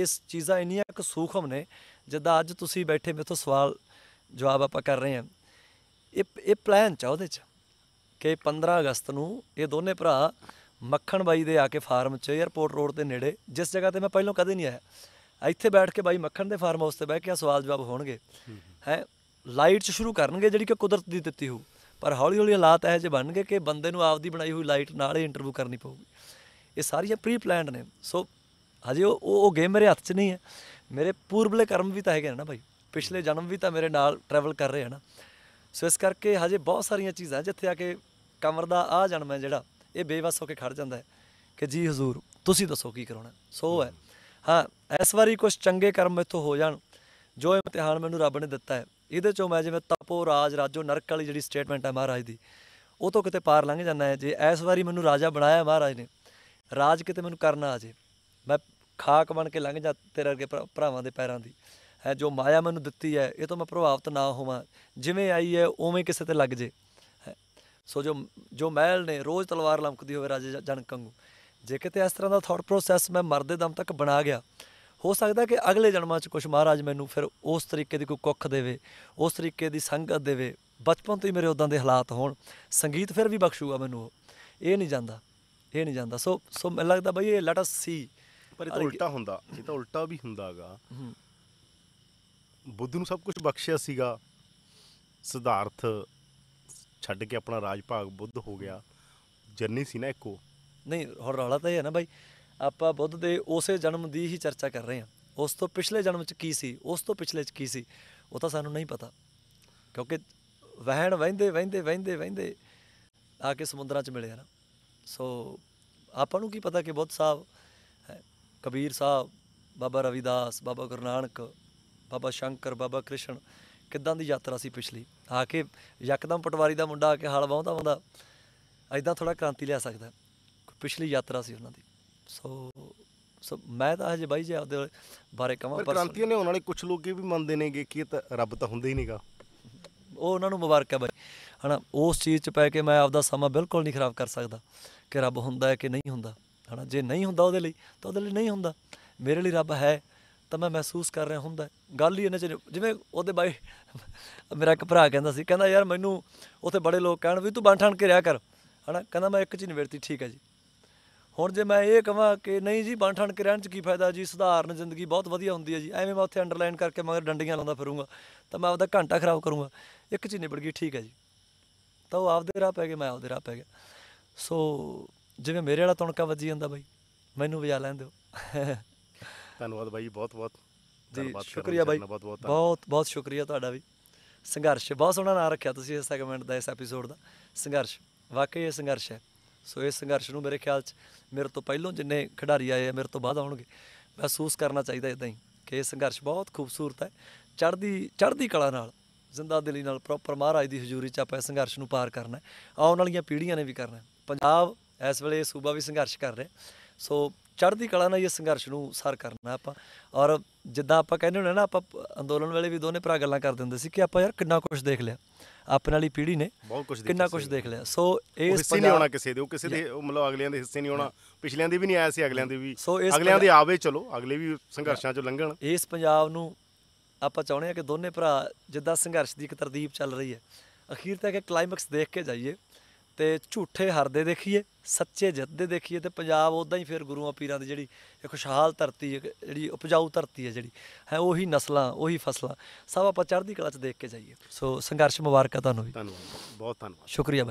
ਇਸ ਚੀਜ਼ਾਂ ਇੰਨੀਆਂ ਇੱਕ ਸੂਖਮ ਨੇ ਜਿੱਦਾਂ ਅੱਜ ਤੁਸੀਂ ਬੈਠੇ ਮੇਥੋਂ ਸਵਾਲ ਜਵਾਬ ਆਪਾਂ ਕਰ ਰਹੇ ਹਾਂ ਇਹ ਇਹ ਪਲਾਨ ਚ ਉਹਦੇ ਚ ਕਿ 15 ਅਗਸਤ ਨੂੰ ਇਹ ਦੋਨੇ ਭਰਾ ਮੱਖਣ ਬਾਈ ਦੇ ਆ ਕੇ ਫਾਰਮ 'ਚ 에어ਪੋਰਟ ਰੋਡ ਦੇ ਨੇੜੇ ਜਿਸ ਜਗ੍ਹਾ ਤੇ ਮੈਂ ਪਹਿਲਾਂ ਕਦੇ ਨਹੀਂ ਆਇਆ ਇੱਥੇ ਬੈਠ ਕੇ ਬਾਈ ਮੱਖਣ ਦੇ ਫਾਰਮ ਹਾਊਸ ਤੇ ਬਹਿ ਕੇ ਸਵਾਲ ਜਵਾਬ ਹੋਣਗੇ ਹੈ ਲਾਈਟ 'ਚ ਸ਼ੁਰੂ ਕਰਨਗੇ ਜਿਹੜੀ ਕਿ ਕੁਦਰਤ ਦੀ ਦਿੱਤੀ ਹੋਊ ਪਰ ਹੌਲੀ ਹੌਲੀ ਹਾਲਾਤ ਇਹ ਜੇ ਬਣਨਗੇ ਕਿ ਬੰਦੇ ਨੂੰ ਆਪਦੀ ਬਣਾਈ ਹੋਈ ਲਾਈਟ ਨਾਲ ਹੀ ਇੰਟਰਵਿਊ ਕਰਨੀ ਪਊਗੀ ਇਹ ਸਾਰੀਆਂ ਪ੍ਰੀ ਪਲਾਨਡ ਨੇ ਸੋ ਹਜੇ ਉਹ ਉਹ ਗੇਮ ਮੇਰੇ ਹੱਥ 'ਚ ਨਹੀਂ ਹੈ ਮੇਰੇ ਪੂਰਬਲੇ ਕਰਮ ਵੀ ਤਾਂ ਹੈਗੇ ਨਾ ਭਾਈ ਪਿਛਲੇ ਜਨਮ ਵੀ ਤਾਂ ਮੇਰੇ ਨਾਲ ਟਰੈਵਲ ਕਰ ਰਹੇ ਹਨ ਸੋ ਇਸ ਕਰਕੇ ਹਜੇ ਬਹੁਤ ਸਾਰੀਆਂ ਚੀਜ਼ਾਂ ਜਿੱਥੇ ਆ ਕੇ ਕਮਰ ਦਾ ਆ ਜਨਮ ਹੈ ਜਿਹੜਾ ਇਹ ਬੇਵਸ ਹੋ ਕੇ ਖੜ ਜਾਂਦਾ ਹੈ ਕਿ ਜੀ ਹਜ਼ੂਰ ਤੁਸੀਂ ਦੱਸੋ ਕੀ ਕਰਾਉਣਾ ਸੋ ਹੈ ਹਾਂ ਇਸ ਵਾਰੀ ਕੁਝ ਚੰਗੇ ਕਰਮ ਮੇਥੋਂ ਹੋ ਜਾਣ ਜੋ ਇਮਤਿਹਾਨ ਮੈਨੂੰ ਰੱਬ ਨੇ ਦਿੱਤਾ ਹੈ ਇਹਦੇ ਚੋਂ ਮੈਂ ਜਿਵੇਂ ਤਪੋ ਰਾਜ ਰਾਜੋ ਨਰਕ ਵਾਲੀ ਜਿਹੜੀ ਸਟੇਟਮੈਂਟ ਹੈ ਮਹਾਰਾਜ ਦੀ ਉਹ ਤੋਂ ਕਿਤੇ ਪਾਰ ਲੰਘ ਜਾਂਦਾ ਹੈ ਜੇ ਇਸ ਵਾਰੀ ਮੈਨੂੰ ਰਾਜਾ ਬਣਾਇਆ ਮਹਾਰਾਜ ਨੇ ਰਾਜ ਕਿਤੇ ਮੈਨੂੰ ਕਰਨਾ ਆ ਜੇ ਮੈਂ ਖਾਕ ਬਣ ਕੇ ਲੰਘ ਜਾ ਤੇਰੇ ਅਰਗੇ ਭਰਾਵਾਂ ਦੇ ਪੈਰਾਂ ਦੀ ਹੈ ਜੋ ਮਾਇਆ ਮੈਨੂੰ ਦਿੱਤੀ ਹੈ ਇਹ ਤੋਂ ਮੈਂ ਪ੍ਰਭਾਵਿਤ ਨਾ ਹੋਵਾਂ ਜਿਵੇਂ ਆਈ ਹੈ ਉਵੇਂ ਕਿਸੇ ਤੇ ਲੱਗ ਜੇ ਸੋ ਜੋ ਜੋ ਮਹਿਲ ਨੇ ਰੋਜ਼ ਤਲਵਾਰ ਲਮਕਦੀ ਹੋਵੇ ਰਾਜੇ ਜਨਕ ਵਾਂਗੂ ਜੇ ਕਿਤੇ ਇਸ ਤਰ੍ਹਾਂ ਦਾ ਥੌਟ ਪ੍ਰੋਸੈਸ ਮੈਂ ਮਰਦੇ ਦਮ ਤੱਕ ਬਣਾ ਗਿਆ ਹੋ ਸਕਦਾ ਕਿ ਅਗਲੇ ਜਨਮਾਂ 'ਚ ਕੁਝ ਮਹਾਰਾਜ ਮੈਨੂੰ ਫਿਰ ਉਸ ਤਰੀਕੇ ਦੀ ਕੋਈ ਕੁੱਖ ਦੇਵੇ ਉਸ ਤਰੀਕੇ ਦੀ ਸੰਗਤ ਦੇਵੇ ਬਚਪਨ ਤੋਂ ਹੀ ਮੇਰੇ ਉਦਾਂ ਦੇ ਹਾਲਾਤ ਹੋਣ ਸੰਗੀਤ ਫਿਰ ਵੀ ਬਖਸ਼ੂਗਾ ਮੈਨੂੰ ਇਹ ਨਹੀਂ ਜਾਂਦਾ ਇਹ ਨਹੀਂ ਜਾਂਦਾ ਸੋ ਸੋ ਮੈਨੂੰ ਲੱਗਦਾ ਬਈ ਇਹ ਲੈਟ ਅਸ ਸੀ ਪਰ ਇਹ ਤਾਂ ਉਲਟਾ ਹੁੰਦਾ ਇਹ ਤਾਂ ਉਲਟਾ ਵੀ ਹੁੰਦਾਗਾ ਬੁੱਧ ਨੂੰ ਸਭ ਕੁਝ ਬਖਸ਼ਿਆ ਸੀਗਾ ਸਿਧਾਰਥ ਛੱਡ ਕੇ ਆਪਣਾ ਰਾਜ ਭਾਗ ਬੁੱਧ ਹੋ ਗਿਆ ਜਰਨੀ ਸੀ ਨਾ ਇੱਕੋ ਨਹੀਂ ਹੋਰ ਰੌਲਾ ਤਾਂ ਇਹ ਹੈ ਨਾ ਬਾਈ ਆਪਾਂ ਬੁੱਧ ਦੇ ਉਸੇ ਜਨਮ ਦੀ ਹੀ ਚਰਚਾ ਕਰ ਰਹੇ ਹਾਂ ਉਸ ਤੋਂ ਪਿਛਲੇ ਜਨਮ 'ਚ ਕੀ ਸੀ ਉਸ ਤੋਂ ਪਿਛਲੇ 'ਚ ਕੀ ਸੀ ਉਹ ਤਾਂ ਸਾਨੂੰ ਨਹੀਂ ਪਤਾ ਕਿਉਂਕਿ ਵਹਿਣ ਵਹਿੰਦੇ ਵਹਿੰਦੇ ਵਹਿੰਦੇ ਵਹਿੰਦੇ ਆ ਕੇ ਸਮੁੰਦਰਾਂ 'ਚ ਮਿਲਿਆ ਨਾ ਸੋ ਆਪਾਂ ਨੂੰ ਕੀ ਪਤਾ ਕਿ ਬੁੱਧ ਸਾਹਿਬ ਕਬੀਰ ਸਾਹਿਬ ਬਾਬਾ ਰਵਿਦਾਸ ਬਾਬਾ ਗੁਰਨਾਨਕ ਬਾਬਾ ਸ਼ੰਕਰ ਬਾਬਾ ਕ੍ਰਿਸ਼ਨ ਕਿੱਦਾਂ ਦੀ ਯਾਤਰਾ ਸੀ ਪਿਛਲੀ ਆ ਕੇ ਯਕਦਮ ਪਟਵਾਰੀ ਦਾ ਮੁੰਡਾ ਆ ਕੇ ਹਲ ਵਾਹੁੰਦਾ ਹੁੰਦਾ ਐਦਾਂ ਥੋੜਾ ਕ੍ਰਾਂਤੀ ਲਿਆ ਸਕਦਾ ਪਿਛਲੀ ਯਾਤਰਾ ਸੀ ਉਹਨਾਂ ਦੀ ਸੋ ਸੋ ਮੈਂ ਤਾਂ ਹਜੇ ਬਾਈ ਜੀ ਆਪਦੇ ਬਾਰੇ ਕਹਾਂ ਪਰ ਕ੍ਰਾਂਤੀਆਂ ਨੇ ਉਹਨਾਂ ਲਈ ਕੁਝ ਲੋਕ ਇਹ ਵੀ ਮੰਨਦੇ ਨੇਗੇ ਕਿ ਇਹ ਰੱਬ ਤਾਂ ਹੁੰਦਾ ਹੀ ਨਹੀਂਗਾ ਉਹ ਉਹਨਾਂ ਨੂੰ ਮੁਬਾਰਕ ਹੈ ਬਾਈ ਹਨਾ ਉਸ ਚੀਜ਼ 'ਚ ਪੈ ਕੇ ਮੈਂ ਆਪਦਾ ਸਮਾਂ ਬਿਲਕੁਲ ਨਹੀਂ ਖਰਾਬ ਕਰ ਸਕਦਾ ਕਿ ਰੱਬ ਹੁੰਦਾ ਹੈ ਕਿ ਨਹੀਂ ਹੁੰਦਾ ਹਨਾ ਜੇ ਨਹੀਂ ਹੁੰਦਾ ਉਹਦੇ ਲਈ ਤਾਂ ਉਹਦੇ ਲਈ ਨਹੀਂ ਹੁੰਦਾ ਮੇਰੇ ਲਈ ਰੱਬ ਹੈ ਤਾਂ ਮੈਂ ਮਹਿਸੂਸ ਕਰ ਰਿਹਾ ਹੁੰਦਾ ਗੱਲ ਹੀ ਇਹਨੇ ਚ ਜਿਵੇਂ ਉਹਦੇ ਬਾਈ ਮੇਰਾ ਇੱਕ ਭਰਾ ਕਹਿੰਦਾ ਸੀ ਕਹਿੰਦਾ ਯਾਰ ਮੈਨੂੰ ਉੱਥੇ ਬੜੇ ਲੋਕ ਕਹਿਣ ਵੀ ਤੂੰ ਠਣ ਕੇ ਰਿਹਾ ਕਰ ਹਨਾ ਕਹਿੰਦਾ ਮੈਂ ਇੱਕ ਚ ਨਿਵਰਤੀ ਠੀਕ ਹੈ ਜੀ ਹੁਣ ਜੇ ਮੈਂ ਇਹ ਕਹਾਂ ਕਿ ਨਹੀਂ ਜੀ ਠਣ ਕੇ ਰਹਿਣ ਚ ਕੀ ਫਾਇਦਾ ਜੀ ਸੁਧਾਰਨ ਜ਼ਿੰਦਗੀ ਬਹੁਤ ਵਧੀਆ ਹੁੰਦੀ ਹੈ ਜੀ ਐਵੇਂ ਮੈਂ ਉੱਥੇ ਅੰਡਰਲਾਈਨ ਕਰਕੇ ਮਗਰ ਡੰਡੀਆਂ ਲਾਉਂਦਾ ਫਿਰੂੰਗਾ ਤਾਂ ਮੈਂ ਆਪਦਾ ਘੰਟਾ ਖਰਾਬ ਕਰੂੰਗਾ ਇੱਕ ਚ ਨਿਵਰ ਗਈ ਠੀਕ ਹੈ ਜੀ ਤਾਂ ਉਹ ਆਪਦੇ ਰਾਹ ਪੈ ਗਏ ਮੈਂ ਆਪਦੇ ਰਾਹ ਪੈ ਗਿਆ ਸੋ ਜਿਵੇਂ ਮੇਰੇ ਵਾਲਾ ਤੁਣਕਾ ਵੱਜੀ ਜਾਂਦਾ ਬਾਈ ਮੈਨੂੰ ਵਜਾ ਲੈਣ ਦਿਓ ਧੰਨਵਾਦ ਬਾਈ ਬਹੁਤ ਬਹੁਤ ਜੀ ਸ਼ੁਕਰੀਆ ਬਾਈ ਬਹੁਤ ਬਹੁਤ ਸ਼ੁਕਰੀਆ ਤੁਹਾਡਾ ਵੀ ਸੰਘਰਸ਼ ਬਹੁਤ ਸੋਹਣਾ ਨਾਮ ਰੱਖਿਆ ਤੁਸੀਂ ਇਸ ਸੈਗਮੈਂਟ ਦਾ ਇਸ ਐਪੀਸੋਡ ਦਾ ਸੰਘਰਸ਼ ਵਾਕਈ ਇਹ ਸੰਘਰਸ਼ ਹੈ ਸੋ ਇਸ ਸੰਘਰਸ਼ ਨੂੰ ਮੇਰੇ ਖਿਆਲ 'ਚ ਮੇਰੇ ਤੋਂ ਪਹਿਲਾਂ ਜਿੰਨੇ ਖਿਡਾਰੀ ਆਏ ਆ ਮੇਰੇ ਤੋਂ ਬਾਅਦ ਆਉਣਗੇ ਮਹਿਸੂਸ ਕਰਨਾ ਚਾਹੀਦਾ ਇਦਾਂ ਹੀ ਕਿ ਇਹ ਸੰਘਰਸ਼ ਬਹੁਤ ਖੂਬਸੂਰਤ ਹੈ ਚੜ੍ਹਦੀ ਚੜ੍ਹਦੀ ਕਲਾ ਨਾਲ ਜ਼ਿੰਦਾ ਦਿਲੀ ਨਾਲ ਪ੍ਰੋਪਰ ਮਹਾਰਾਜ ਦੀ ਹਜ਼ੂਰੀ 'ਚ ਆਪਾਂ ਇਸ ਸੰਘਰਸ਼ ਨੂੰ ਪਾਰ ਕਰਨਾ ਆਉਣ ਵਾਲੀਆਂ ਪੀੜ੍ਹੀਆਂ ਨੇ ਵੀ ਕਰਨਾ ਪੰਜਾਬ ਇਸ ਵੇਲੇ ਸੂਬਾ ਵੀ ਸੰਘਰਸ਼ ਕਰ ਰਿਹਾ ਸੋ ਚੜ੍ਹਦੀ ਕਲਾ ਨਾਲ ਇਹ ਸੰਘਰਸ਼ ਨੂੰ ਸਰ ਕਰਨਾ ਆਪਾਂ ਔਰ ਜਿੱਦਾਂ ਆਪਾਂ ਕਹਿੰਦੇ ਹੁੰਦੇ ਨਾ ਆਪਾਂ ਅੰਦੋਲਨ ਵੇਲੇ ਵੀ ਦੋਨੇ ਭਰਾ ਗੱਲਾਂ ਕਰਦੇ ਹੁੰਦੇ ਸੀ ਕਿ ਆਪਾਂ ਯਾਰ ਕਿੰਨਾ ਕੁਝ ਦੇਖ ਲਿਆ ਆਪਣੇ ਵਾਲੀ ਪੀੜ੍ਹੀ ਨੇ ਕਿੰਨਾ ਕੁਝ ਦੇਖ ਲਿਆ ਸੋ ਇਹ ਹਿੱਸੇ ਨਹੀਂ ਹੋਣਾ ਕਿਸੇ ਦੇ ਉਹ ਕਿਸੇ ਦੇ ਮਤਲਬ ਅਗਲਿਆਂ ਦੇ ਹਿੱਸੇ ਨਹੀਂ ਹੋਣਾ ਪਿਛਲਿਆਂ ਦੇ ਵੀ ਨਹੀਂ ਆਇਆ ਸੀ ਅਗਲਿਆਂ ਦੇ ਵੀ ਅਗਲਿਆਂ ਦੇ ਆਵੇ ਚਲੋ ਅਗਲੇ ਵੀ ਸੰਘਰਸ਼ਾਂ ਚੋਂ ਲੰਘਣ ਇਸ ਪੰਜਾਬ ਨੂੰ ਆਪਾਂ ਚਾਹੁੰਦੇ ਆ ਕਿ ਦੋਨੇ ਭਰਾ ਜਿੱਦਾਂ ਸੰਘਰਸ਼ ਦੀ ਇੱਕ ਤਰਦੀਪ ਚੱਲ ਰਹੀ ਹੈ ਅਖੀਰ ਤੱਕ ਇਹ ਕਲਾਈਮੈਕਸ ਦੇਖ ਕੇ ਜਾਈਏ ਤੇ ਝੂਠੇ ਹਰਦੇ ਦੇਖੀਏ ਸੱਚੇ ਜਿੱਤਦੇ ਦੇਖੀਏ ਤੇ ਪੰਜਾਬ ਉਦਾਂ ਹੀ ਫਿਰ ਗੁਰੂਆਂ ਪੀਰਾਂ ਦੀ ਜਿਹੜੀ ਖੁਸ਼ਹਾਲ ਧਰਤੀ ਜਿਹੜੀ ਉਪਜਾਊ ਧਰਤੀ ਹੈ ਜਿਹੜੀ ਹੈ ਉਹੀ ਨਸਲਾਂ ਉਹੀ ਫਸਲਾਂ ਸਭ ਆਪਾਂ ਚੜ੍ਹਦੀ ਕਲਾ 'ਚ ਦੇਖ ਕੇ ਜਾਈਏ ਸੋ ਸੰਘਰਸ਼ ਮੁਬਾਰਕਾ ਤੁਹਾਨੂੰ ਵੀ ਧੰਨਵਾਦ ਬਹੁਤ ਧੰਨਵਾਦ ਸ਼ੁਕਰੀਆ